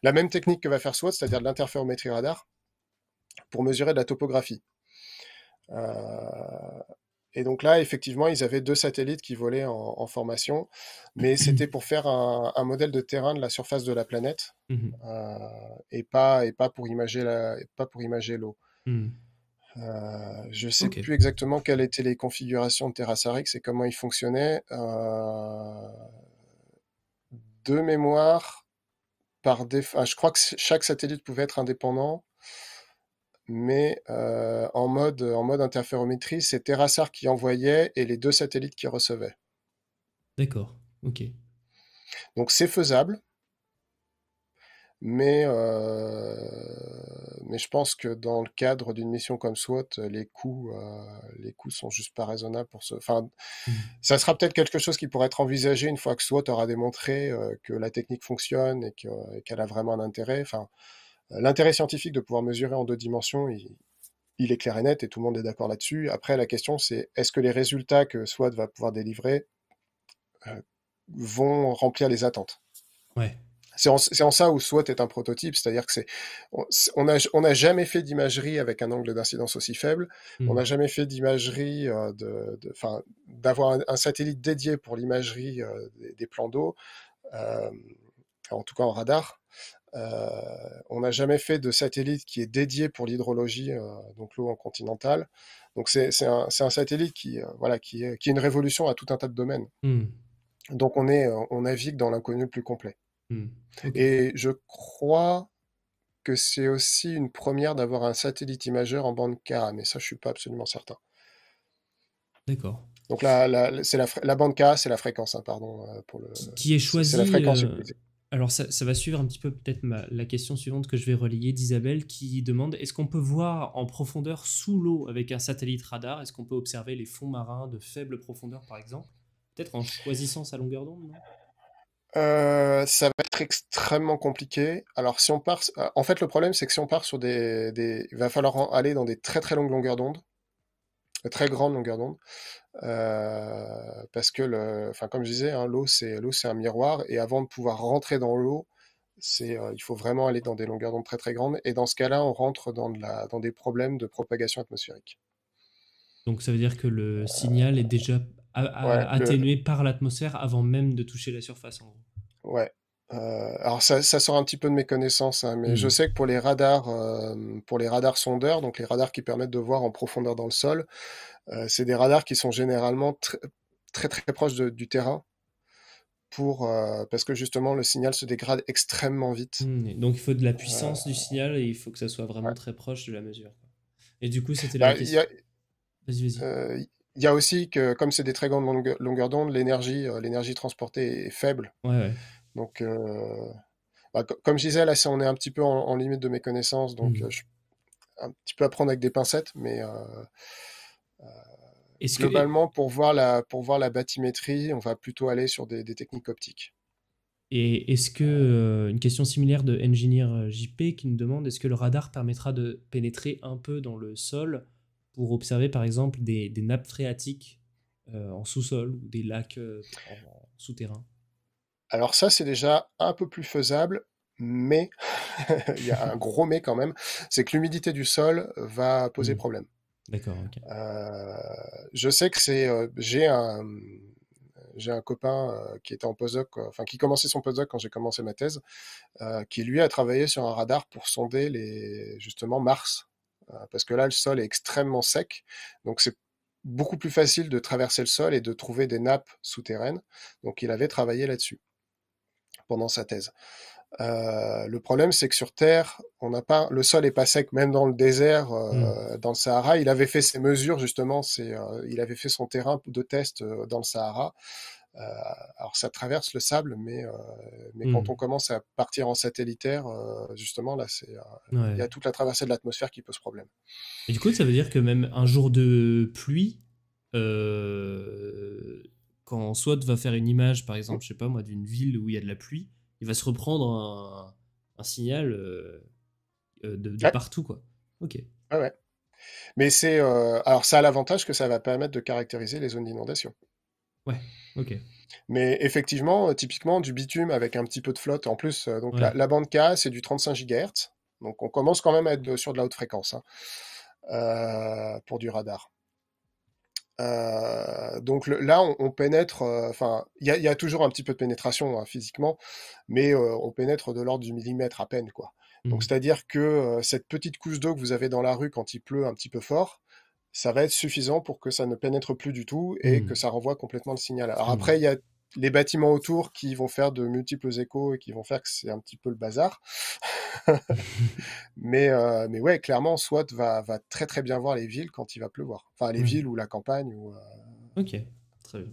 la même technique que va faire SWOT c'est-à-dire de l'interférométrie radar pour mesurer de la topographie. Et donc là, effectivement, ils avaient deux satellites qui volaient en, formation, mais [clears throat] c'était pour faire un, modèle de terrain de la surface de la planète mmh. euh, et pas et pas pour imager la pas pour imager l'eau. Je mmh. euh, ne je sais plus exactement quelles étaient les configurations de TerraSarix et comment ils fonctionnaient. Euh, deux mémoires, par défaut. Ah, je crois que chaque satellite pouvait être indépendant mais euh, en, mode, en mode interférométrie, c'est TerraSAR qui envoyait et les deux satellites qui recevaient. D'accord, ok. Donc c'est faisable, mais, euh, mais je pense que dans le cadre d'une mission comme SWAT, les coûts, euh, les coûts sont juste pas raisonnables pour ce. Enfin, mm. ça sera peut-être quelque chose qui pourrait être envisagé une fois que SWAT aura démontré euh, que la technique fonctionne et qu'elle a vraiment un intérêt. Enfin, L'intérêt scientifique de pouvoir mesurer en deux dimensions, il, est clair et net et tout le monde est d'accord là-dessus. Après, la question, c'est est-ce que les résultats que SWOT va pouvoir délivrer euh, vont remplir les attentes ouais. C'est en, ça où SWOT est un prototype, c'est-à-dire que c'est on n'a on a jamais fait d'imagerie avec un angle d'incidence aussi faible, hmm. on n'a jamais fait d'imagerie, euh, d'avoir un, satellite dédié pour l'imagerie euh, des, plans d'eau, en tout cas en radar. Euh, on n'a jamais fait de satellite qui est dédié pour l'hydrologie, euh, donc l'eau en continentale. Donc c'est un, satellite qui, euh, voilà, qui, est, une révolution à tout un tas de domaines. Hmm. Donc on, est, on navigue dans l'inconnu le plus complet. Hmm. Et je crois que c'est aussi une première d'avoir un satellite imageur en bande K, mais ça je suis pas absolument certain. D'accord. Donc c'est la, bande K, c'est la fréquence, hein, pardon pour le. Qui est choisi. C'est la fréquence alors ça, va suivre un petit peu peut-être la question suivante que je vais relayer d'Isabelle qui demande est-ce qu'on peut voir en profondeur sous l'eau avec un satellite radar Est-ce qu'on peut observer les fonds marins de faible profondeur par exemple Peut-être en choisissant sa longueur d'onde euh, ça va être extrêmement compliqué. Alors si on part, euh, en fait le problème c'est que si on part sur des, des, il va falloir aller dans des très très longues longueurs d'onde très grande longueur d'onde. Euh, parce que, le, enfin, comme je disais, hein, l'eau, c'est, l'eau, c'est un miroir. Et avant de pouvoir rentrer dans l'eau, c'est, euh, il faut vraiment aller dans des longueurs d'onde très très grandes. Et dans ce cas-là, on rentre dans, la, dans des problèmes de propagation atmosphérique. Donc ça veut dire que le signal est déjà atténué par l'atmosphère avant même de toucher la surface en gros. Ouais, euh, alors ça, sort un petit peu de mes connaissances, hein, mais je mmh. sais que pour les radars, euh, pour les radars sondeurs, donc les radars qui permettent de voir en profondeur dans le sol, euh, c'est des radars qui sont généralement très très très proches du terrain. Pour, parce que justement le signal se dégrade extrêmement vite. Mmh, donc il faut de la puissance du signal et il faut que ça soit vraiment très proche de la mesure. Et du coup c'était la bah, question. Vas-y vas-y. Il y a aussi que comme c'est des très grandes longueurs d'onde, l'énergie l'énergie transportée est faible. Ouais, ouais. Donc, euh, bah, comme je disais, là, on est un petit peu en, limite de mes connaissances, donc hmm. euh, je, un petit peu à prendre avec des pincettes, mais euh, globalement, pour, voir la, pour voir la bathymétrie, on va plutôt aller sur des, techniques optiques. Et est-ce que, une question similaire de Engineer JP qui nous demande, est-ce que le radar permettra de pénétrer un peu dans le sol pour observer par exemple des, nappes phréatiques en sous-sol ou des lacs souterrains? Alors ça, c'est déjà un peu plus faisable, mais [laughs] il y a un [laughs] gros mais quand même, c'est que l'humidité du sol va poser mmh. problème. D'accord. Euh, je sais que c'est, euh, j'ai un, j'ai un copain euh, qui était en postdoc, enfin qui commençait son postdoc quand j'ai commencé ma thèse, qui lui a travaillé sur un radar pour sonder les, justement Mars, parce que là le sol est extrêmement sec, donc c'est beaucoup plus facile de traverser le sol et de trouver des nappes souterraines. Donc il avait travaillé là-dessus pendant sa thèse. Euh, le problème, c'est que sur Terre, on n'a pas, le sol est pas sec, même dans le désert, euh, mm. dans le Sahara. Il avait fait ses mesures justement, c'est, euh, il avait fait son terrain de test dans le Sahara. alors ça traverse le sable, mais mais quand mm. on commence à partir en satellitaire, justement là, c'est il y a toute la traversée de l'atmosphère qui pose problème. Et du coup, ça veut dire que même un jour de pluie. Euh quand Swat va faire une image, par exemple, mm. je sais pas moi, d'une ville où il y a de la pluie, il va se reprendre un, signal euh, euh, de, partout, quoi. Ok. Ouais, ouais. Mais c'est. Euh, alors, ça a l'avantage que ça va permettre de caractériser les zones d'inondation. Ouais, ok. Mais effectivement, typiquement, du bitume avec un petit peu de flotte. En plus, donc la, bande K, c'est du 35 GHz. Donc, on commence quand même à être sur de la haute fréquence hein. pour du radar. Euh, donc là, on, pénètre, euh, enfin, il y a, toujours un petit peu de pénétration hein, physiquement, mais euh, on pénètre de l'ordre du millimètre à peine, quoi. Donc mmh. c'est-à-dire que cette petite couche d'eau que vous avez dans la rue quand il pleut un petit peu fort, ça va être suffisant pour que ça ne pénètre plus du tout et mmh. que ça renvoie complètement le signal. Alors mmh. après, il y a les bâtiments autour qui vont faire de multiples échos et qui vont faire que c'est un petit peu le bazar. [laughs] mais, euh, mais ouais, clairement, SWAT va, va, très très bien voir les villes quand il va pleuvoir. Enfin, les villes ou la campagne. Ou, euh, Ok, très bien.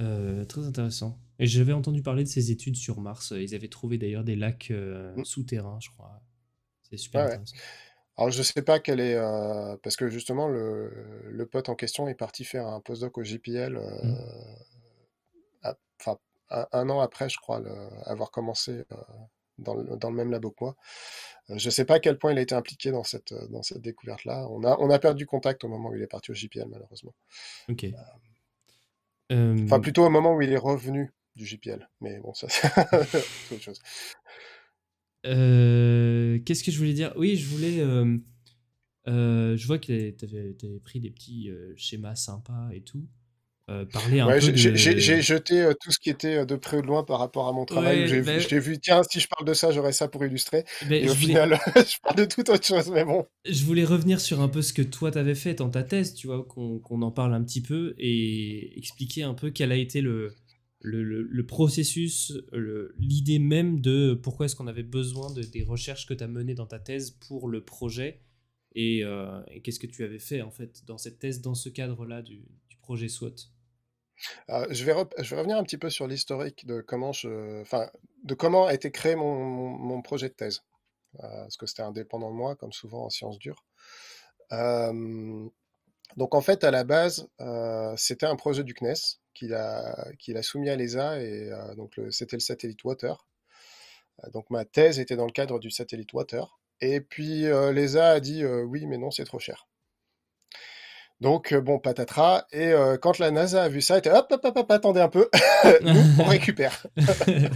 Euh, très intéressant. Et j'avais entendu parler de ces études sur Mars. Ils avaient trouvé d'ailleurs des lacs mm. souterrains, je crois. C'est super Alors je ne sais pas quel est parce que justement le, pote en question est parti faire un postdoc au JPL mm enfin, un, an après, je crois, avoir commencé euh, dans le, même labo que moi. Euh, je ne sais pas à quel point il a été impliqué euh, dans cette, découverte-là. On a, on a perdu contact au moment où il est parti au JPL, malheureusement. Ok. Enfin, plutôt au moment où il est revenu du JPL. Mais bon, ça, [laughs] c'est autre chose. Qu'est-ce que je voulais dire Oui, je voulais. je vois que tu avais, pris des petits schémas sympas et tout. Euh, parler un peu. J'ai jeté euh, tout ce qui était euh, de près ou de loin par rapport à mon travail. J'ai vu, tiens, si je parle de ça, j'aurais ça pour illustrer. et au final, [laughs] je parle de toute autre chose, mais bon. Je voulais revenir sur un peu ce que toi t'avais fait dans ta thèse, tu vois, qu'on en parle un petit peu et expliquer un peu quel a été le, le, le, processus, l'idée même de pourquoi est-ce qu'on avait besoin de, des recherches que tu as menées dans ta thèse pour le projet. Et, qu'est-ce que tu avais fait en fait dans cette thèse, dans ce cadre-là projet SWOT euh, je, vais revenir un petit peu sur l'historique de comment de comment a été créé mon, projet de thèse, euh, parce que c'était indépendant de moi, comme souvent en sciences dures. Euh, donc en fait, à la base, c'était un projet du CNES qu'il a, a, soumis à l'ESA et donc c'était le satellite Water. Donc ma thèse était dans le cadre du satellite Water. Et puis l'ESA a dit oui, mais non, c'est trop cher. Donc, euh, bon, patatras. Et euh, quand la NASA a vu ça, elle était hop, hop, hop, hop attendez un peu. [laughs] Nous, on récupère.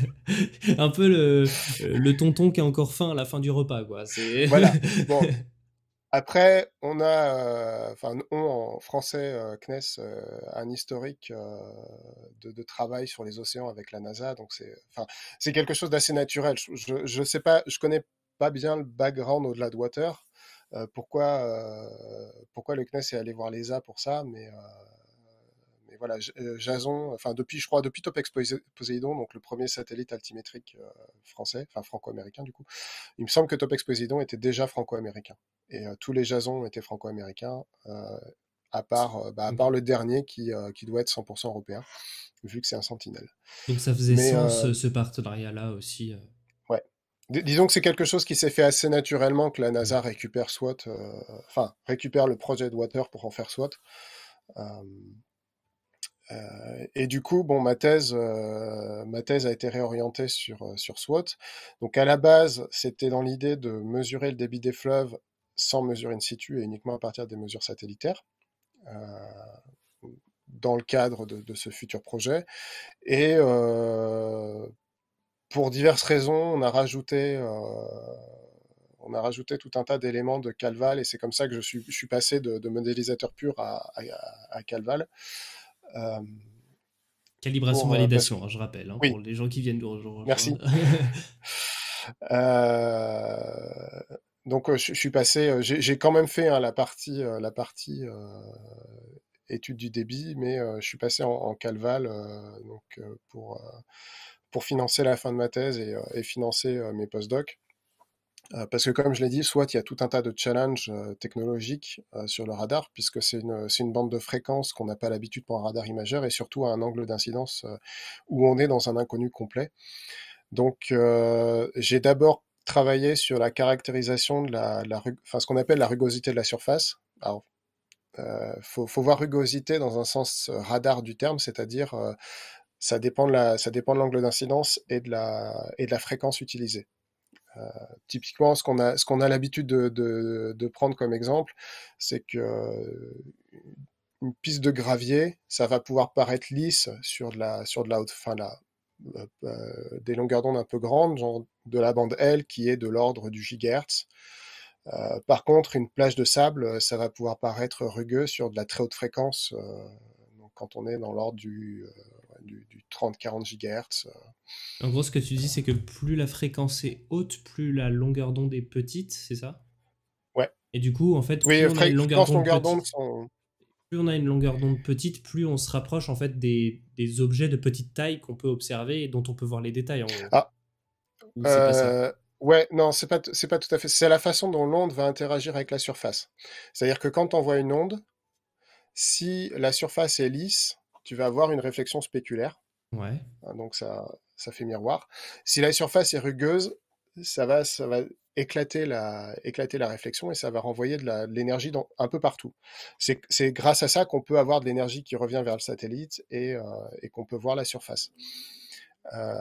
[laughs] un peu le, euh, le, tonton qui a encore faim à la fin du repas, quoi. [laughs] Voilà. Bon. Après, on a, enfin, on en français, CNES, un historique de, travail sur les océans avec la NASA, donc c'est, c'est quelque chose d'assez naturel. Je, je, sais pas, je connais pas bien le background au-delà de Water, euh, pourquoi, euh, pourquoi le CNES est allé voir l'ESA pour ça, mais euh, mais voilà, Jason, enfin depuis, je crois, depuis Topex Poseidon, donc le premier satellite altimétrique français, enfin franco-américain du coup, il me semble que Topex Poseidon était déjà franco-américain. Et tous les Jasons étaient franco-américains, bah, à, part, le dernier qui, qui doit être 100% européen, vu que c'est un Sentinel. Donc ça faisait sens ce partenariat-là aussi disons que c'est quelque chose qui s'est fait assez naturellement que la NASA récupère SWAT, euh, enfin récupère le projet de Water pour en faire SWAT. Euh, euh, et du coup, bon, ma thèse, ma thèse a été réorientée sur, sur Donc à la base, c'était dans l'idée de mesurer le débit des fleuves sans mesure in situ et uniquement à partir des mesures satellitaires. dans le cadre de, de, ce futur projet. Et pour diverses raisons, on a rajouté, euh, on a rajouté tout un tas d'éléments de Calval, et c'est comme ça que je suis, passé de, modélisateur pur à, Calval. Euh, Calibration, euh, validation, hein, je rappelle, hein, pour les gens qui viennent de Merci. [laughs] donc je, suis passé, j'ai quand même fait hein, la partie, la partie étude du débit, mais je suis passé en, en Calval donc, pour, pour financer la fin de ma thèse et, euh, financer euh, mes postdocs. Euh, parce que comme je l'ai dit, soit il y a tout un tas de challenges technologiques sur le radar, puisque c'est une, bande de fréquence qu'on n'a pas l'habitude pour un radar imageur, et surtout à un angle d'incidence où on est dans un inconnu complet. Donc j'ai d'abord travaillé sur la caractérisation de la, la enfin, ce qu'on appelle la rugosité de la surface. Alors, faut, voir rugosité dans un sens radar du terme, c'est-à-dire ça dépend de la, ça dépend de l'angle d'incidence et de la et de la fréquence utilisée. Euh, typiquement, ce qu'on a, ce qu'on a l'habitude de, prendre comme exemple, c'est que euh, une piste de gravier, ça va pouvoir paraître lisse sur de la, sur de la haute, fin la, euh, des longueurs d'onde un peu grandes, genre de la bande L qui est de l'ordre du gigahertz. par contre, une plage de sable, ça va pouvoir paraître rugueux sur de la très haute fréquence, quand on est dans l'ordre du du, 30-40 GHz. Euh. En gros, ce que tu dis, c'est que plus la fréquence est haute, plus la longueur d'onde est petite, c'est ça Ouais. Et du coup, en fait, plus, on, a une longueur d'onde plus on a une longueur d'onde petite, plus on se rapproche en fait des, objets de petite taille qu'on peut observer et dont on peut voir les détails. En Ah. Euh, ouais, non, c'est pas, c'est pas tout à fait. C'est la façon dont l'onde va interagir avec la surface. C'est-à-dire que quand on voit une onde, si la surface est lisse, tu vas avoir une réflexion spéculaire. Hein, donc ça, fait miroir. Si la surface est rugueuse, ça va, éclater la, réflexion et ça va renvoyer de l'énergie un peu partout. C'est grâce à ça qu'on peut avoir de l'énergie qui revient vers le satellite et, euh, qu'on peut voir la surface. Euh,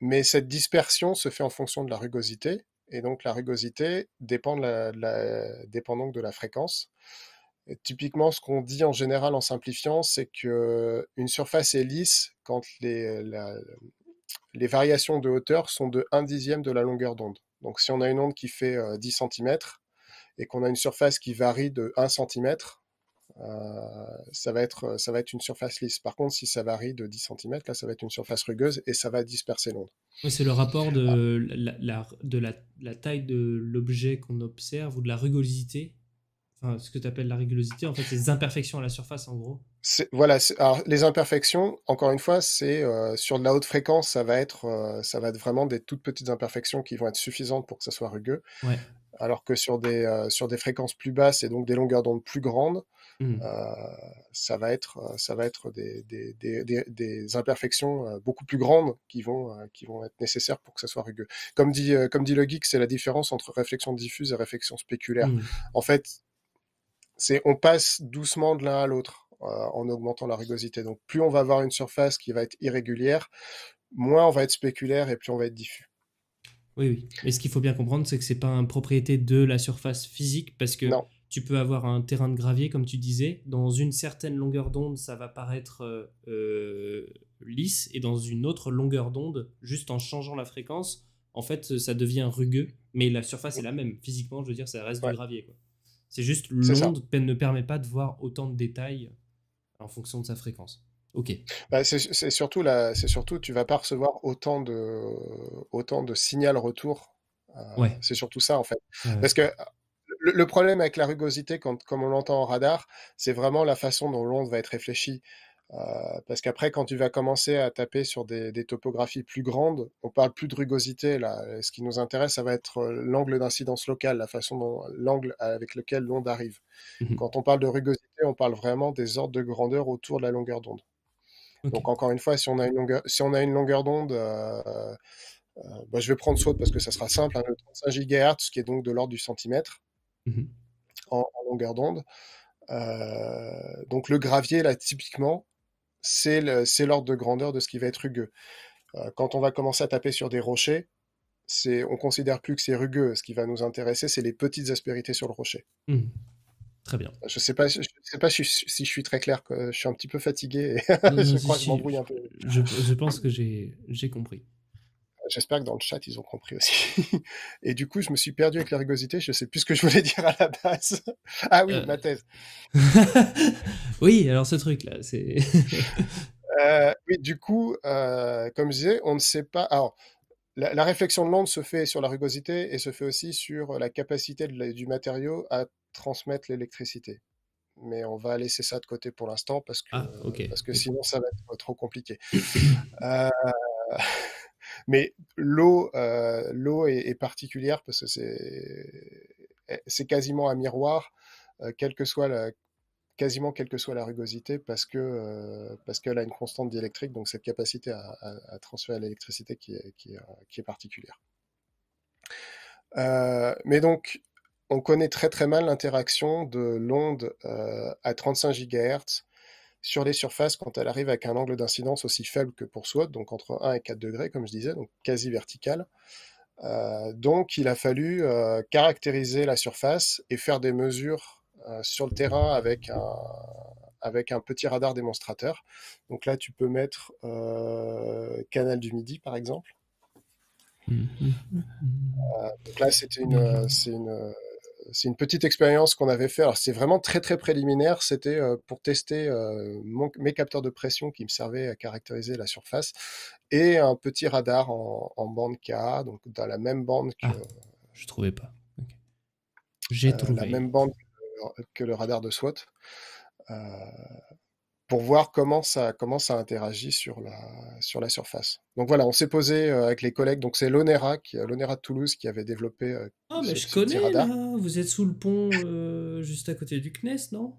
mais cette dispersion se fait en fonction de la rugosité et donc la rugosité dépend, dépend donc de la fréquence typiquement, ce qu'on dit en général en simplifiant, c'est que euh, une surface est lisse quand les, euh, variations de hauteur sont de 1 dixième de la longueur d'onde. Donc si on a une onde qui fait 10 euh, cm et qu'on a une surface qui varie de 1 cm, ça, va être, une surface lisse. Par contre, si ça varie de 10 cm, ça va être une surface rugueuse et ça va disperser l'onde. c'est le rapport de, la, la, taille de l'objet qu'on observe ou de la rugosité ce que tu appelles la régulosité, en fait, les imperfections à la surface, en gros. Voilà, alors, les imperfections, encore une fois, c'est euh, sur de la haute fréquence, ça va être, euh, ça va vraiment des toutes petites imperfections qui vont être suffisantes pour que ça soit rugueux. Alors que sur des, euh, sur des fréquences plus basses et donc des longueurs d'onde plus grandes, hmm. ça va être, ça va être des, des, imperfections beaucoup plus grandes qui vont, qui vont être nécessaires pour que ça soit rugueux. Comme dit, comme dit le geek, c'est la différence entre réflexion diffuse et réflexion spéculaire. Hmm. En fait, c'est on passe doucement de l'un à l'autre euh, en augmentant la rugosité. Donc plus on va avoir une surface qui va être irrégulière, moins on va être spéculaire et plus on va être diffus. Oui, oui. Et ce qu'il faut bien comprendre, c'est que c'est pas une propriété de la surface physique parce que tu peux avoir un terrain de gravier, comme tu disais, dans une certaine longueur d'onde, ça va paraître euh, euh, lisse et dans une autre longueur d'onde, juste en changeant la fréquence, en fait, ça devient rugueux. Mais la surface est la même. Physiquement, je veux dire, ça reste du gravier. Quoi. C'est juste l'onde ne permet pas de voir autant de détails en fonction de sa fréquence. Ok. Bah, c'est surtout là, c'est surtout tu vas pas recevoir autant de autant signal retour. Euh, c'est surtout ça en fait. Parce que le, problème avec la rugosité, comme on l'entend en radar, c'est vraiment la façon dont l'onde va être réfléchie. Euh, parce qu'après, quand tu vas commencer à taper sur des, topographies plus grandes, on parle plus de rugosité là. Euh, ce qui nous intéresse, ça va être euh, l'angle d'incidence locale, la façon l'angle avec lequel l'onde arrive. Mmh quand on parle de rugosité, on parle vraiment des ordres de grandeur autour de la longueur d'onde. Donc encore une fois, si on a une longueur, si on a une longueur d'onde, bah, je vais prendre saut parce que ça sera simple, hein, 35 GHz, qui est donc de l'ordre du centimètre mmh en, en, longueur d'onde. donc le gravier là, typiquement, c'est l'ordre de grandeur de ce qui va être rugueux. Euh, quand on va commencer à taper sur des rochers, c'est on considère plus que c'est rugueux. Ce qui va nous intéresser, c'est les petites aspérités sur le rocher. Mmh. Très bien. Je ne sais pas, sais pas si, je suis très clair. Je suis un petit peu fatigué. [laughs] je crois que je pense que j'ai compris. J'espère que dans le chat, ils ont compris aussi. [laughs] Et du coup, je me suis perdu avec la rugosité. Je ne sais plus ce que je voulais [laughs] dire à la base. Ah oui, euh. ma thèse. [laughs] oui, alors ce truc-là, c'est. Euh, oui, du coup, euh, comme je disais, on ne sait pas. Alors, la, réflexion de l'onde se fait sur la rugosité et se fait aussi sur la capacité du matériau à transmettre l'électricité mais on va laisser ça de côté pour l'instant parce que, ah, parce que sinon ça va être trop compliqué. [coughs] euh... Mais l'eau, euh, est, particulière parce que c'est, quasiment un miroir, euh, quasiment quelle que soit la rugosité, euh, parce qu'elle a une constante diélectrique, donc cette capacité à, transférer l'électricité qui est, particulière. mais donc, on connaît très très mal l'interaction de l'onde à 35 GHz sur les surfaces quand elle arrive avec un angle d'incidence aussi faible que pour soi, donc entre 1 et 4 degrés, comme je disais, donc quasi vertical. Euh, donc il a fallu euh, caractériser la surface et faire des mesures euh, sur le terrain avec un, petit radar démonstrateur. Donc là, tu peux mettre Canal du Midi, par exemple. Mmh, mmh, mmh. donc là, c'est une, c'est une petite expérience qu'on avait fait. c'est vraiment très très préliminaire. C'était euh, pour tester euh, mes capteurs de pression qui me servaient à caractériser la surface et un petit radar en, bande K, donc dans la même bande que. Ah, je trouvais pas. J'ai euh, trouvé. la même bande que le radar de SWAT pour voir comment ça, comment ça interagit sur la, sur la surface. Donc voilà, on s'est posé euh, avec les collègues. Donc c'est l'ONERA, euh, l'ONERA de Toulouse, qui avait développé. Euh, ah, mais je connais là Vous êtes sous le pont juste à côté du CNES, non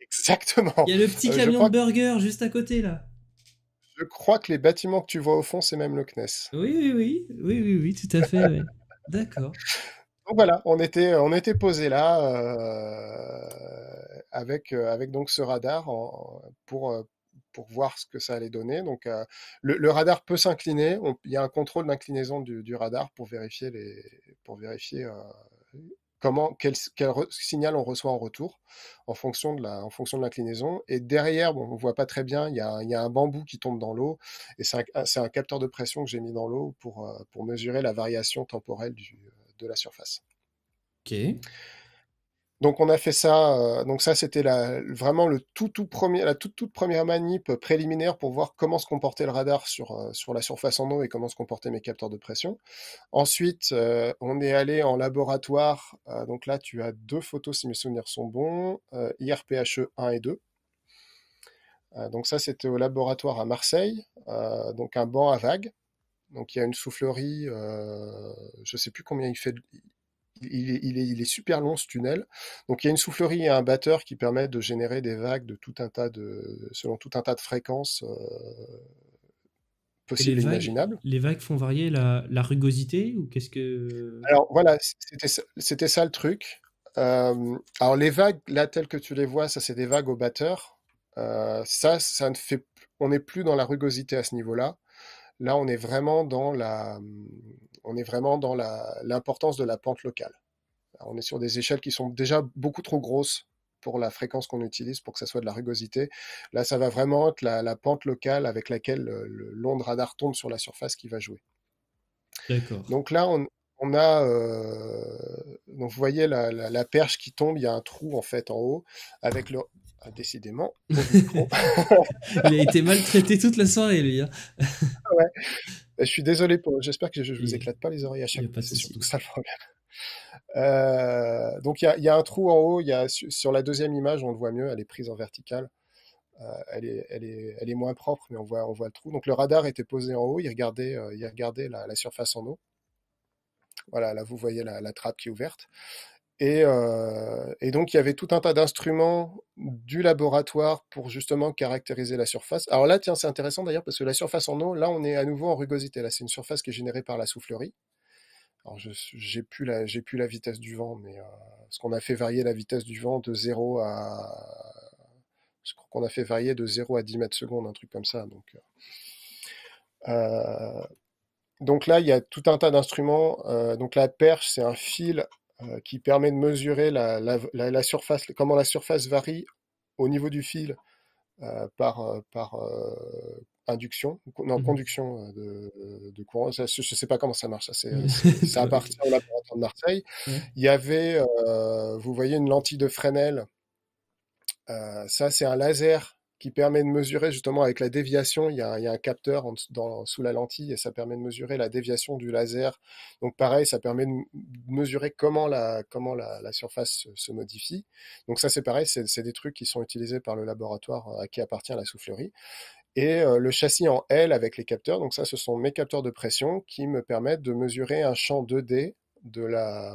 Exactement. Il y a le petit camion de burger juste à côté là. Je crois que les bâtiments que tu vois au fond, c'est même le CNES. Oui, oui, oui, oui, oui, oui tout à fait. oui. D'accord. Donc voilà, on était, on était posé là euh, avec, euh, avec donc ce radar pour, euh, pour voir ce que ça allait donner. Donc le, radar peut s'incliner, il y a un contrôle d'inclinaison du, radar pour vérifier, les, pour vérifier comment, quel, signal on reçoit en retour en fonction de la, de l'inclinaison. Et derrière, on on voit pas très bien, il y a, un bambou qui tombe dans l'eau et c'est un, un, capteur de pression que j'ai mis dans l'eau pour, pour mesurer la variation temporelle du, la surface. Donc on a fait ça. Euh, donc ça c'était vraiment le tout, tout premier, la toute, toute première manip préliminaire pour voir comment se comportait le radar sur, euh, sur la surface en eau et comment se comportaient mes capteurs de pression. Ensuite euh, on est allé en laboratoire. donc là tu as deux photos si mes souvenirs sont bons, IRPHE 1 et 2. donc ça c'était au laboratoire à Marseille, donc un banc à vagues. Donc il y a une soufflerie, euh, je ne sais plus combien il fait. Il, est, super long ce tunnel. Donc il y a une soufflerie et un batteur qui permettent de générer des vagues de tout un tas de, selon tout un tas de fréquences euh, possibles et, imaginables. les vagues font varier la, rugosité ou qu'est-ce que Alors voilà, c'était ça le truc. Euh, alors les vagues là telles que tu les vois, ça c'est des vagues au batteur. ça, ça ne fait, on n'est plus dans la rugosité à ce niveau-là. Là, on est vraiment dans la, on est vraiment dans l'importance de la pente locale. on est sur des échelles qui sont déjà beaucoup trop grosses pour la fréquence qu'on utilise pour que ça soit de la rugosité. Là, ça va vraiment être la, pente locale avec laquelle l'onde radar tombe sur la surface qui va jouer. Donc là, on, a, euh, donc vous voyez la, la, perche qui tombe, il y a un trou en fait en haut, avec le, ah, décidément. [laughs] il a été maltraité toute la soirée, lui. Hein. Ah je suis désolé, pour... j'espère que je ne vous éclate pas les oreilles à chaque fois. C'est surtout ça le problème. Euh, donc il y, a un trou en haut, sur la deuxième image, on le voit mieux, elle est prise en verticale. Euh, elle, est, moins propre, mais on voit, le trou. Donc le radar était posé en haut, il regardait, euh, il la, la, surface en eau. Voilà, là vous voyez la trappe qui est ouverte. Euh, et, donc, il y avait tout un tas d'instruments du laboratoire pour justement caractériser la surface. Alors là, tiens, c'est intéressant d'ailleurs parce que la surface en eau, là, on est à nouveau en rugosité. Là, c'est une surface qui est générée par la soufflerie. Alors, j'ai n'ai plus la vitesse du vent, mais euh, ce qu'on a fait varier la vitesse du vent de 0 à. Je crois qu'on a fait varier de 0 à 10 mètres secondes, un truc comme ça. Donc. Euh, donc là, il y a tout un tas d'instruments. donc la perche, c'est un fil euh, qui permet de mesurer la, surface, comment la surface varie au niveau du fil euh, par, euh, induction, non, mmh conduction de, courant. je ne sais pas comment ça marche, ça, c'est, ça mmh. [laughs] appartient au de Marseille. Il y avait, vous voyez, une lentille de Fresnel. ça, c'est un laser qui permet de mesurer justement avec la déviation. Il y a, un capteur sous la lentille et ça permet de mesurer la déviation du laser. Donc pareil, ça permet de mesurer comment la, comment la, surface se, modifie. Donc ça c'est pareil, c'est des trucs qui sont utilisés par le laboratoire euh, à qui appartient la soufflerie. Et euh, le châssis en L avec les capteurs, donc ça ce sont mes capteurs de pression qui me permettent de mesurer un champ 2D de la,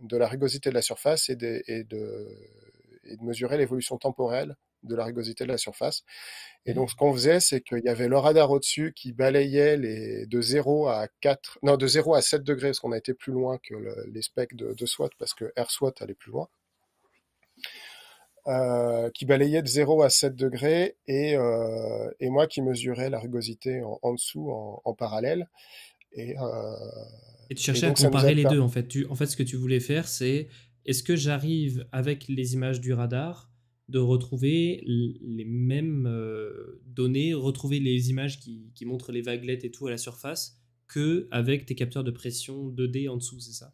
de la rugosité de la surface de, et de mesurer l'évolution temporelle de la rugosité de la surface. Et mmh. donc, ce qu'on faisait, c'est qu'il y avait le radar au-dessus qui balayait les, de 0 à 4, non, de 0 à 7 degrés, parce qu'on a été plus loin que les specs de, SWAT, parce que r allait plus loin. Euh, qui balayait de 0 à 7 degrés euh, et, moi qui mesurais la rugosité en, dessous en, parallèle. Et, euh, et tu cherchais à comparer les deux en fait. Tu, en fait, ce que tu voulais faire, c'est est-ce que j'arrive avec les images du radar de retrouver les mêmes euh, données, retrouver les images qui, montrent les vaguelettes et tout à la surface que avec tes capteurs de pression 2D en dessous, c'est ça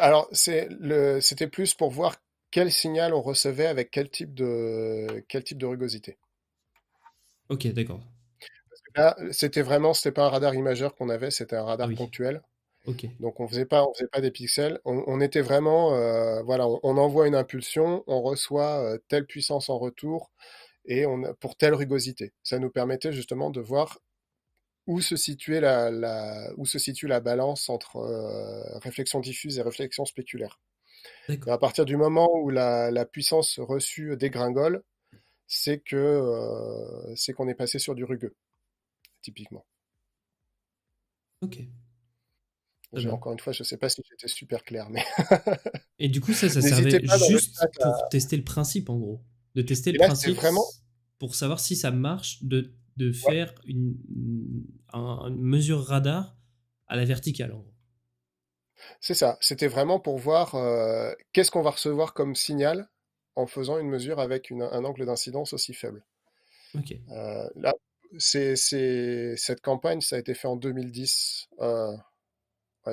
Alors, c'était plus pour voir quel signal on recevait avec quel type de, quel type de rugosité. Ok, d'accord. Là, c'était vraiment, c'était pas un radar imageur qu'on avait, c'était un radar ponctuel. Donc on faisait pas, on faisait pas des pixels. On, était vraiment, euh, voilà, on, envoie une impulsion, on reçoit euh, telle puissance en retour et on pour telle rugosité. Ça nous permettait justement de voir où se où se situe la balance entre euh, réflexion diffuse et réflexion spéculaire. à partir du moment où la, puissance reçue dégringole, c'est que c'est qu'on est passé sur du rugueux, typiquement. Ok encore une fois, je ne sais pas si j'étais super clair, mais. [laughs] et du coup, ça, ça servait juste pour à... tester le principe, en gros. De tester le principe vraiment... pour savoir si ça marche, de, de faire une, mesure radar à la verticale, en gros. C'est ça. C'était vraiment pour voir euh, qu'est-ce qu'on va recevoir comme signal en faisant une mesure avec un angle d'incidence aussi faible. Euh, là, c'est, cette campagne, ça a été fait en 2010. Euh,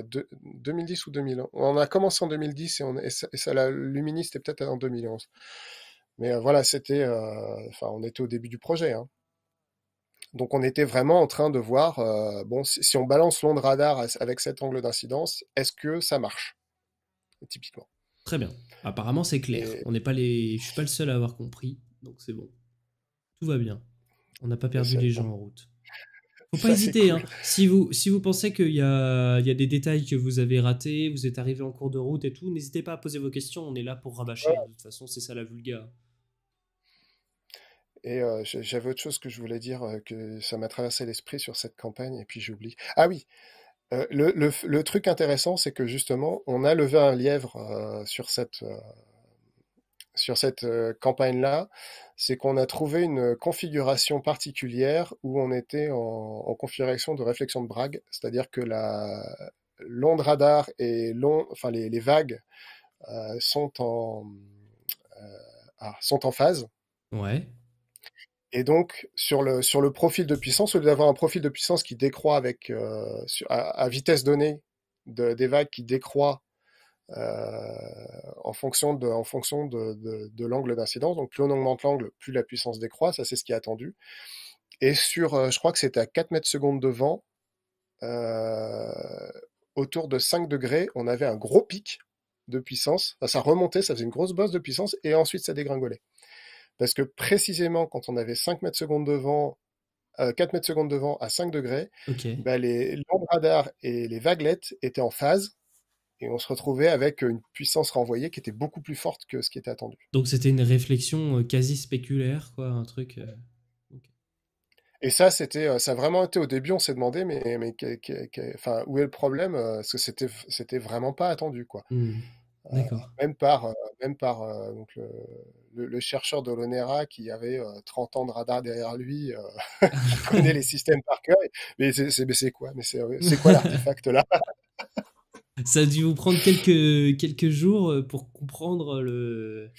2010 ou 2011. On a commencé en 2010 et, ça, la Luminis, était peut-être en 2011. Mais euh, voilà, c'était, euh, enfin, on était au début du projet. Hein. Donc on était vraiment en train de voir, euh, bon, si, on balance l'onde radar avec cet angle d'incidence, est-ce que ça marche Typiquement. Très bien. Apparemment, c'est clair. On n'est pas les... Je suis pas le seul à avoir compris, donc c'est bon. Tout va bien. On n'a pas perdu les gens en route. Faut pas hésiter. Hein. Si, vous, si vous pensez qu'il y a, y des détails que vous avez ratés, vous êtes arrivé en cours de route et tout, n'hésitez pas à poser vos questions. On est là pour rabâcher. De toute façon, c'est ça la vulga. Et euh, j'avais autre chose que je voulais dire, euh, que ça m'a traversé l'esprit sur cette campagne, et puis j'oublie. Ah oui, euh, le, le, truc intéressant, c'est que justement, on a levé un lièvre sur cette sur cette euh, campagne-là, c'est qu'on a trouvé une configuration particulière où on était en, configuration de réflexion de Bragg, c'est-à-dire que la l'onde radar et long, enfin les, vagues euh, sont en euh, ah, sont en phase. Ouais. Et donc sur le sur le profil de puissance, au lieu d'avoir un profil de puissance qui décroît avec à, vitesse donnée des vagues qui décroît euh, en fonction de, en fonction l'angle d'incidence. Donc plus on augmente l'angle, plus la puissance décroît, ça c'est ce qui est attendu. Et sur, euh, je crois que c'était à 4 mètres secondes de vent, euh, autour de 5 degrés, on avait un gros pic de puissance. ça remontait, ça faisait une grosse bosse de puissance, et ensuite ça dégringolait. Parce que précisément, quand on avait 5 mètres secondes de vent, 4 mètres secondes de vent à 5 degrés, bah, les lampes radar et les vaguelettes étaient en phase, et on se retrouvait avec une puissance renvoyée qui était beaucoup plus forte que ce qui était attendu. Donc c'était une réflexion euh, quasi spéculaire, quoi, un truc. Euh, et ça, c'était, euh, ça a vraiment été au début, on s'est demandé, mais, mais enfin, où est le problème Parce que c'était, c'était vraiment pas attendu, quoi. Mmh. D'accord. même par, même par donc le, chercheur de l'ONERA qui avait 30 ans de radar derrière lui, [laughs] qui connaît les [laughs] systèmes par cœur. mais c'est quoi Mais c'est quoi [laughs] l'artefact là ça a dû vous prendre quelques, quelques jours euh, pour comprendre euh, le,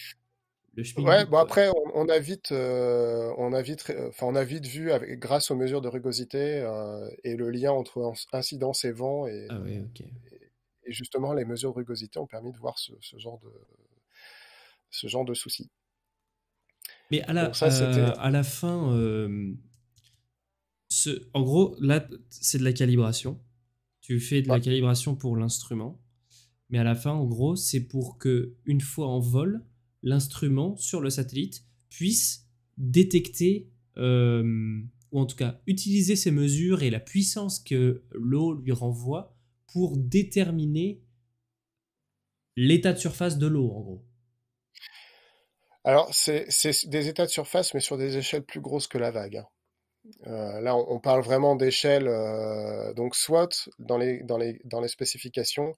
Ouais, bon après, on, a vite, euh, on a vite, enfin, on a vite vu, grâce aux mesures de rugosité et le lien entre incidence et vent, et, ah oui, et, justement, les mesures de rugosité ont permis de voir ce, genre de, ce genre de soucis. Mais à la, à la fin, ce, en gros, là, c'est de la calibration. Tu fais de la calibration pour l'instrument, mais à la fin, en gros, c'est pour que une fois en vol, l'instrument sur le satellite puisse détecter euh, ou en tout cas utiliser ces mesures et la puissance que l'eau lui renvoie pour déterminer l'état de surface de l'eau, en gros. Alors, c'est des états de surface, mais sur des échelles plus grosses que la vague. Hein. Euh, là, on, parle vraiment d'échelle. Euh, donc, SWOT, dans les, dans, spécifications,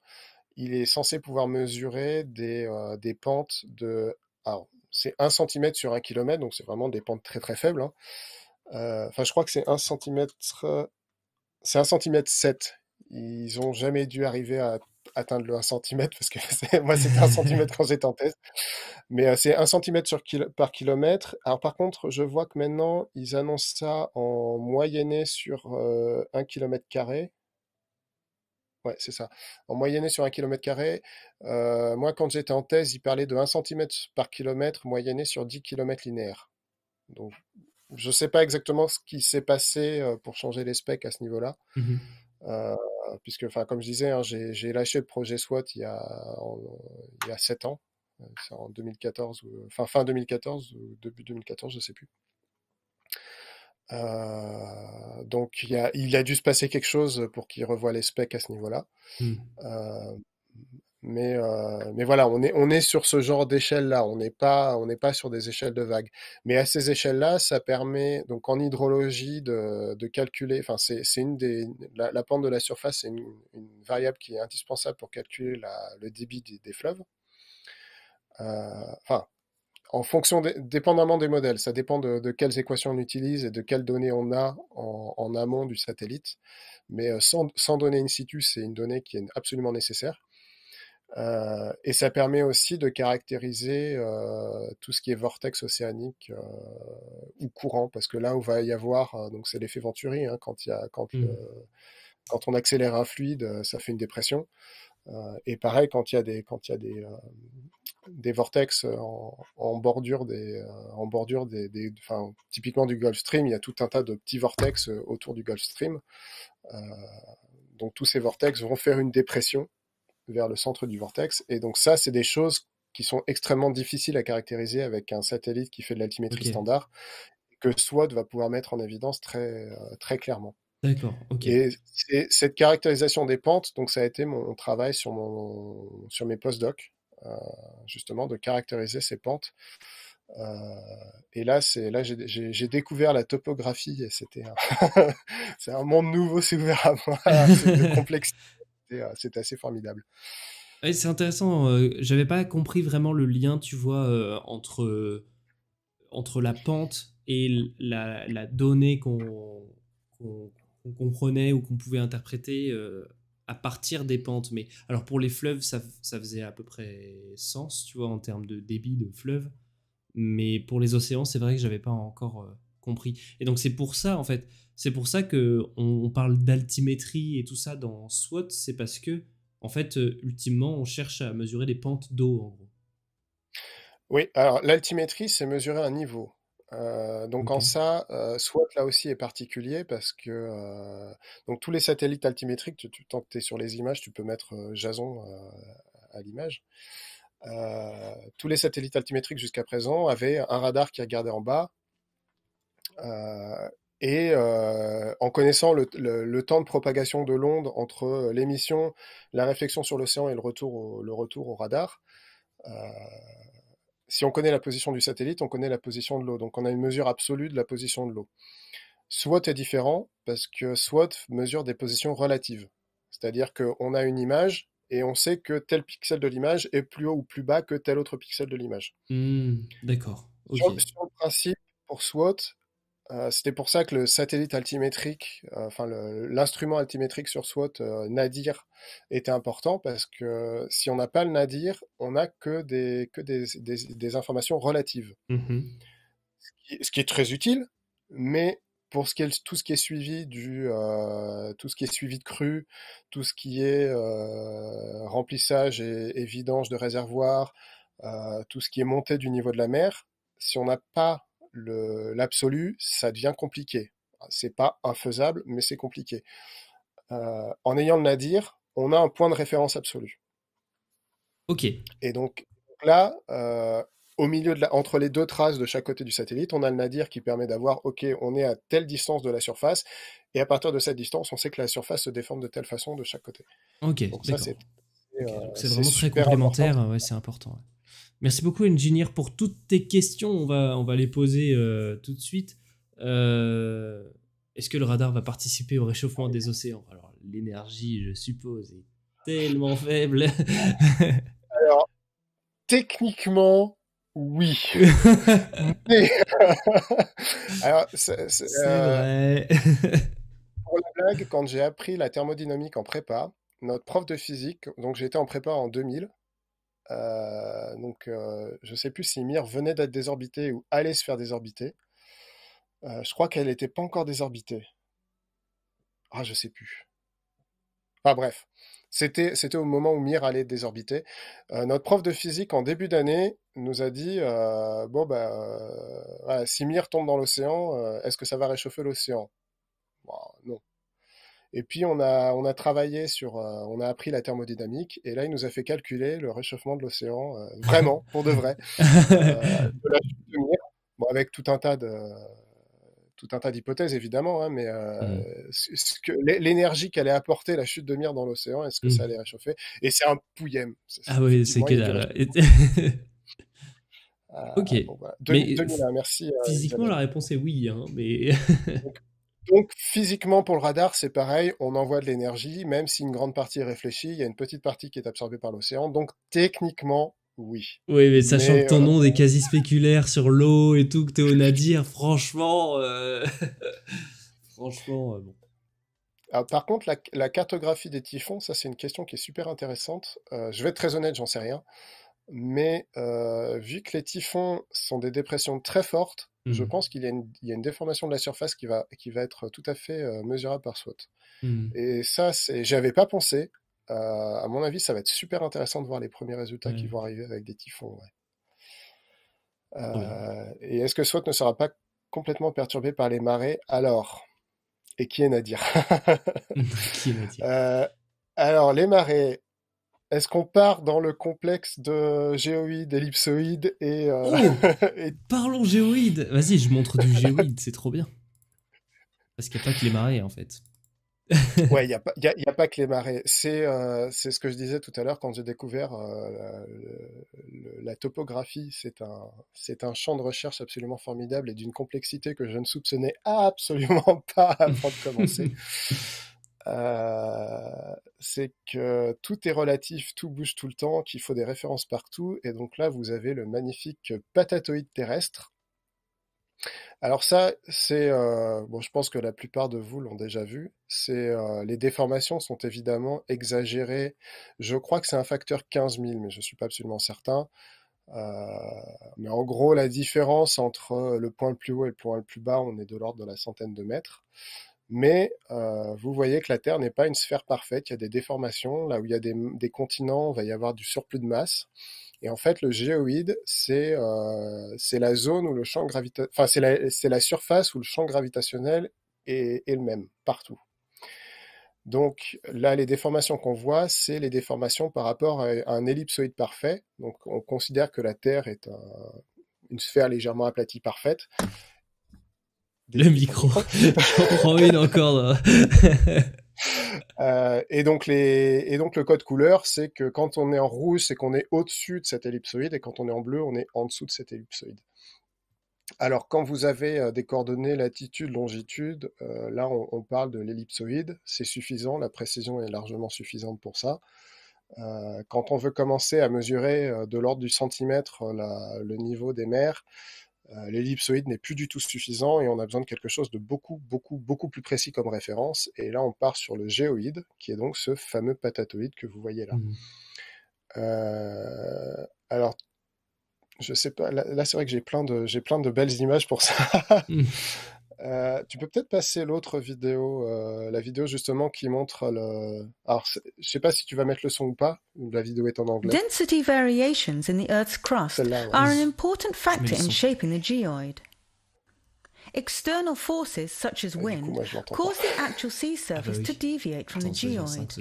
il est censé pouvoir mesurer des, euh, pentes de. c'est 1 cm sur 1 km, donc c'est vraiment des pentes très très faibles. Hein. Enfin, je crois que c'est 1 cm. C'est 1 cm 7. Ils n'ont jamais dû arriver à atteindre le 1 cm parce que [laughs] moi c'était 1 cm quand j'étais en thèse. Mais euh, c'est 1 cm sur par kilomètre. Alors par contre, je vois que maintenant ils annoncent ça en moyenné sur 1 euh, km carré. Ouais, c'est ça. En moyenné sur 1 km carré. Euh, moi, quand j'étais en thèse, ils parlaient de 1 cm par kilomètre moyenné sur 10 km linéaires. Donc, je ne sais pas exactement ce qui s'est passé pour changer les specs à ce niveau-là. Mmh euh, puisque, comme je disais, hein, j'ai lâché le projet SWAT il y a, il 7 ans, euh, en 2014, enfin, fin 2014 ou début 2014, je ne sais plus. Euh, donc, il, a, dû se passer quelque chose pour qu'il revoie les specs à ce niveau-là. Hmm. Euh, mais, voilà, on est, sur ce genre d'échelle-là. On n'est pas, sur des échelles de vagues. Mais à ces échelles-là, ça permet, donc en hydrologie, de, calculer. Enfin, c'est, une des, la, pente de la surface, est une, variable qui est indispensable pour calculer le débit des, fleuves. Euh, en fonction, dépendamment des modèles, ça dépend de, quelles équations on utilise et de quelles données on a en, amont du satellite. Mais euh, sans, sans données in situ, c'est une donnée qui est absolument nécessaire. Euh, et ça permet aussi de caractériser euh, tout ce qui est vortex océanique euh, ou courant, parce que là où va y avoir, donc c'est l'effet Venturi, hein, quand, quand, mmh. quand, on accélère un fluide, ça fait une dépression. et pareil, quand il y a des, quand des, des vortex en, bordure des, en bordure des, typiquement du Gulf Stream, il y a tout un tas de petits vortex autour du Gulf Stream. donc tous ces vortex vont faire une dépression vers le centre du vortex. Et donc ça, c'est des choses qui sont extrêmement difficiles à caractériser avec un satellite qui fait de l'altimétrie standard, que SWOT va pouvoir mettre en évidence très, euh, très clairement. D'accord, ok. Et cette caractérisation des pentes, donc ça a été mon travail sur, mon, sur mes post-docs, euh, justement, de caractériser ces pentes. Euh, et là, c'est là j'ai découvert la topographie c'était [laughs] c'est un monde nouveau c'est ouvert à moi, [laughs] [laughs] complexité c'est euh, assez formidable. c'est intéressant. Euh, j'avais pas compris vraiment le lien, tu vois, euh, entre, entre la pente et la, donnée qu'on, qu'on, comprenait ou qu'on pouvait interpréter à partir des pentes. Mais alors pour les fleuves, ça, ça, faisait à peu près sens, tu vois, en termes de débit de fleuves, Mais pour les océans, c'est vrai que j'avais pas encore compris. Et donc c'est pour ça, en fait, c'est pour ça que on, parle d'altimétrie et tout ça dans SWOT, c'est parce que, en fait, euh, ultimement, on cherche à mesurer les pentes d'eau, en gros. Oui, alors l'altimétrie, c'est mesurer un niveau. Euh, donc en ça, SWAT euh, SWOT là aussi est particulier parce que donc tous les satellites altimétriques, tu, tant que tu es sur les images, tu peux mettre Jason à l'image. tous les satellites altimétriques jusqu'à présent avaient un radar qui a gardé en bas, et euh, en connaissant le, temps de propagation de l'onde entre euh, l'émission, la réflexion sur l'océan et le retour au, le retour au radar, euh, si on connaît la position du satellite, on connaît la position de l'eau. Donc on a une mesure absolue de la position de l'eau. SWOT est différent parce que SWOT mesure des positions relatives. C'est-à-dire qu'on a une image et on sait que tel pixel de l'image est plus haut ou plus bas que tel autre pixel de l'image. Mmh, d'accord. sur, le principe, pour SWOT, euh, c'était pour ça que le satellite altimétrique, euh, enfin l'instrument altimétrique sur SWOT, euh, Nadir, était important parce que si on n'a pas le Nadir, on n'a que, des, que des, informations relatives. Mhm. ce, qui, est très utile, mais pour ce tout ce qui est suivi du, tout ce qui est suivi de cru, tout ce qui est remplissage et, vidange de réservoir tout ce qui est monté du niveau de la mer, si on n'a pas l'absolu, ça devient compliqué. C'est pas infaisable, mais c'est compliqué. Euh, en ayant le nadir, on a un point de référence absolu. Ok. Et donc là, euh, au milieu de la, entre les deux traces de chaque côté du satellite, on a le nadir qui permet d'avoir, ok, on est à telle distance de la surface, et à partir de cette distance, on sait que la surface se déforme de telle façon de chaque côté. Ok. Donc euh, c'est. vraiment très complémentaire, c'est important. Merci beaucoup, Engineer, pour toutes tes questions. On va, on va les poser euh, tout de suite. Euh, est-ce que le radar va participer au réchauffement des océans Alors, l'énergie, je suppose, est tellement faible. [laughs] Alors, techniquement, oui. [laughs] [laughs] Alors, c'est euh, vrai. pour la blague, quand j'ai appris la thermodynamique en prépa, notre prof de physique, donc j'étais en prépa en 2000, euh, donc, euh, je ne sais plus si Mir venait d'être désorbité ou allait se faire désorbiter. Euh, je crois qu'elle n'était pas encore désorbitée. Ah, je sais plus. Enfin bref, c'était au moment où Mir allait désorbiter. notre prof de physique en début d'année nous a dit bon ben, si Mir tombe dans l'océan, est-ce que ça va réchauffer l'océan Non. Et puis on a, on a travaillé sur, euh, on a appris la thermodynamique, et là il nous a fait calculer le réchauffement de l'océan, euh, [laughs] vraiment, pour de vrai, [laughs] euh, bon, avec tout un tas de, tout un tas d'hypothèses évidemment, hein, mais mm. ce que l'énergie qu'allait apporter la chute de mire dans l'océan, est-ce que mm. ça allait réchauffer Et c'est un pouillem. Ah oui, c'est que [laughs] Ok. Ah, bah, merci. Physiquement, la réponse est oui, hein, mais. Donc physiquement pour le radar, c'est pareil, on envoie de l'énergie, même si une grande partie est réfléchie, il y a une petite partie qui est absorbée par l'océan. Donc techniquement, oui. Oui, mais sachant que ton nom est quasi spéculaire sur l'eau et tout, que t'es au [laughs] nadir, franchement, euh, [laughs] franchement, euh, bon. Ah, par contre, la, cartographie des typhons, ça c'est une question qui est super intéressante. Euh, je vais être très honnête, j'en sais rien. Mais euh, vu que les typhons sont des dépressions très fortes, je mhm. pense qu'il y, a une déformation de la surface qui va, qui va être tout à fait euh, mesurable par SWOT. Mhm. Et ça, j'avais pas pensé. Euh, à mon avis, ça va être super intéressant de voir les premiers résultats qui vont arriver avec des typhons. Et est-ce que SWOT ne sera pas complètement perturbé par les marées Alors, et qui est [laughs] [laughs] qui est Nadir alors, les marées, est-ce qu'on part dans le complexe de géoïdes, ellipsoïdes et, euh, oh [laughs] Parlons géoïdes Vas-y, je montre du [laughs] géoïde, c'est trop bien. Parce qu'il n'y a pas que les marées, en fait. [laughs] ouais, il n'y a, y a, pas que les marées. Euh, c'est ce que je disais tout à l'heure quand j'ai découvert euh, la, topographie. C'est un, un champ de recherche absolument formidable et d'une complexité que je ne soupçonnais absolument pas avant de commencer. Euh, c'est que tout est relatif, tout bouge tout le temps, qu'il faut des références partout. Et donc là, vous avez le magnifique patatoïde terrestre. Alors ça, c'est euh, bon, je pense que la plupart de vous l'ont déjà vu. Euh, les déformations sont évidemment exagérées. Je crois que c'est un facteur 15 000, mais je ne suis pas absolument certain. mais en gros, la différence entre le point le plus haut et le point le plus bas, on est de l'ordre de la centaine de mètres. Mais euh, vous voyez que la Terre n'est pas une sphère parfaite, il y a des déformations, là où il y a des, continents, il va y avoir du surplus de masse. Et en fait, le géoïde, c'est euh, la zone où le c'est la, surface où le champ gravitationnel est, le même, partout. Donc là, les déformations qu'on voit, c'est les déformations par rapport à un ellipsoïde parfait. Donc on considère que la Terre est une sphère légèrement aplatie parfaite le micro. encore. et, donc le code couleur, c'est que quand on est en rouge, c'est qu'on est au-dessus de cet ellipsoïde, et quand on est en bleu, on est en dessous de cet ellipsoïde. Alors quand vous avez euh, des coordonnées latitude, longitude, euh, là on, parle de l'ellipsoïde, c'est suffisant, la précision est largement suffisante pour ça. Euh, quand on veut commencer à mesurer de l'ordre du centimètre le niveau des mers, euh, l'ellipsoïde n'est plus du tout suffisant et on a besoin de quelque chose de beaucoup, beaucoup, beaucoup plus précis comme référence. Et là, on part sur le géoïde, qui est donc ce fameux patatoïde que vous voyez là. Mmh. Euh, alors, je sais pas, là, c'est vrai que j'ai plein, de, plein de belles images pour ça. Mmh. [laughs] Euh, tu peux peut-être passer l'autre vidéo, euh, la vidéo justement qui montre le. Alors, je sais pas si tu vas mettre le son ou pas. La vidéo est en anglais. Density variations in the Earth's crust are an important factor in shaping the geoid. External forces such as wind cause the actual sea surface ah bah to deviate from the geoid.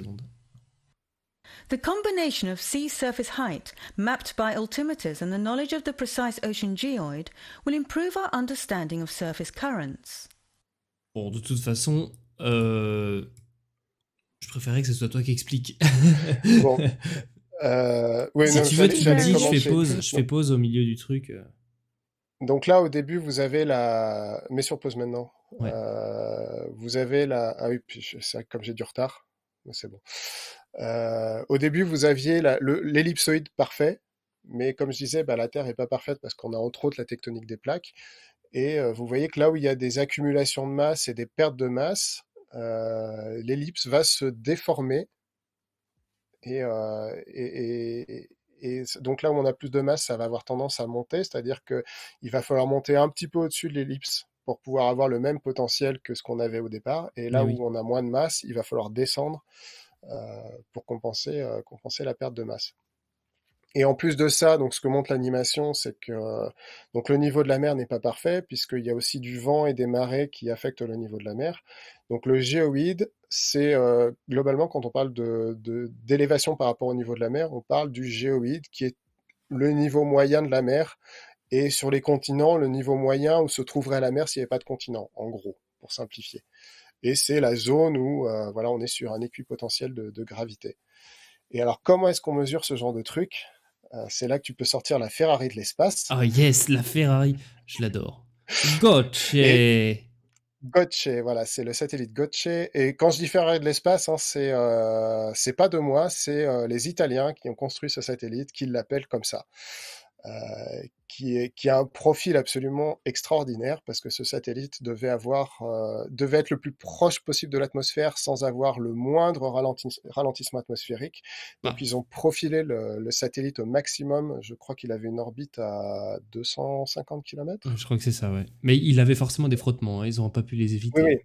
The combination of sea surface height, mapped by altimeters, and the knowledge of the precise ocean geoid will improve our understanding of surface currents. Bon, de toute façon, euh, je préférais que ce soit toi qui explique. bon. [laughs] Euh, si tu veux, tu me dis, je fais, pause, je fais pause au milieu du truc. Donc là, au début, vous avez la. Mets sur pause maintenant. Euh, vous avez la. Ah oui, puis comme j'ai du retard, mais c'est bon. Euh, au début, vous aviez l'ellipsoïde parfait, mais comme je disais, bah, la Terre n'est pas parfaite parce qu'on a entre autres la tectonique des plaques. Et euh, vous voyez que là où il y a des accumulations de masse et des pertes de masse, euh, l'ellipse va se déformer. Et, donc là où on a plus de masse, ça va avoir tendance à monter, c'est-à-dire qu'il va falloir monter un petit peu au-dessus de l'ellipse pour pouvoir avoir le même potentiel que ce qu'on avait au départ. Et là où on a moins de masse, il va falloir descendre euh, pour compenser, euh, compenser la perte de masse. Et en plus de ça, donc ce que montre l'animation, c'est que euh, donc le niveau de la mer n'est pas parfait puisqu'il y a aussi du vent et des marées qui affectent le niveau de la mer. Donc le géoïde, c'est globalement quand on parle de, d'élévation par rapport au niveau de la mer, on parle du géoïde qui est le niveau moyen de la mer et sur les continents le niveau moyen où se trouverait la mer s'il n'y avait pas de continent, en gros, pour simplifier et c'est la zone où euh, voilà, on est sur un équipotentiel de, de gravité. Et alors, comment est-ce qu'on mesure ce genre de truc euh, C'est là que tu peux sortir la Ferrari de l'espace. Ah yes, la Ferrari, je l'adore. Gocce Gocce, voilà, c'est le satellite Gocce. Et quand je dis Ferrari de l'espace, hein, c'est euh, pas de moi, c'est les Italiens qui ont construit ce satellite, qui l'appellent comme ça qui, a un profil absolument extraordinaire parce que ce satellite devait, avoir, euh, devait être le plus proche possible de l'atmosphère sans avoir le moindre ralentissement atmosphérique. Ah. Donc ils ont profilé le, satellite au maximum. Je crois qu'il avait une orbite à 250 km. Je crois que c'est ça, ouais. Mais il avait forcément des frottements, hein. ils ont pas pu les éviter.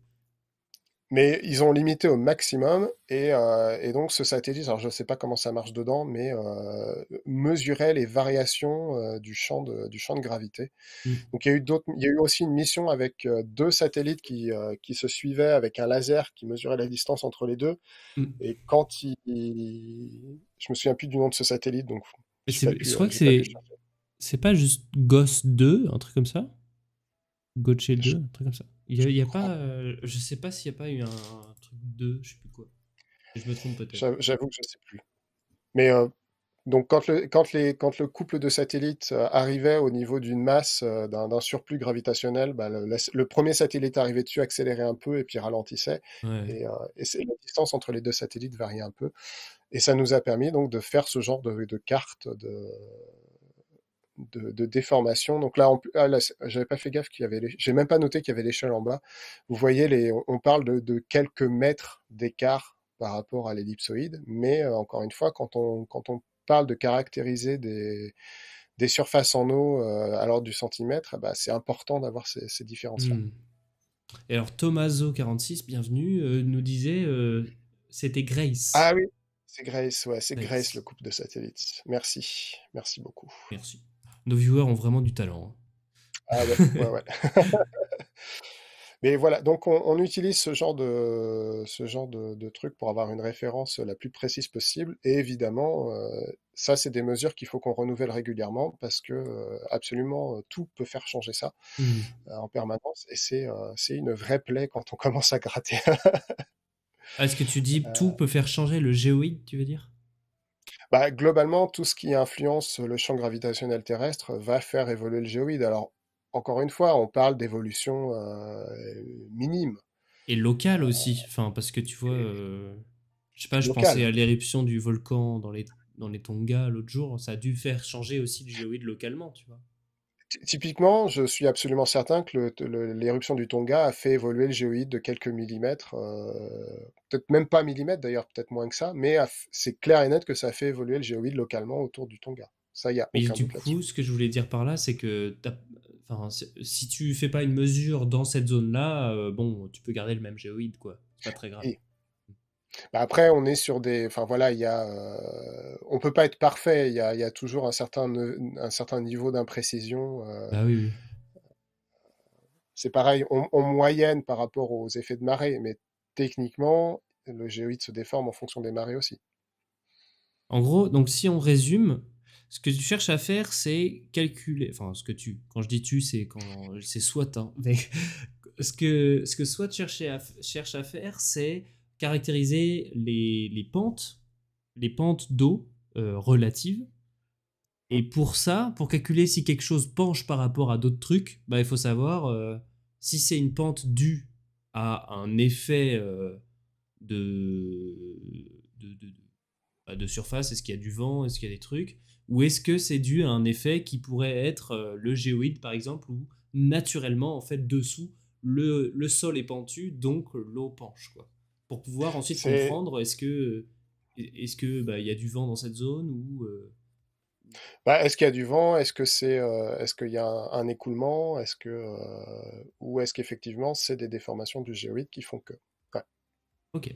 Mais ils ont limité au maximum et, euh, donc ce satellite, alors je ne sais pas comment ça marche dedans, mais euh, mesurait les variations euh, du, champ de, du champ de gravité. Mmh. Donc il y, a eu d'autres, il y a eu aussi une mission avec deux satellites qui, se suivaient avec un laser qui mesurait la distance entre les deux. Mmh. Et quand il, je Je me souviens plus du nom de ce satellite, donc... je, crois que c'est... C'est pas juste GOSS 2, un truc comme ça Gotché 2, un truc comme ça. Il y a, pas, euh, je sais pas s'il n'y a pas eu un, truc 2, je sais plus quoi. Je me trompe peut-être. J'avoue que je sais plus. Mais euh, donc quand le, quand, les, quand le couple de satellites euh, arrivait au niveau d'une masse, d'un surplus gravitationnel, bah, le, premier satellite arrivait dessus, accélérait un peu et puis ralentissait. Et, la distance entre les deux satellites variait un peu. Et ça nous a permis donc de faire ce genre de, de carte de, de, déformation. Donc là, ah, ah, j'avais pas fait gaffe qu'il y avait, j'ai même pas noté qu'il y avait l'échelle en bas. Vous voyez, les, on parle de, quelques mètres d'écart par rapport à l'ellipsoïde, mais euh, encore une fois, quand on, quand on parle de caractériser des, des surfaces en eau à euh, l'ordre du centimètre, bah, c'est important d'avoir ces, différences-là. Hmm. Et alors, Tomaso46, bienvenue, euh, nous disait c'était Grace. Ah oui, c'est Grace, ouais, c'est Grace le couple de satellites. Merci, merci beaucoup. Merci nos viewers ont vraiment du talent. Hein. Ah ouais, ouais, [laughs] Mais voilà, donc on, utilise ce genre de ce genre de, truc pour avoir une référence la plus précise possible. Et évidemment, euh, ça c'est des mesures qu'il faut qu'on renouvelle régulièrement parce que euh, absolument euh, tout peut faire changer ça mmh. en permanence. Et c'est c'est une vraie plaie quand on commence à gratter. [laughs] Est-ce que tu dis tout peut faire changer le géoïde, tu veux dire bah, globalement, tout ce qui influence le champ gravitationnel terrestre va faire évoluer le géoïde. Alors, encore une fois, on parle d'évolution euh, minime. Et locale euh, aussi, enfin, parce que tu vois, euh, je sais pas, je pensais à l'éruption du volcan dans les, dans les Tonga l'autre jour, ça a dû faire changer aussi le géoïde localement, tu vois. Typiquement, je suis absolument certain que l'éruption du Tonga a fait évoluer le géoïde de quelques millimètres, euh, peut-être même pas millimètres d'ailleurs, peut-être moins que ça, mais c'est clair et net que ça a fait évoluer le géoïde localement autour du Tonga. Ça y a. Mais du coup, ce que je voulais dire par là, c'est que si tu fais pas une mesure dans cette zone-là, euh, bon, tu peux garder le même géoïde, quoi. C'est pas très grave. Bah, après, on est sur des. Enfin voilà, il y a. Euh, on peut pas être parfait. Il y a, y a, toujours un certain, un certain niveau d'imprécision. ah oui. oui. C'est pareil, on, moyenne par rapport aux effets de marée, mais techniquement, le géoïde se déforme en fonction des marées aussi. En gros, donc si on résume, ce que tu cherches à faire, c'est calculer. Enfin, ce que tu. Quand je dis tu, c'est quand c'est soit. Hein, mais [laughs] ce que ce que soit chercher à cherche à faire, c'est caractériser les, pentes, les pentes d'eau euh, relatives. Et pour ça, pour calculer si quelque chose penche par rapport à d'autres trucs, bah, il faut savoir euh, si c'est une pente due à un effet euh, de, bah, de, surface, est-ce qu'il y a du vent, est-ce qu'il y a des trucs, ou est-ce que c'est dû à un effet qui pourrait être le géoïde par exemple, où naturellement en fait dessous le, le sol est pentu, donc l'eau penche quoi pour pouvoir ensuite comprendre est-ce que est-ce que bah, il y a du vent dans cette zone ou euh bah, est-ce qu'il y a du vent Est-ce que c'est euh, est-ce qu'il y a un, écoulement Est-ce que euh, ou est-ce qu'effectivement c'est des déformations du géoïde qui font que Ok.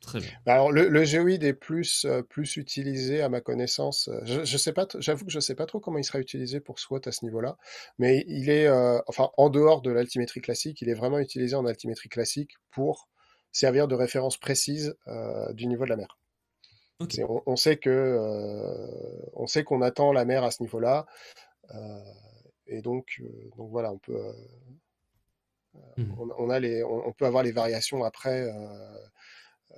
Très bien. Bah, alors le, géoïde est plus plus utilisé à ma connaissance. Je, sais pas, j'avoue que je sais pas trop comment il sera utilisé pour SWOT à ce niveau-là, mais il est enfin en dehors de l'altimétrie classique, il est vraiment utilisé en altimétrie classique pour servir de référence précise euh, du niveau de la mer. On, sait que euh, on sait qu'on attend la mer à ce niveau-là, euh, et donc donc voilà, on peut mmh. on, on, peut avoir les variations après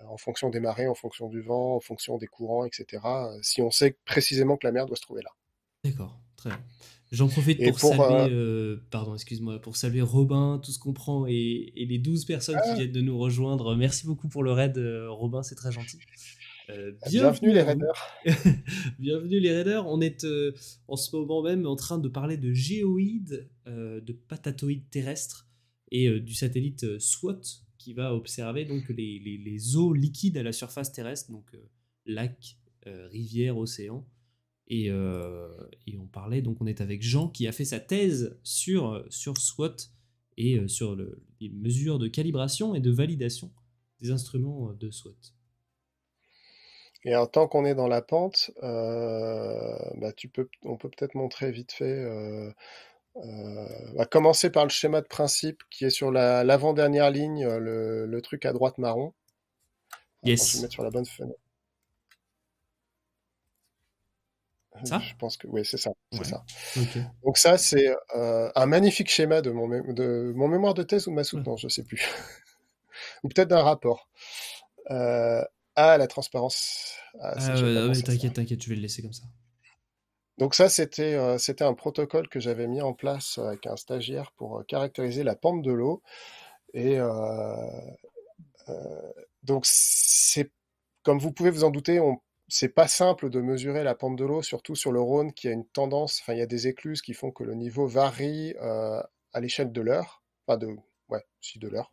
en fonction des marées, en fonction du vent, en fonction des courants, etc. Si on sait précisément que la mer doit se trouver là. D'accord, très bien. J'en profite pour, saluer, euh, euh, pardon, excuse-moi, pour saluer Robin, tout ce qu'on prend et, les 12 personnes qui ah. viennent de nous rejoindre. Merci beaucoup pour le raid, euh, Robin, c'est très gentil. bienvenue, les raiders. [laughs] bienvenue les raiders. On est en ce moment même en train de parler de géoïdes, de patatoïdes terrestres et du satellite SWOT qui va observer donc les, les, eaux liquides à la surface terrestre, donc lacs, rivières, océans euh, et, on parlait, donc on est avec Jean qui a fait sa thèse sur, euh, sur SWOT et euh, sur les mesures de calibration et de validation des instruments de SWOT. Et en tant qu'on est dans la pente, bah, tu peux, on peut peut-être montrer vite fait. Euh, bah, commencer par le schéma de principe qui est sur l'avant-dernière ligne, le, truc à droite marron. Yes. mettre sur la bonne fenêtre. je pense que oui, c'est ça. ça. Donc ça, c'est euh, un magnifique schéma de mon, de mon mémoire de thèse ou de ma soutenance, je ne sais plus. [laughs] ou peut-être d'un rapport. Euh, à la transparence. Ah ah t'inquiète, je vais le laisser comme ça. Donc ça, c'était euh, c'était un protocole que j'avais mis en place avec un stagiaire pour caractériser la pente de l'eau. Et donc, c'est comme vous pouvez vous en douter, on c'est pas simple de mesurer la pente de l'eau, surtout sur le Rhône, qui a une tendance, enfin, il y a des écluses qui font que le niveau varie euh, à l'échelle de l'heure, pas de, ouais, de l'heure.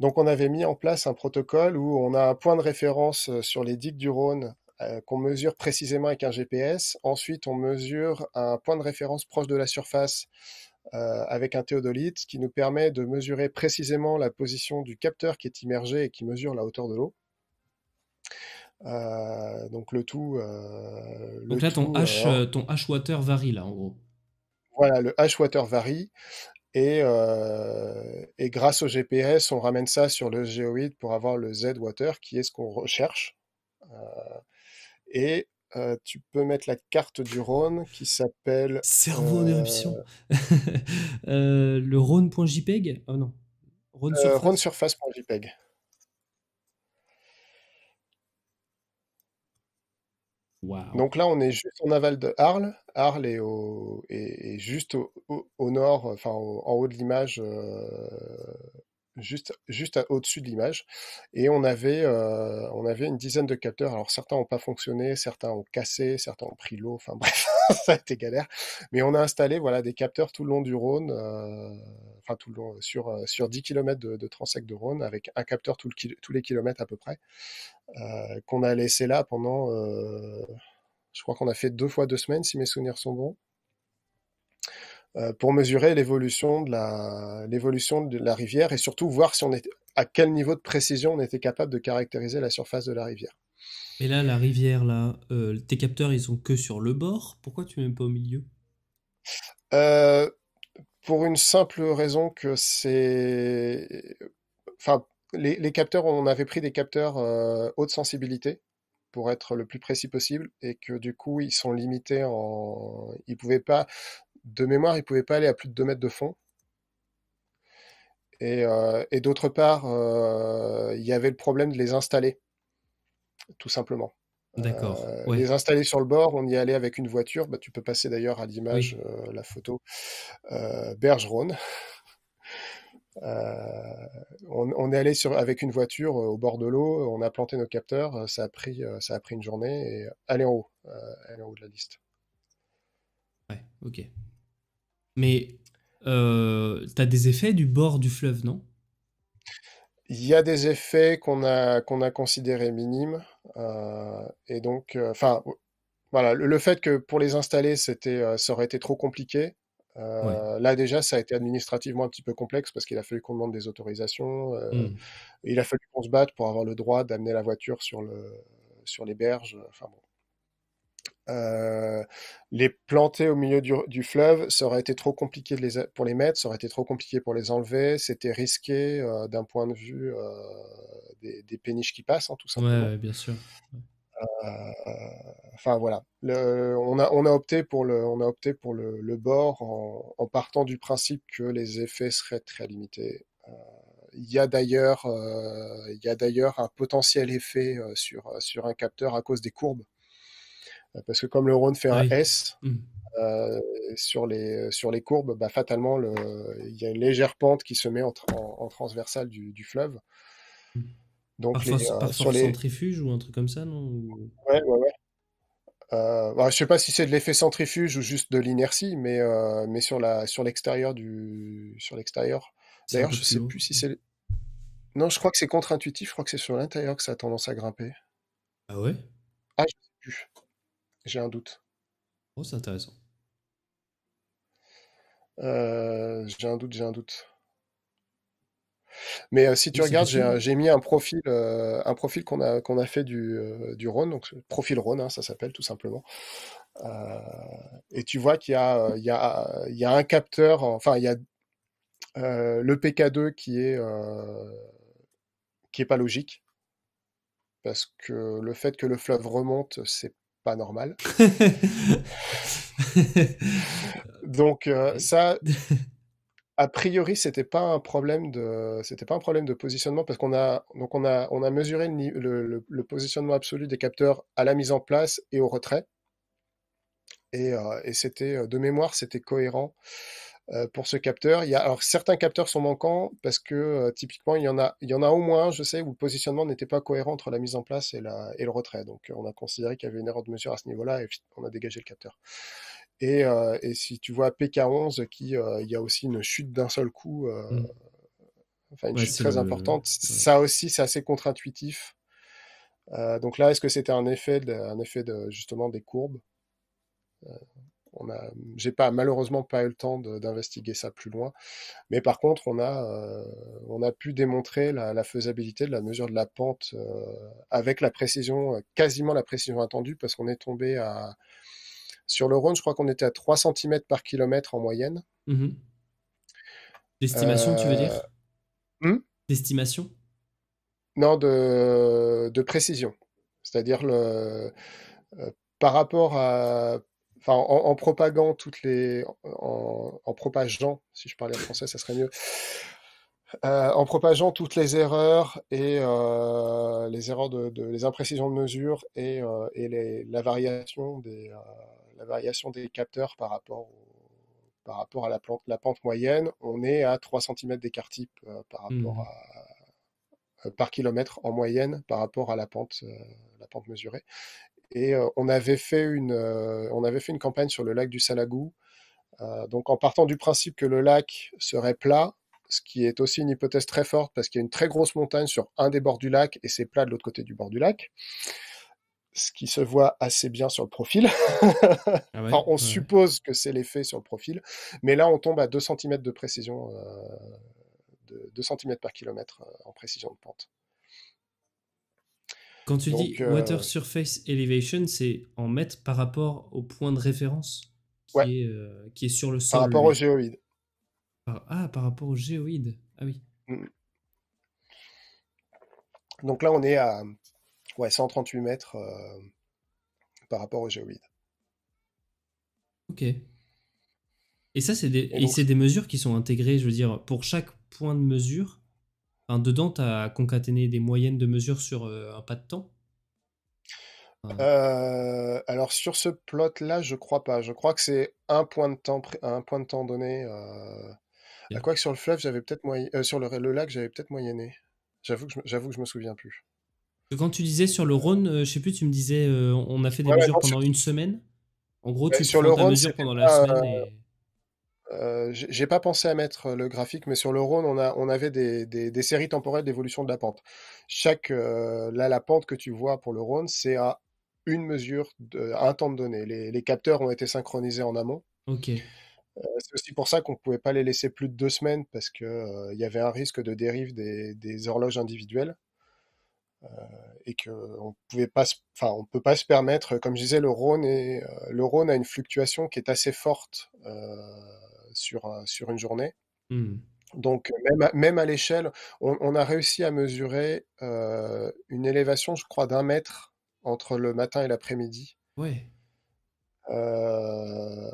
Donc, on avait mis en place un protocole où on a un point de référence euh, sur les digues du Rhône euh, qu'on mesure précisément avec un GPS. Ensuite, on mesure un point de référence proche de la surface avec un théodolite qui nous permet de mesurer précisément la position du capteur qui est immergé et qui mesure la hauteur de l'eau. Euh, donc le tout. Euh, donc là, ton, euh, H, ton water varie, là, en gros. Voilà, le H water varie. Et, et, grâce au GPS, on ramène ça sur le géoïde pour avoir le Z-Water, qui est ce qu'on recherche. et tu peux mettre la carte du Rhône qui s'appelle... Cerveau en éruption. [laughs] le Rhône.jpg e Oh non. Rhône surface. Rhône surface.jpg. Donc là, on est juste en aval de Arles. Arles est, juste au, nord, enfin en haut de l'image, euh, juste, juste au-dessus de l'image. Et on avait, euh, on avait une dizaine de capteurs. Alors certains n'ont pas fonctionné, certains ont cassé, certains ont pris l'eau. Enfin [laughs] bref, ça a été galère. Mais on a installé voilà, des capteurs tout le long du Rhône, euh, enfin tout le long, sur, euh, sur 10 km de, transect de Rhône, avec un capteur tous les kilomètres à peu près, qu'on a laissé là pendant. je crois qu'on a fait deux fois deux semaines, si mes souvenirs sont bons. Euh, pour mesurer l'évolution de la l'évolution de la rivière et surtout voir si on est à quel niveau de précision on était capable de caractériser la surface de la rivière. Et là, la rivière, là, euh, tes capteurs, ils sont que sur le bord. Pourquoi tu mets pas au milieu euh, Pour une simple raison que c'est, enfin, les, capteurs, on avait pris des capteurs haute sensibilité pour être le plus précis possible et que du coup ils sont limités en ils pouvaient pas de mémoire, il ne pouvait pas aller à plus de 2 mètres de fond. Et, euh, d'autre part, euh, il y avait le problème de les installer, tout simplement. D'accord. Euh, on Les installer sur le bord, on y allait avec une voiture. Bah, tu peux passer d'ailleurs à l'image la photo Bergeron. On, on, est allé sur, avec une voiture au bord de l'eau, on a planté nos capteurs, ça a pris, ça a pris une journée et aller en haut, en haut de la liste. Ouais, ok. Mais euh, tu as des effets du bord du fleuve, non Il y a des effets qu'on a, qu'on a considérés minimes. Euh, et donc, euh, enfin, voilà, le, fait que pour les installer, c'était, ça aurait été trop compliqué. Là déjà, ça a été administrativement un petit peu complexe parce qu'il a fallu qu'on demande des autorisations. Mmh. Il a fallu qu'on se batte pour avoir le droit d'amener la voiture sur, le, sur les berges. Enfin bon, euh, les planter au milieu du, fleuve, ça aurait été trop compliqué pour les mettre, ça aurait été trop compliqué pour les enlever, c'était risqué euh, d'un point de vue euh, des, péniches qui passent, hein, tout simplement. Oui, bien sûr. Enfin voilà, on, a, opté pour le, bord en, partant du principe que les effets seraient très limités. Il y a d'ailleurs, un potentiel effet sur un capteur à cause des courbes. Euh, parce que comme le Rhône fait un S mmh. euh, sur, les, sur les courbes, bah, fatalement, il y a une légère pente qui se met en, transversale du, fleuve. Mmh. Donc, les, euh, sur centrifuge ou un truc comme ça, non Ouais, ouais, ouais. Bah, je ne sais pas si c'est de l'effet centrifuge ou juste de l'inertie, mais, mais sur, la, sur l'extérieur du. Sur l'extérieur. D'ailleurs, je ne sais plus si c'est. Non, je crois que c'est contre-intuitif, je crois que c'est sur l'intérieur que ça a tendance à grimper. Ah ouais Ah, je sais plus. J'ai un doute. Oh, c'est intéressant. Euh, j'ai un doute, j'ai un doute. Mais euh, si tu regardes, j'ai mis un profil, euh, un profil qu'on a, fait du, du, Rhône, donc profil Rhône, hein, ça s'appelle tout simplement. et tu vois qu'il y, a, un capteur, enfin il y a le PK2 qui est, qui est pas logique, parce que le fait que le fleuve remonte, c'est pas normal. [laughs] Donc euh, ça, a priori, c'était pas un problème de, c'était pas un problème de positionnement parce qu'on a donc on a on a mesuré le, le, positionnement absolu des capteurs à la mise en place et au retrait. Et, euh, et c'était euh, de mémoire, c'était cohérent euh, pour ce capteur. alors certains capteurs sont manquants parce que euh, typiquement il y en a, au moins, je sais, où le positionnement n'était pas cohérent entre la mise en place et, le retrait. Donc euh, on a considéré qu'il y avait une erreur de mesure à ce niveau-là et on a dégagé le capteur. Et, si tu vois PK11, qui il y a aussi une chute d'un seul coup, mmh. enfin une chute très importante. Ça aussi, c'est assez contre-intuitif. donc là, est-ce que c'était un effet, un effet de justement des courbes on a, j'ai pas malheureusement pas eu le temps d'investiguer ça plus loin, mais par contre on a, euh, on a pu démontrer la, faisabilité de la mesure de la pente euh, avec la précision, euh, quasiment la précision attendue, parce qu'on est tombé à sur le Rhône, je crois qu'on était à 3 cm par kilomètre en moyenne. Mmh D'estimation tu veux dire hmm D'estimation Non, de, de précision. C'est-à-dire le par rapport à enfin, en, en, toutes les, en, en, propageant, si je parlais en français, ça serait mieux, euh, en propageant toutes les erreurs et euh, les erreurs de, de, les imprécisions de mesure et, euh, et les, la variation des, euh, la variation des capteurs par rapport au, par rapport à la, plante, la pente moyenne, on est à 3 cm d'écart type euh, par mmh. rapport à, euh, par kilomètre en moyenne par rapport à la pente, la pente mesurée. Et on, avait fait une, on avait fait une campagne sur le lac du Salagou. donc en partant du principe que le lac serait plat, ce qui est aussi une hypothèse très forte parce qu'il y a une très grosse montagne sur un des bords du lac et c'est plat de l'autre côté du bord du lac, ce qui se voit assez bien sur le profil. [laughs] Ah on suppose que c'est l'effet sur le profil, mais là on tombe à 2 cm de précision, de, 2 cm par kilomètre en précision de pente. Quand tu dis euh, Water Surface Elevation, c'est en mètres par rapport au point de référence qui, euh, est, sur le sol. Par rapport au géoïde. Ah, par rapport au géoïde. Ah oui. Mm. Donc là, on est à ouais, 138 mètres euh, par rapport au géoïde. Ok. Et ça, c'est des... des, mesures qui sont intégrées, je veux dire, pour chaque point de mesure, Enfin, dedans, tu as concaténé des moyennes de mesures sur euh, un pas de temps euh, alors sur ce plot là, je crois pas. Je crois que c'est un point de temps, un point de temps donné. Euh... quoi que sur le fleuve, j'avais peut-être moyen... Euh, sur le, lac, j'avais peut-être moyenné. J'avoue que je ne je me souviens plus. Quand tu disais sur le Rhône, je sais plus, tu me disais on a fait des mesures pendant une semaine. En gros, tu sur des le pendant la semaine. Et... Euh, j'ai pas pensé à mettre euh, le graphique, mais sur le Rhône, on, a, on avait des, séries temporelles d'évolution de la pente. Chaque, euh, là, la pente que tu vois pour le Rhône, c'est à une mesure, à un temps de donné. Les, capteurs ont été synchronisés en amont. Ok. c'est aussi pour ça qu'on pouvait pas les laisser plus de deux semaines parce qu'il il y avait un risque de dérive des, horloges individuelles. et qu'on pouvait pas, enfin, on peut pas se permettre. Comme je disais, le Rhône, et le Rhône a une fluctuation qui est assez forte sur, euh, sur une journée. Hmm. Donc, même à, l'échelle, on, a réussi à mesurer euh, une élévation, je crois, d'un mètre entre le matin et l'après-midi. Oui. Euh,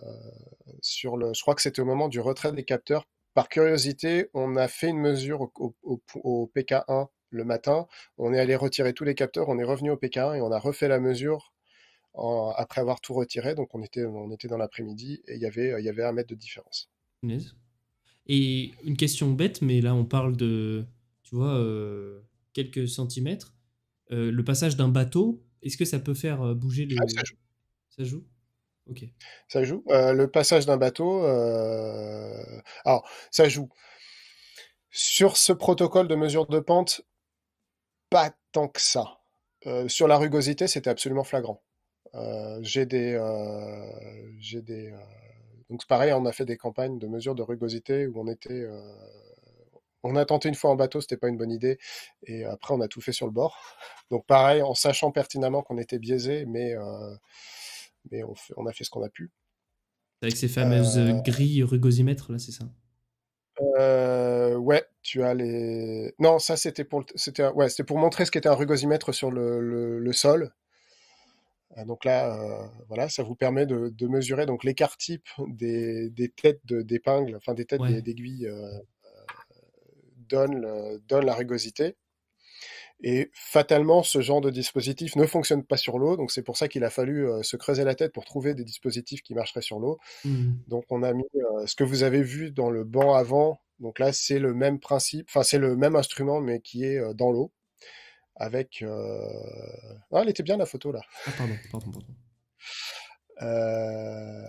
sur le, je crois que c'était au moment du retrait des capteurs. Par curiosité, on a fait une mesure au, PK1 le matin. On est allé retirer tous les capteurs, on est revenu au PK1 et on a refait la mesure après avoir tout retiré. Donc, on était, on était dans l'après-midi et il y avait un mètre de différence. Et une question bête, mais là on parle de, tu vois, euh, quelques centimètres. Euh, le passage d'un bateau, est-ce que ça peut faire euh, bouger le... Ah, ça joue. Ok. Ça joue. le passage d'un bateau... Alors, ça joue. Sur ce protocole de mesure de pente, pas tant que ça. sur la rugosité, c'était absolument flagrant. J'ai des... J'ai des donc pareil, on a fait des campagnes de mesures de rugosité où on était euh, on a tenté une fois en bateau, c'était pas une bonne idée, et après on a tout fait sur le bord. Donc pareil, en sachant pertinemment qu'on était biaisé, mais, euh, on, a fait ce qu'on a pu. Avec ces fameuses euh, grilles rugosimètres là, c'est ça Ouais, tu as les. Non, ça c'était pour c'était pour montrer ce qu'était un rugosimètre sur le, le sol. Euh, donc là, euh, voilà, ça vous permet de, mesurer donc l'écart type des, têtes d'épingles, enfin des têtes d'aiguilles euh, donne, la rigosité. Et fatalement, ce genre de dispositif ne fonctionne pas sur l'eau, donc c'est pour ça qu'il a fallu se creuser la tête pour trouver des dispositifs qui marcheraient sur l'eau. Mmh. Donc on a mis ce que vous avez vu dans le banc avant. Donc là, c'est le même principe, enfin c'est le même instrument, mais qui est dans l'eau avec. Euh, ah, elle était bien la photo là. Ah, pardon, pardon, pardon. Euh,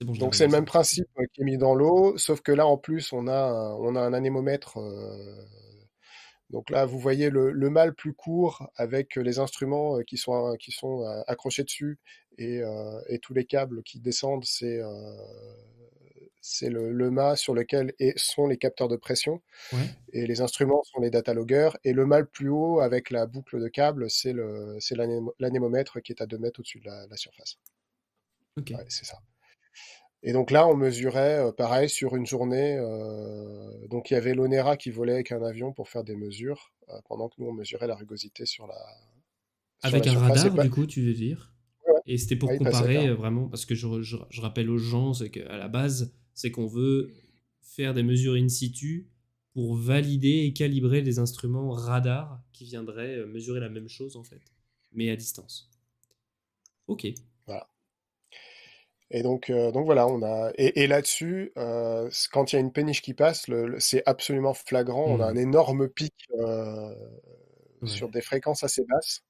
donc c'est le même principe euh, qui est mis dans l'eau, sauf que là en plus on a un, on a un anémomètre. Donc là, vous voyez le, mâle plus court avec les instruments qui sont, qui sont accrochés dessus et, tous les câbles qui descendent, c'est c'est le, mât sur lequel sont les capteurs de pression. Et les instruments sont les data loggers. Et le mât le plus haut, avec la boucle de câble, c'est l'anémomètre qui est à 2 mètres au-dessus de la, surface. c'est ça. Et donc là, on mesurait, euh, pareil, sur une journée. Euh, donc il y avait l'ONERA qui volait avec un avion pour faire des mesures, euh, pendant que nous, on mesurait la rugosité sur la. avec un radar, du coup, tu veux dire Et c'était pour comparer vraiment, parce que je, je rappelle aux gens, c'est qu'à la base, c'est qu'on veut faire des mesures in situ pour valider et calibrer les instruments radar qui viendraient euh, mesurer la même chose en fait, mais à distance. Ok. Voilà. Et donc, euh, donc voilà, on a et, là-dessus, euh, quand il y a une péniche qui passe, c'est absolument flagrant. On a mmh. un énorme pic sur des fréquences assez basses.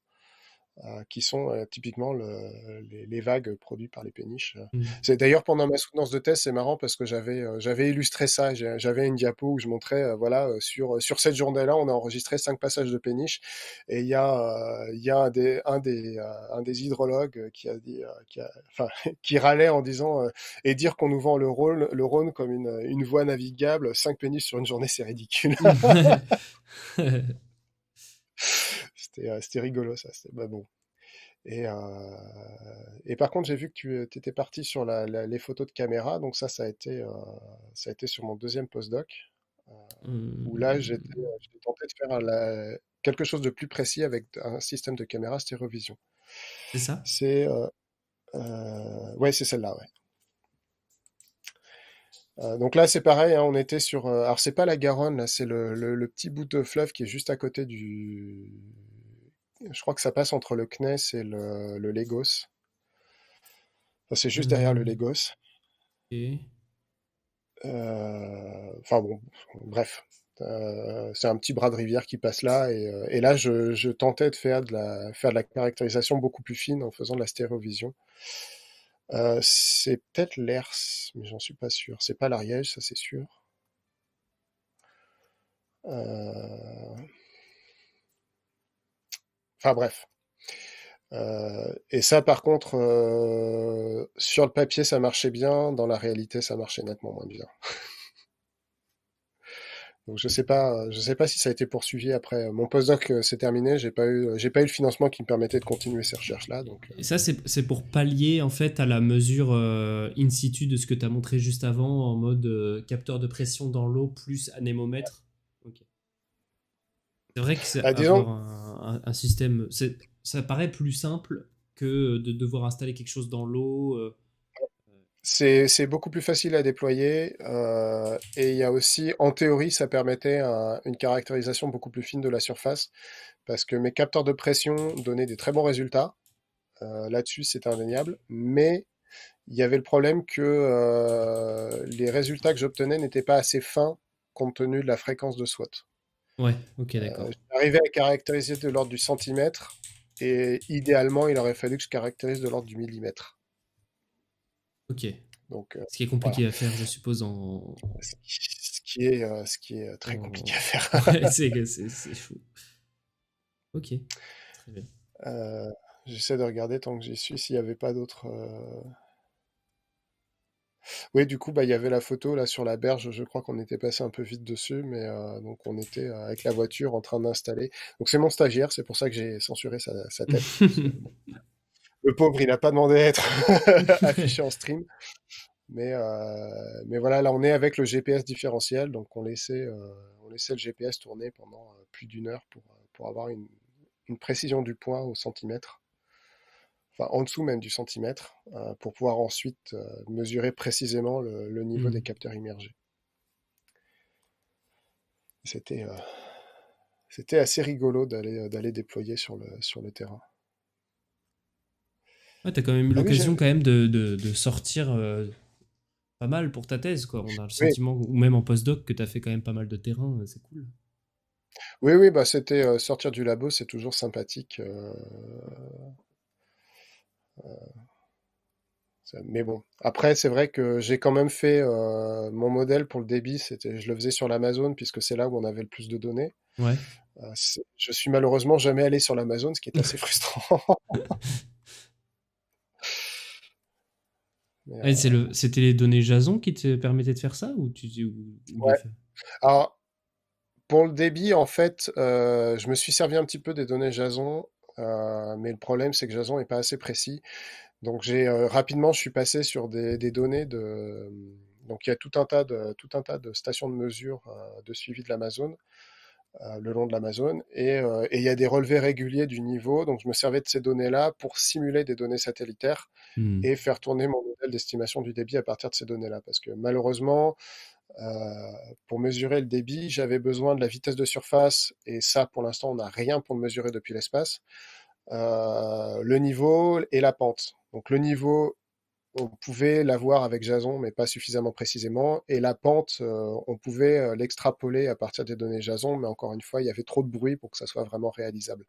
Euh, qui sont euh, typiquement les, vagues produites par les péniches. Mmh. C'est d'ailleurs pendant ma soutenance de thèse, c'est marrant parce que j'avais euh, j'avais illustré ça, j'avais une diapo où je montrais voilà sur sur cette journée-là, on a enregistré cinq passages de péniches. et il y a il y a un des un des hydrologues qui a dit qui [laughs] enfin qui râlait en disant et dire qu'on nous vend le Rhône le Rhône comme une une voie navigable, cinq péniches sur une journée, c'est ridicule. [laughs] [laughs] Euh, c'était rigolo, ça. C'était bah, bon. Et, euh, et, par contre, j'ai vu que tu euh, étais parti sur les photos de caméra. Donc ça, ça a été, ça a été sur mon deuxième postdoc. Où là, mmh. j'ai tenté de faire quelque chose de plus précis avec un système de caméra stéréovision. C'est ça C'est... ouais, c'est celle-là, ouais. donc là, c'est pareil, hein, on était sur... alors, c'est pas la Garonne, c'est le petit bout de fleuve qui est juste à côté du, je crois que ça passe entre le CNES et le, le Legos. c'est juste derrière le hmm. Legos. Euh, enfin bon, bref. Euh, c'est un petit bras de rivière qui passe là. Et, euh, là, je, tentais de faire de, la, caractérisation beaucoup plus fine en faisant de la stéréovision. c'est peut-être l'ERS, mais j'en suis pas sûr. C'est pas l'Ariège, ça c'est sûr. Enfin bref. Euh, et ça, par contre, euh, sur le papier, ça marchait bien. Dans la réalité, ça marchait nettement moins bien. [laughs] Donc je sais pas, je sais pas si ça a été poursuivi après. Mon postdoc euh, s'est terminé. J'ai pas eu, j'ai pas eu le financement qui me permettait de continuer ces recherches là. Donc. Et ça, c'est pour pallier en fait à la mesure in situ de ce que tu as montré juste avant en mode capteur de pression dans l'eau plus anémomètre c'est vrai que c'est bah, un, système, ça paraît plus simple que de devoir installer quelque chose dans l'eau. Euh. C'est beaucoup plus facile à déployer euh, et il y a aussi, en théorie, ça permettait une caractérisation beaucoup plus fine de la surface parce que mes capteurs de pression donnaient des très bons résultats. Euh, là-dessus, c'est indéniable, mais il y avait le problème que les résultats que j'obtenais n'étaient pas assez fins compte tenu de la fréquence de SWOT. Ouais, ok, euh, d'accord. J'arrivais à caractériser de l'ordre du centimètre et idéalement, il aurait fallu que je caractérise de l'ordre du millimètre. Ok. Donc, euh, ce qui est compliqué à faire, je suppose, en. Ce qui, est, ce qui est euh, très compliqué à faire. [laughs] c'est fou. [laughs] Ok. J'essaie de regarder tant que j'y suis s'il n'y avait pas d'autres. Oui, du coup, bah, il y avait la photo là sur la berge. Je crois qu'on était passé un peu vite dessus, mais euh, donc on était euh, avec la voiture en train d'installer. Donc c'est mon stagiaire, c'est pour ça que j'ai censuré sa, tête. [laughs] Le pauvre, il n'a pas demandé à être [laughs] affiché en stream. Euh, mais, voilà, là on est avec le GPS différentiel, donc on laissait, on laissait le GPS tourner pendant plus d'une heure pour, avoir une, une précision du point au centimètre en dessous même du centimètre, euh, pour pouvoir ensuite euh, mesurer précisément le, niveau mmh. des capteurs immergés. C'était euh, c'était assez rigolo d'aller déployer sur le, sur le terrain. tu as quand même eu ah l'occasion quand même de, sortir pas mal pour ta thèse. Quoi. On a le sentiment, ou même en postdoc, que tu as fait quand même pas mal de terrain, c'est cool. Oui, oui, bah, c'était sortir du labo, c'est toujours sympathique. Euh, mais bon, après, c'est vrai que j'ai quand même fait euh, mon modèle pour le débit, c'était, je le faisais sur l'Amazon, puisque c'est là où on avait le plus de données. Euh, je suis malheureusement jamais allé sur l'Amazon, ce qui est assez [laughs] frustrant. [laughs] le, c'était les données JSON qui te permettaient de faire ça ou tu, pour le débit, en fait, je me suis servi un petit peu des données JSON euh, mais le problème, c'est que Jason n'est pas assez précis. Donc j'ai euh, rapidement, je suis passé sur des, données de. Donc il y a tout un tas de, tout un tas de stations de mesure euh, de suivi de l'Amazon, le long de l'Amazon, et, il y a des relevés réguliers du niveau. Donc je me servais de ces données-là pour simuler des données satellitaires hmm. et faire tourner mon modèle d'estimation du débit à partir de ces données-là. Parce que malheureusement, euh, pour mesurer le débit, j'avais besoin de la vitesse de surface, et ça, pour l'instant, on n'a rien pour le mesurer depuis l'espace. Euh, le niveau et la pente. Donc le niveau, on pouvait l'avoir avec Jason, mais pas suffisamment précisément. Et la pente, euh, on pouvait l'extrapoler à partir des données Jason, mais encore une fois, il y avait trop de bruit pour que ça soit vraiment réalisable.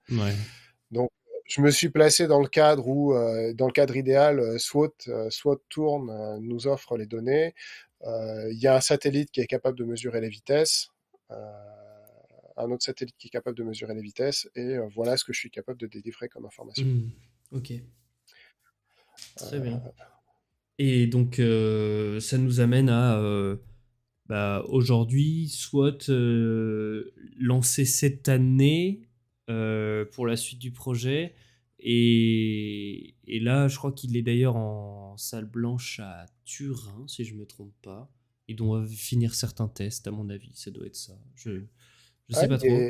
Donc je me suis placé dans le cadre où, dans le cadre idéal, SWOT, SWOT tourne, nous offre les données. Euh, il y a un satellite qui est capable de mesurer les vitesses, euh, un autre satellite qui est capable de mesurer les vitesses, et euh, voilà ce que je suis capable de délivrer comme information. Mmh. Ok. Très bien. Et donc, ça nous amène à bah, aujourd'hui, soit lancer cette année pour la suite du projet, et, là, je crois qu'il est d'ailleurs en salle blanche à Turin, si je ne me trompe pas. Ils doivent finir certains tests, à mon avis. Ça doit être ça. Je ne sais ah, pas trop.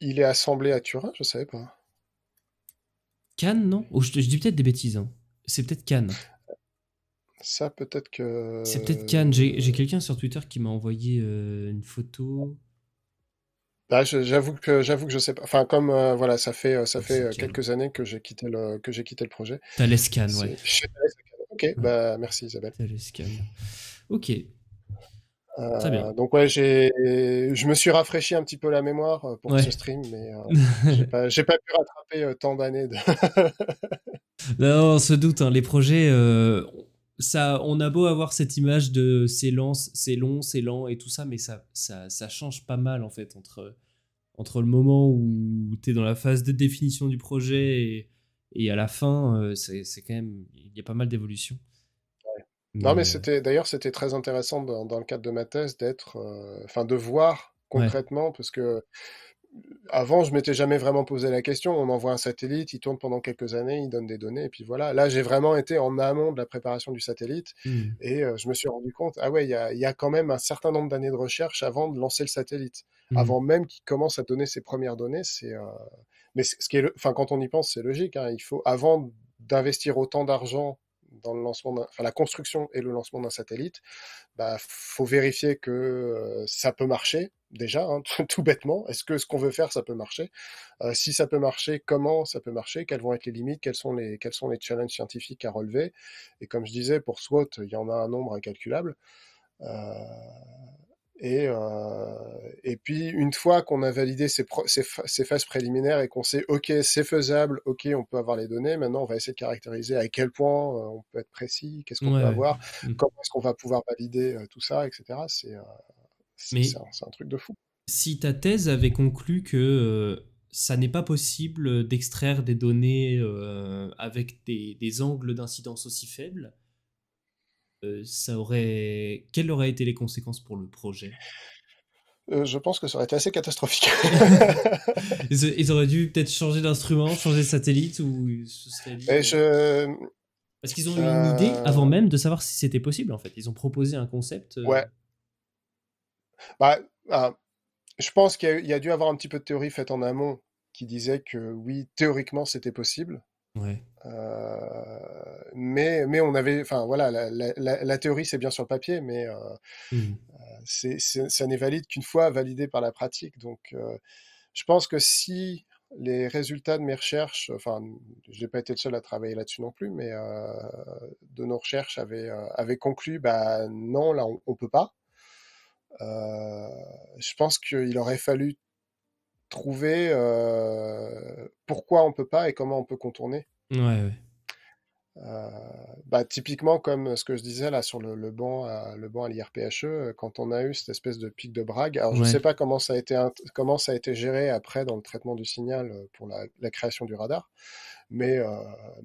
Il est assemblé à Turin, je ne savais pas. Cannes, non oh, je, dis peut-être des bêtises. Hein. C'est peut-être Cannes. Ça, peut-être que. C'est peut-être Cannes. J'ai quelqu'un sur Twitter qui m'a envoyé euh, une photo. Bah, j'avoue que j'avoue que je sais pas. Enfin, comme euh, voilà, ça fait euh, ça ah, fait euh, quelques années que j'ai quitté le que j'ai quitté le projet. T'as les scans, ouais. Ok, bah merci Isabelle. T'as les scans. Ok. Très bien. Donc ouais, j'ai, je me suis rafraîchi un petit peu la mémoire pour ce stream, mais [laughs] j'ai, pas, pu rattraper tant d'années. De... non, on se doute. Hein. les projets, on a beau avoir cette image de c'est lent, c'est long, c'est lent et tout ça, mais ça, change pas mal en fait entre, entre le moment où tu es dans la phase de définition du projet et, à la fin, euh, c'est quand même, il y a pas mal d'évolution. Non, mais, euh, c'était d'ailleurs c'était très intéressant dans, le cadre de ma thèse d'être, euh, enfin de voir concrètement parce que avant, je m'étais jamais vraiment posé la question. On envoie un satellite, il tourne pendant quelques années, il donne des données, et puis voilà. Là, j'ai vraiment été en amont de la préparation du satellite, hmm. et euh, je me suis rendu compte, ah ouais, il y a, quand même un certain nombre d'années de recherche avant de lancer le satellite, hmm. avant même qu'il commence à donner ses premières données. C'est, euh, mais ce qui est, enfin, quand on y pense, c'est logique. Hein. Il faut avant d'investir autant d'argent dans le lancement, enfin, la construction et le lancement d'un satellite, bah, faut vérifier que euh, ça peut marcher déjà, hein, [laughs] tout, bêtement. Est-ce que ce qu'on veut faire, ça peut marcher euh, Si ça peut marcher, comment ça peut marcher Quelles vont être les limites quels sont les, challenges scientifiques à relever Et comme je disais, pour SWOT, il y en a un nombre incalculable. Euh, euh, et, puis, une fois qu'on a validé ces, phases préliminaires et qu'on sait, OK, c'est faisable, OK, on peut avoir les données, maintenant on va essayer de caractériser à quel point on peut être précis, qu'est-ce qu'on peut avoir, mmh. comment est-ce qu'on va pouvoir valider tout ça, etc. C'est mais c'est un, truc de fou. Si ta thèse avait conclu que euh, ça n'est pas possible d'extraire des données euh, avec des, angles d'incidence aussi faibles, euh, ça aurait... quelles auraient été les conséquences pour le projet je pense que ça aurait été assez catastrophique. [laughs] ils, auraient dû peut-être changer d'instrument, changer de satellite ou Parce qu'ils ont eu une idée avant même de savoir si c'était possible en fait. Ils ont proposé un concept. Ouais, bah, ah, je pense qu'il y, a, dû avoir un petit peu de théorie faite en amont qui disait que oui, théoriquement, c'était possible. Euh, mais, mais on avait, enfin voilà, la, théorie c'est bien sur le papier, mais euh, mmh. euh, c'est, ça n'est valide qu'une fois validé par la pratique. Donc je pense que si les résultats de mes recherches, enfin je n'ai pas été le seul à travailler là-dessus non plus, mais de nos recherches avaient, avait conclu, bah non, là on, on peut pas. Euh, je pense qu'il aurait fallu trouver euh, pourquoi on peut pas et comment on peut contourner. Euh, bah, typiquement comme ce que je disais là sur le, banc à, le banc à l'IRPHE quand on a eu cette espèce de pic de brague alors je ne sais pas comment ça a été comment ça a été géré après dans le traitement du signal pour la création du radar mais, euh,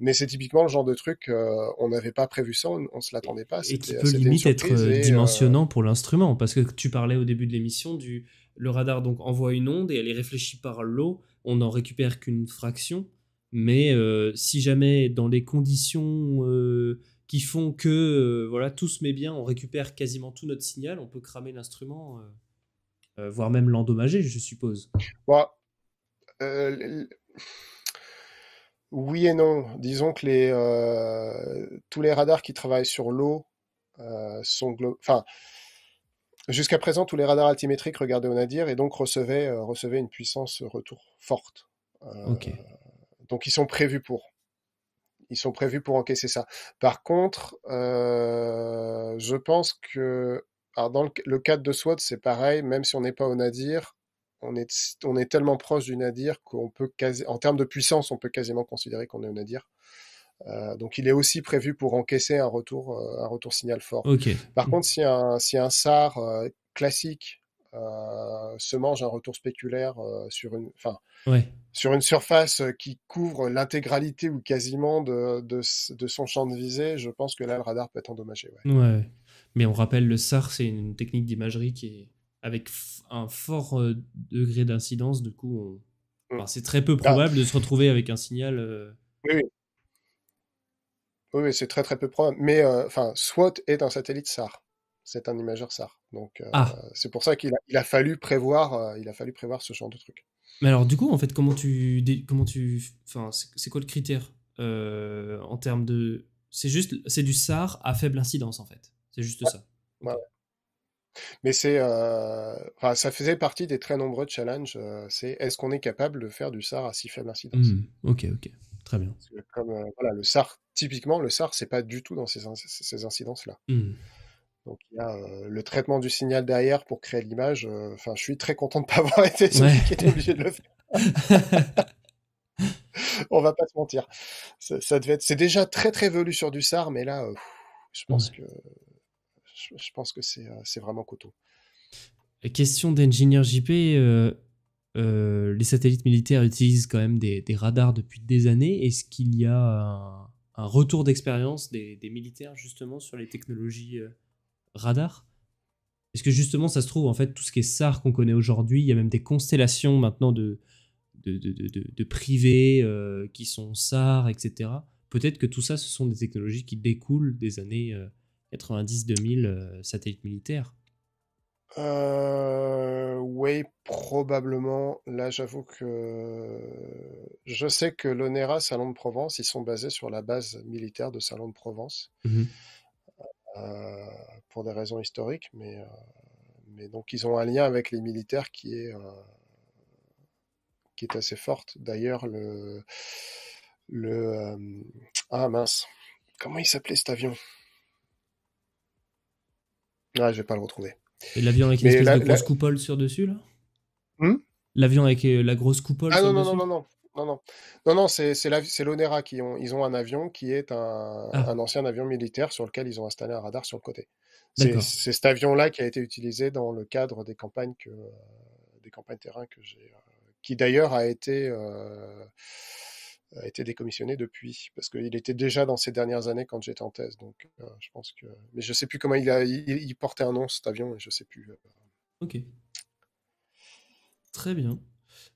mais c'est typiquement le genre de truc, euh, on n'avait pas prévu ça, on, ne se l'attendait pas. Et qui euh, peut limite être dimensionnant pour l'instrument, parce que tu parlais au début de l'émission du le radar donc envoie une onde et elle est réfléchie par l'eau, on n'en récupère qu'une fraction, mais si jamais dans les conditions qui font que voilà tout se met bien, on récupère quasiment tout notre signal, on peut cramer l'instrument. voire même l'endommager, je suppose. Ouais. Bah, oui et non. Disons que euh, tous les radars qui travaillent sur l'eau euh, sont... Enfin, jusqu'à présent, tous les radars altimétriques regardaient au nadir et donc euh, recevaient, une puissance retour forte. Donc ils sont prévus pour. Ils sont prévus pour encaisser ça. Par contre, je pense que... dans le, cadre de SWAT, c'est pareil, même si on n'est pas au nadir, on est, on est tellement proche du nadir qu'on peut en termes de puissance, on peut quasiment considérer qu'on est au nadir. Euh, donc il est aussi prévu pour encaisser un retour, euh, un retour signal fort. Par contre, si un, un SAR euh, classique se mange un retour spéculaire sur, une, surface qui couvre l'intégralité ou quasiment de, son champ de visée, je pense que là, le radar peut être endommagé. Ouais. Mais on rappelle, le SAR, c'est une technique d'imagerie qui est avec un fort euh, degré d'incidence, du coup, mm. c'est très peu ah. probable de se retrouver avec un signal. Euh, oui, oui. c'est très très peu probable. Mais euh, enfin, Swat est un satellite SAR. C'est un imageur SAR. Donc, ah. c'est pour ça qu'il a, fallu prévoir, il a fallu prévoir ce genre de truc. Mais alors, du coup, en fait, comment tu, comment tu, enfin, c'est quoi le critère en termes de, c'est juste, c'est du SAR à faible incidence, en fait. C'est juste ça. Ouais. Mais c'est, euh, ça faisait partie des très nombreux challenges. Euh, c'est est-ce qu'on est capable de faire du SAR à si faible incidence? Mmh. ok, ok. Très bien. Comme euh, voilà, le SAR, typiquement, le SAR, c'est pas du tout dans ces, incidences-là. Mmh. Donc il y a le traitement du signal derrière pour créer l'image. Enfin, je suis très content de pas [laughs] avoir été celui qui obligé de le faire. [laughs] On va pas se mentir. Ça, devait c'est déjà très très velu sur du SAR, mais là, je pense que je, pense que c'est euh, vraiment La Question d'ingénieur JP, euh, euh, les satellites militaires utilisent quand même des, radars depuis des années. Est-ce qu'il y a un, retour d'expérience des, militaires justement sur les technologies radars Est-ce que justement ça se trouve en fait tout ce qui est SAR qu'on connaît aujourd'hui, il y a même des constellations maintenant de, de, de, de, de privés qui sont SAR, etc. Peut-être que tout ça, ce sont des technologies qui découlent des années 90-2000 euh, satellites militaires. Euh, oui, probablement. Là, j'avoue que je sais que l'ONERA Salon de Provence, ils sont basés sur la base militaire de Salon de Provence mhm. euh, pour des raisons historiques, mais, donc ils ont un lien avec les militaires qui est, qui est assez forte. D'ailleurs, le, le ah mince, comment il s'appelait cet avion Ouais, ah, je vais pas le retrouver. Et l'avion avec une la, de grosse coupole sur dessus, là hmm L'avion avec euh, la grosse coupole ah, sur non, non, non, non, non, non. Non, non, c'est l'ONERA qui ont, ils ont un avion qui est ah. un, ancien avion militaire sur lequel ils ont installé un radar sur le côté. C'est cet avion-là qui a été utilisé dans le cadre des campagnes que, euh, des campagnes terrain que j'ai, euh, qui d'ailleurs a été a été décommissionné depuis, parce qu'il était déjà dans ces dernières années quand j'étais en thèse. Donc, euh, je pense que. Mais je sais plus comment il, il, portait un nom cet avion, et je sais plus. Euh. Ok. Très bien.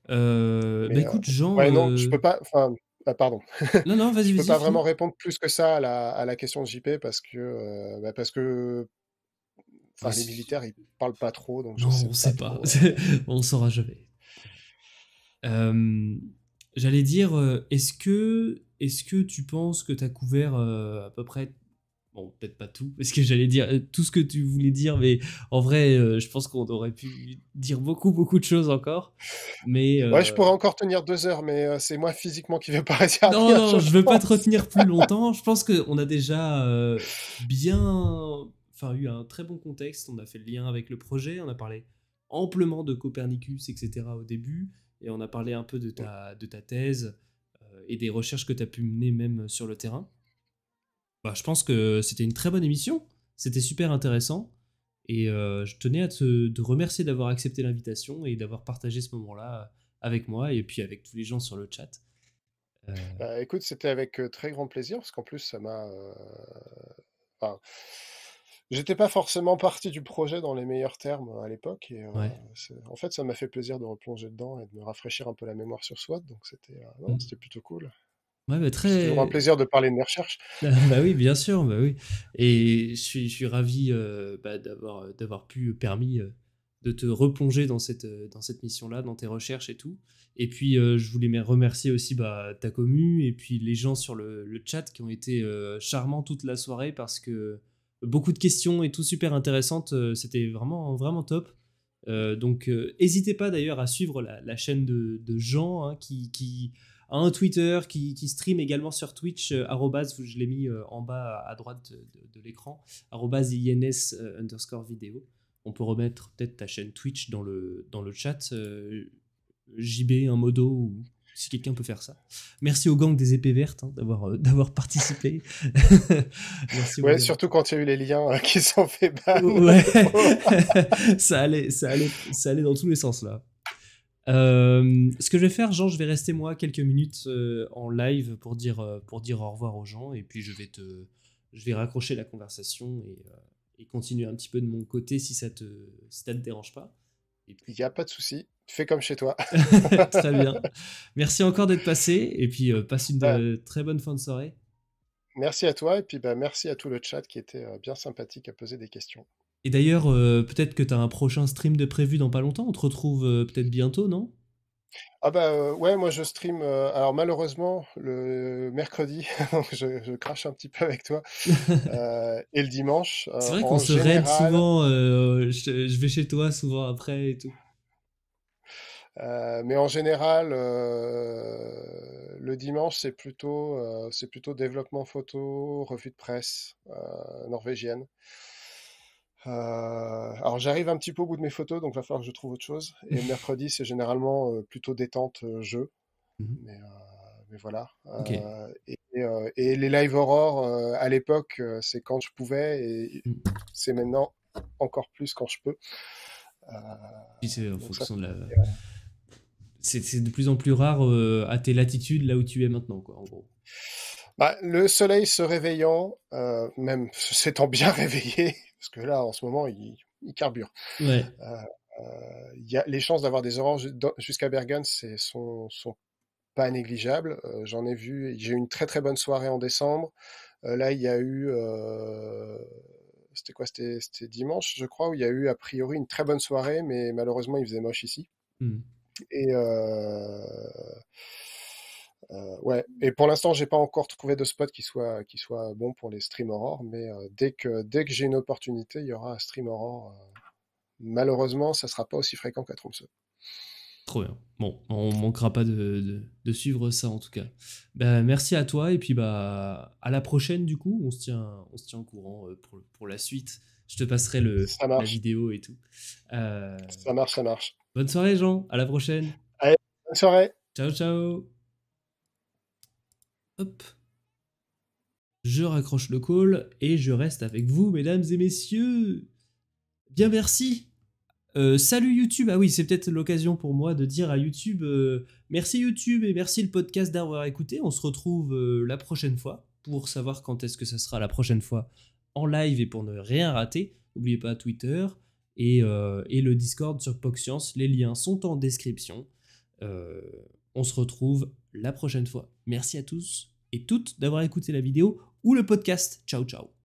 Euh, bah, écoute, euh, Jean. Ouais, non, je peux pas. Enfin, ah, pardon. [laughs] Non, non, vas-y, peux pas vraiment répondre plus que ça à la, question de JP parce que. Bah, parce que Enfin, bah, les militaires, ils parlent pas trop, donc sais on ne sait pas. [laughs] on ouais. saura jamais. Euh, J'allais dire, euh, est-ce que, est que tu penses que tu as couvert euh, à peu près Bon, peut-être pas tout, parce que j'allais dire euh, tout ce que tu voulais dire, mais en vrai, je pense qu'on aurait pu dire beaucoup, beaucoup de choses encore. Mais, Ouais, je pourrais encore tenir deux heures, mais c'est moi physiquement qui vais pas à [laughs] Non, non, je, ne veux pas te retenir plus [laughs] longtemps. je pense qu'on a déjà bien. Enfin, eu un très bon contexte. On a fait le lien avec le projet, on a parlé amplement de Copernicus, etc. au début et on a parlé un peu de ta, de ta thèse euh, et des recherches que tu as pu mener même euh, sur le terrain. Bah, je pense que c'était une très bonne émission, c'était super intéressant et euh, je tenais à te, remercier d'avoir accepté l'invitation et d'avoir partagé ce moment-là avec moi et puis avec tous les gens sur le chat. Bah, écoute, c'était avec très grand plaisir parce qu'en plus ça m'a... J'étais pas forcément parti du projet dans les meilleurs termes euh, à l'époque. Et, euh, en fait, ça m'a fait plaisir de replonger dedans et de me rafraîchir un peu la mémoire sur SWAT. Donc, c'était euh, mmh. c'était plutôt cool. Ouais, bah, un plaisir de parler de mes recherches. [laughs] Bah, bah, oui, bien sûr. Bah oui. Et je suis, ravi bah, d'avoir, d'avoir pu permis de te replonger dans cette, dans cette mission-là, dans tes recherches et tout. Et puis, je voulais remercier aussi bah, ta commu et puis les gens sur le, le chat qui ont été charmants toute la soirée parce que beaucoup de questions et tout super intéressantes. Euh, c'était vraiment, vraiment top. Euh, donc, euh, n'hésitez pas d'ailleurs à suivre la, chaîne de, Jean hein, qui, a un Twitter, qui, stream également sur Twitch, je l'ai mis en bas à droite de, l'écran, ins underscore vidéo. On peut remettre peut-être ta chaîne Twitch dans le, dans le chat, JB, un modo ou si quelqu'un peut faire ça. Merci au gang des épées vertes hein, d'avoir euh, d'avoir [laughs] participé. Merci ouais, surtout quand il y a eu les liens euh, qui sont faits Ouais. [laughs] ça allait ça ça allait dans tous les sens là. Euh, ce que je vais faire, Jean, je vais rester moi quelques minutes en live pour dire pour dire au revoir aux gens et puis je vais te je vais raccrocher la conversation et, continuer un petit peu de mon côté si ça te te dérange pas. Il n'y a pas de souci fais comme chez toi. [laughs] Très bien. Merci encore d'être passé et puis euh, passe une euh, très bonne fin de soirée. Merci à toi et puis bah, merci à tout le chat qui était euh, bien sympathique à poser des questions. Et d'ailleurs, peut-être que tu as un prochain stream de prévu dans pas longtemps. On te retrouve peut-être bientôt, non ah bah ouais, moi je stream. alors malheureusement le mercredi, [laughs] je, crache un petit peu avec toi. [laughs] et le dimanche. C'est vrai qu'on se souvent. je, vais chez toi souvent après et tout. Euh, mais en général, euh, le dimanche, c'est plutôt, euh, plutôt développement photo, revue de presse norvégienne. alors j'arrive un petit peu au bout de mes photos, donc il va falloir que je trouve autre chose. Et [laughs] mercredi, c'est généralement plutôt détente, jeu. Mmh mais, voilà. Et, les live aurore, à l'époque, c'est quand je pouvais, et mmh. c'est maintenant encore plus quand je peux. c'est en fonction de la c'est de plus en plus rare euh, à tes latitudes, là où tu es maintenant, quoi, en gros. Bah, le soleil se réveillant, euh, même [laughs] s'étant bien [laughs] réveillé, parce que là, en ce moment, il, carbure. Ouais. Euh, y a, les chances d'avoir des oranges jusqu'à Bergen sont, sont pas négligeables. J'en ai vu, j'ai eu une très très bonne soirée en décembre. là, il y a eu c'était quoi C'était dimanche, je crois, où il y a eu a priori une très bonne soirée, mais malheureusement il faisait moche ici. Hmm. Et euh, euh, ouais. Et pour l'instant, j'ai pas encore trouvé de spot qui soit qui soit bon pour les stream mais euh, dès que dès que j'ai une opportunité, il y aura un stream aurore. malheureusement, ça sera pas aussi fréquent qu'à Tromsø. Trop bien. Bon, on manquera pas de, de, suivre ça en tout cas. Ben merci à toi et puis bah à la prochaine du coup. On se tient, on se tient au courant pour, pour la suite. Je te passerai le, la vidéo et tout. Ça marche, ça marche. Bonne soirée, Jean. À la prochaine. Allez, bonne soirée. Ciao, ciao. Hop. Je raccroche le call et je reste avec vous, mesdames et messieurs. Bien, merci. Euh, salut YouTube. Ah oui, c'est peut-être l'occasion pour moi de dire à YouTube euh, merci YouTube et merci le podcast d'avoir écouté. On se retrouve euh, la prochaine fois pour savoir quand est-ce que ça sera la prochaine fois en live et pour ne rien rater. N'oubliez pas Twitter, euh, et, le Discord sur PogScience. Les liens sont en description. Euh, on se retrouve la prochaine fois. Merci à tous et toutes d'avoir écouté la vidéo ou le podcast. Ciao ciao